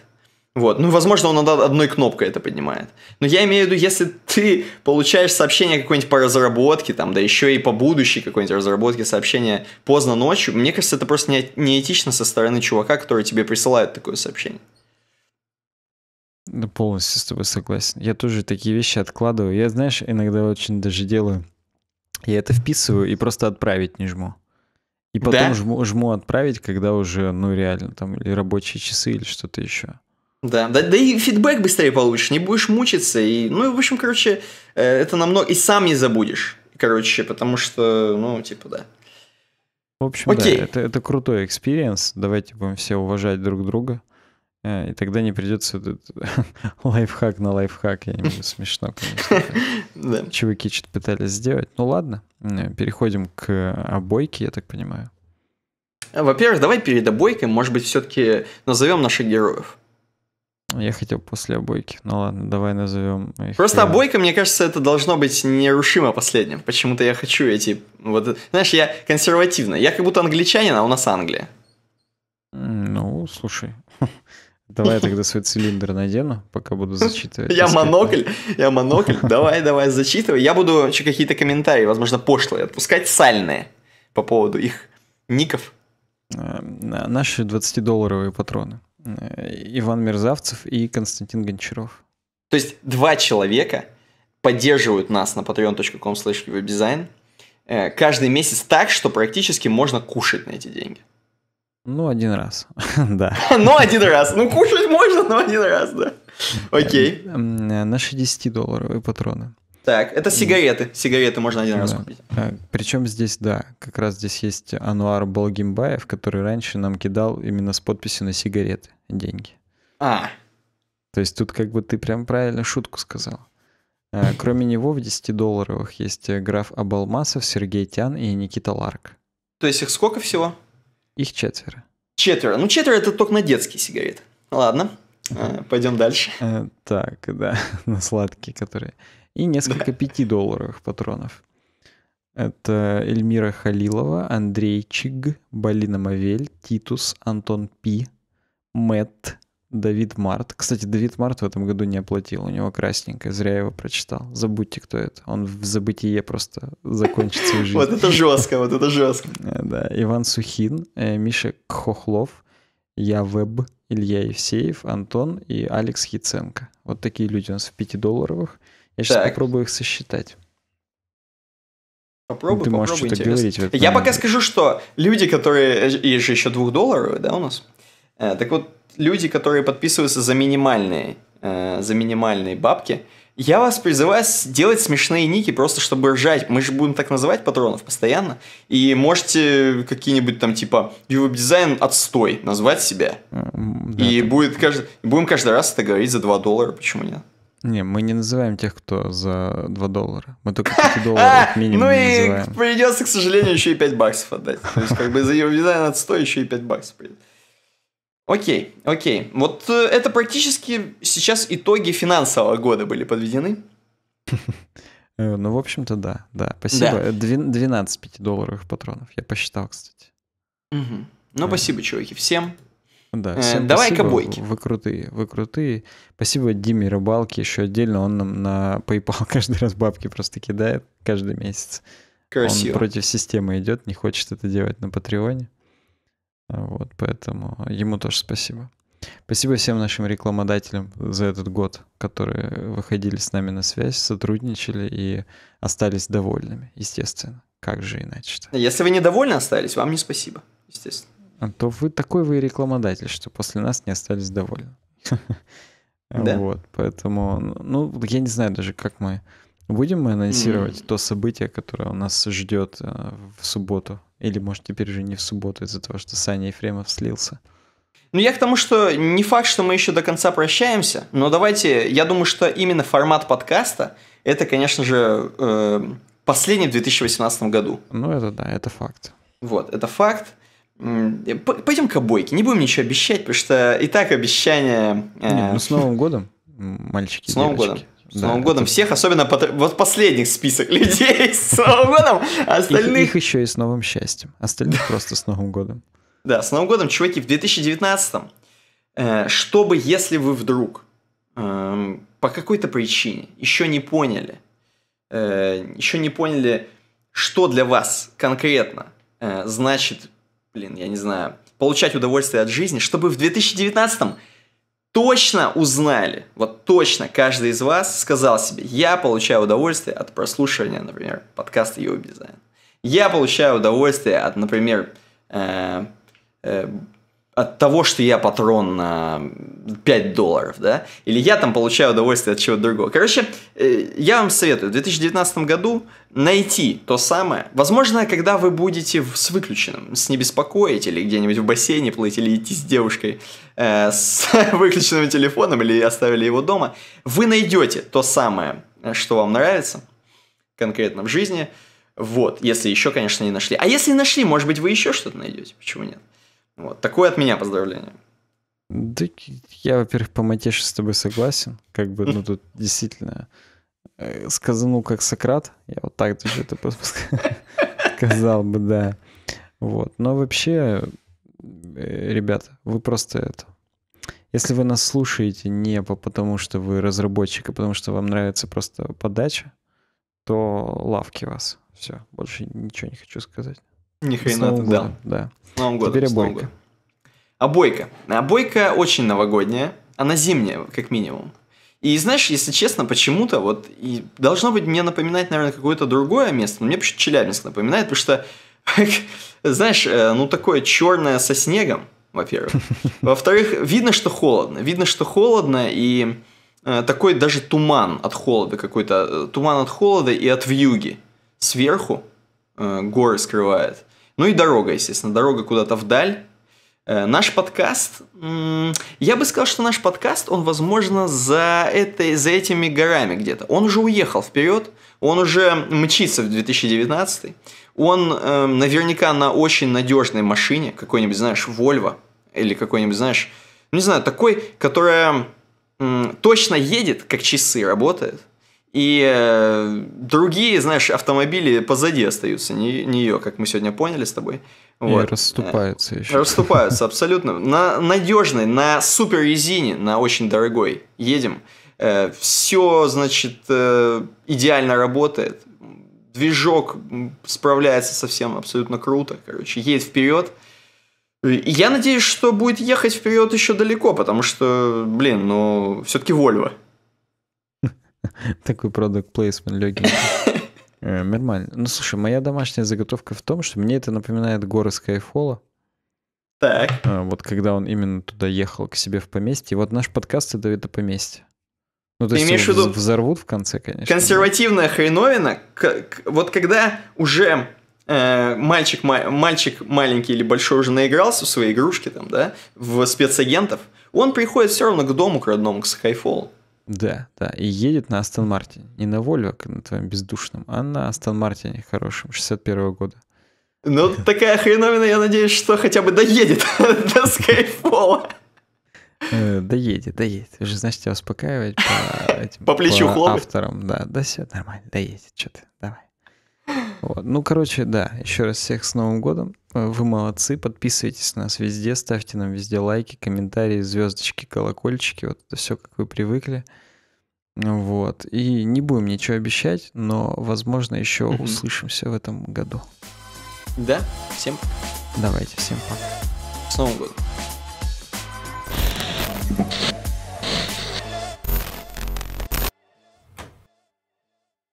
Вот. Ну, возможно, он одной кнопкой это поднимает. Но я имею в виду, если ты получаешь сообщение какое-нибудь по разработке, там, да еще и по будущей какой-нибудь разработке сообщение поздно ночью, мне кажется, это просто неэтично со стороны чувака, который тебе присылает такое сообщение. Да полностью с тобой согласен. Я тоже такие вещи откладываю. Я, знаешь, иногда очень даже делаю. Я это вписываю и просто отправить не жму. И потом да? жму, жму отправить, когда уже, ну, реально, там, или рабочие часы, или что-то еще. Да, да, да и фидбэк быстрее получишь, не будешь мучиться, и, ну, в общем, короче, э, это намного... И сам не забудешь, короче, потому что, ну, типа, да. В общем, Окей. да, это, это крутой экспириенс, давайте будем все уважать друг друга. А, и тогда не придется этот лайфхак на лайфхак, я имею смешно, конечно. Чуваки что-то пытались сделать. Ну ладно, э, переходим к обойке, я так понимаю. А, во-первых, давай перед обойкой, может быть, все-таки назовем наших героев. Я хотел после обойки. Ну ладно, давай назовем их. Просто э, обойка, мне кажется, это должно быть нерушимо последним. Почему-то я хочу эти... Вот, знаешь, я консервативно. Я как будто англичанин, а у нас Англия. Ну, слушай, Давай я тогда свой цилиндр надену, пока буду зачитывать. Я монокль, я монокль, давай, давай, зачитывай. Я буду еще какие-то комментарии, возможно, пошлые отпускать, сальные по поводу их ников. Э, наши 20-долларовые патроны. Э, Иван Мерзавцев и Константин Гончаров. То есть два человека поддерживают нас на patreon.com slash э, Каждый месяц так, что практически можно кушать на эти деньги. Ну, один раз, да. Ну, один раз. Ну, кушать можно, но один раз, да. Окей. Эм, э, на 60 долларовые патроны. Так, это сигареты. Сигареты можно один раз купить. Э, Причем здесь, да, как раз здесь есть Ануар Балгимбаев, который раньше нам кидал именно с подписью на сигареты деньги. А. То есть тут как бы ты прям правильно шутку сказал. Э, кроме него в 10-долларовых есть граф Абалмасов, Сергей Тян и Никита Ларк. То есть их сколько всего? Их четверо. Четверо. Ну, четверо это только на детские сигареты. Ладно, а, пойдем дальше. Э, так, да, на сладкие, которые. И несколько пятидолларовых патронов. Это Эльмира Халилова, Андрей Чиг, Балина Мавель, Титус, Антон Пи, Мэтт, Давид Март. Кстати, Давид Март в этом году не оплатил, у него красненькое, зря его прочитал. Забудьте, кто это. Он в забытие просто закончит свою жизнь. Вот это жестко, вот это жестко. Э, да, Иван Сухин, э, Миша Хохлов, я Веб, Илья Евсеев, Антон и Алекс Яценко. Вот такие люди у нас в 5 долларовых. Я сейчас попробую их сосчитать. Попробуй, Ты можешь что-то интересно. говорить. Я момент. пока скажу, что люди, которые... Э, есть же еще 2 долларов, да, у нас? Так вот, люди, которые подписываются за минимальные, э, за минимальные бабки. Я вас призываю делать смешные ники, просто чтобы ржать. Мы же будем так называть патронов постоянно. И можете какие-нибудь там типа веб-дизайн отстой назвать себя. Да, и так... будет каждый... будем каждый раз это говорить за 2 доллара, почему нет? Не, мы не называем тех, кто за 2 доллара. Мы только 5 долларов минимум Ну и придется, к сожалению, еще и 5 баксов отдать. То есть как бы за веб-дизайн отстой еще и 5 баксов придется. Окей, окей. Вот э, это практически сейчас итоги финансового года были подведены. Э, ну, в общем-то, да, да. Спасибо. Да. 12 э, долларовых патронов. Я посчитал, кстати. Угу. Ну, спасибо, чуваки, всем. Да, всем э, Давай-ка бойки. Вы крутые, вы крутые. Спасибо Диме Рыбалке еще отдельно. Он нам на PayPal каждый раз бабки просто кидает каждый месяц. Красиво. Он против системы идет, не хочет это делать на Патреоне. Вот, поэтому ему тоже спасибо. Спасибо всем нашим рекламодателям за этот год, которые выходили с нами на связь, сотрудничали и остались довольными, естественно. Как же иначе-то? Если вы недовольны остались, вам не спасибо, естественно. А то вы такой вы рекламодатель, что после нас не остались довольны. Да. Вот, поэтому, ну, я не знаю даже, как мы будем мы анонсировать mm. то событие, которое у нас ждет э, в субботу или, может, теперь уже не в субботу из-за того, что Саня Ефремов слился. Ну, я к тому, что не факт, что мы еще до конца прощаемся, но давайте, я думаю, что именно формат подкаста, это, конечно же, э, последний в 2018 году. Ну, это да, это факт. Вот, это факт. Пойдем к обойке, не будем ничего обещать, потому что и так обещания... Ну, э... Нет, ну, с Новым годом, мальчики С Новым годом. С Новым годом всех, особенно вот последних список людей с Новым годом, остальных... Их, еще и с новым счастьем, остальных просто с Новым годом. Да, с Новым годом, чуваки, в 2019-м, э, чтобы если вы вдруг эм, по какой-то причине еще не поняли, э, еще не поняли, что для вас конкретно э, значит, блин, я не знаю, получать удовольствие от жизни, чтобы в 2019-м точно узнали, вот точно каждый из вас сказал себе, я получаю удовольствие от прослушивания, например, подкаста Йоу Дизайн. Я получаю удовольствие от, например, э, э, от того, что я патрон на 5 долларов, да, или я там получаю удовольствие от чего-то другого. Короче, э, я вам советую в 2019 году найти то самое. Возможно, когда вы будете с выключенным, с не беспокоить, или где-нибудь в бассейне плыть, или идти с девушкой э, с выключенным телефоном, или оставили его дома, вы найдете то самое, э, что вам нравится конкретно в жизни. Вот, если еще, конечно, не нашли. А если нашли, может быть, вы еще что-то найдете, почему нет? Вот. Такое от меня поздравление. Да, я, во-первых, по матеше с тобой согласен. Как бы, ну, тут действительно э, сказанул как Сократ. Я вот так же это сказал бы, да. Вот. Но вообще, э, ребята, вы просто это... Если вы нас слушаете не по, потому, что вы разработчик, а потому, что вам нравится просто подача, то лавки вас. Все, больше ничего не хочу сказать. Ни хрена ты, да. да. С Новым годом. Теперь с Обойка. Обойка а а очень новогодняя. Она зимняя, как минимум. И знаешь, если честно, почему-то вот и должно быть мне напоминать, наверное, какое-то другое место, но мне почему-то Челябинск напоминает, потому что, знаешь, э, ну такое черное со снегом, во-первых. Во-вторых, видно, что холодно. Видно, что холодно, и э, такой даже туман от холода какой-то. Э, туман от холода и от вьюги. Сверху горы скрывает. Ну и дорога, естественно, дорога куда-то вдаль. Э, наш подкаст, я бы сказал, что наш подкаст, он, возможно, за, этой, за этими горами где-то. Он уже уехал вперед, он уже мчится в 2019. Он э, наверняка на очень надежной машине, какой-нибудь, знаешь, Volvo или какой-нибудь, знаешь, не знаю, такой, которая э, точно едет, как часы работает, и э, другие, знаешь, автомобили позади остаются, не, не ее, как мы сегодня поняли с тобой. Вот. И расступаются э, еще. Расступаются, абсолютно. На надежной, на супер резине, на очень дорогой едем. Э, Все, значит, идеально работает. Движок справляется совсем абсолютно круто. Короче, едет вперед. Я надеюсь, что будет ехать вперед еще далеко, потому что, блин, ну, все-таки Volvo. Такой продукт плейсмент легкий, э, Нормально. Ну, слушай, моя домашняя заготовка в том, что мне это напоминает горы Скайфола. Так. Э, вот когда он именно туда ехал, к себе в поместье. вот наш подкаст это, это поместье. Ну, то Ты есть имеешь в виду взорвут в конце, конечно. Консервативная да. хреновина, как, вот когда уже э, мальчик, ма, мальчик маленький или большой уже наигрался в свои игрушки, там, да, в спецагентов, он приходит все равно к дому, к родному, к Скайфолу. Да, да. И едет на Астон Мартине. Не на Вольво, на твоем бездушном, а на Астон Мартине хорошем, 61 года. Ну, такая хреновина, я надеюсь, что хотя бы доедет до скайфола. Э, доедет, доедет. Вы же, значит, тебя успокаивать по этим... авторам, да. Да все, нормально, доедет, что ты, давай. Вот. Ну, короче, да, еще раз всех с Новым годом. Э, вы молодцы, подписывайтесь на нас везде, ставьте нам везде лайки, комментарии, звездочки, колокольчики, вот это все, как вы привыкли. Вот. И не будем ничего обещать, но, возможно, еще угу. услышимся в этом году. Да, всем Давайте, всем пока. С Новым годом.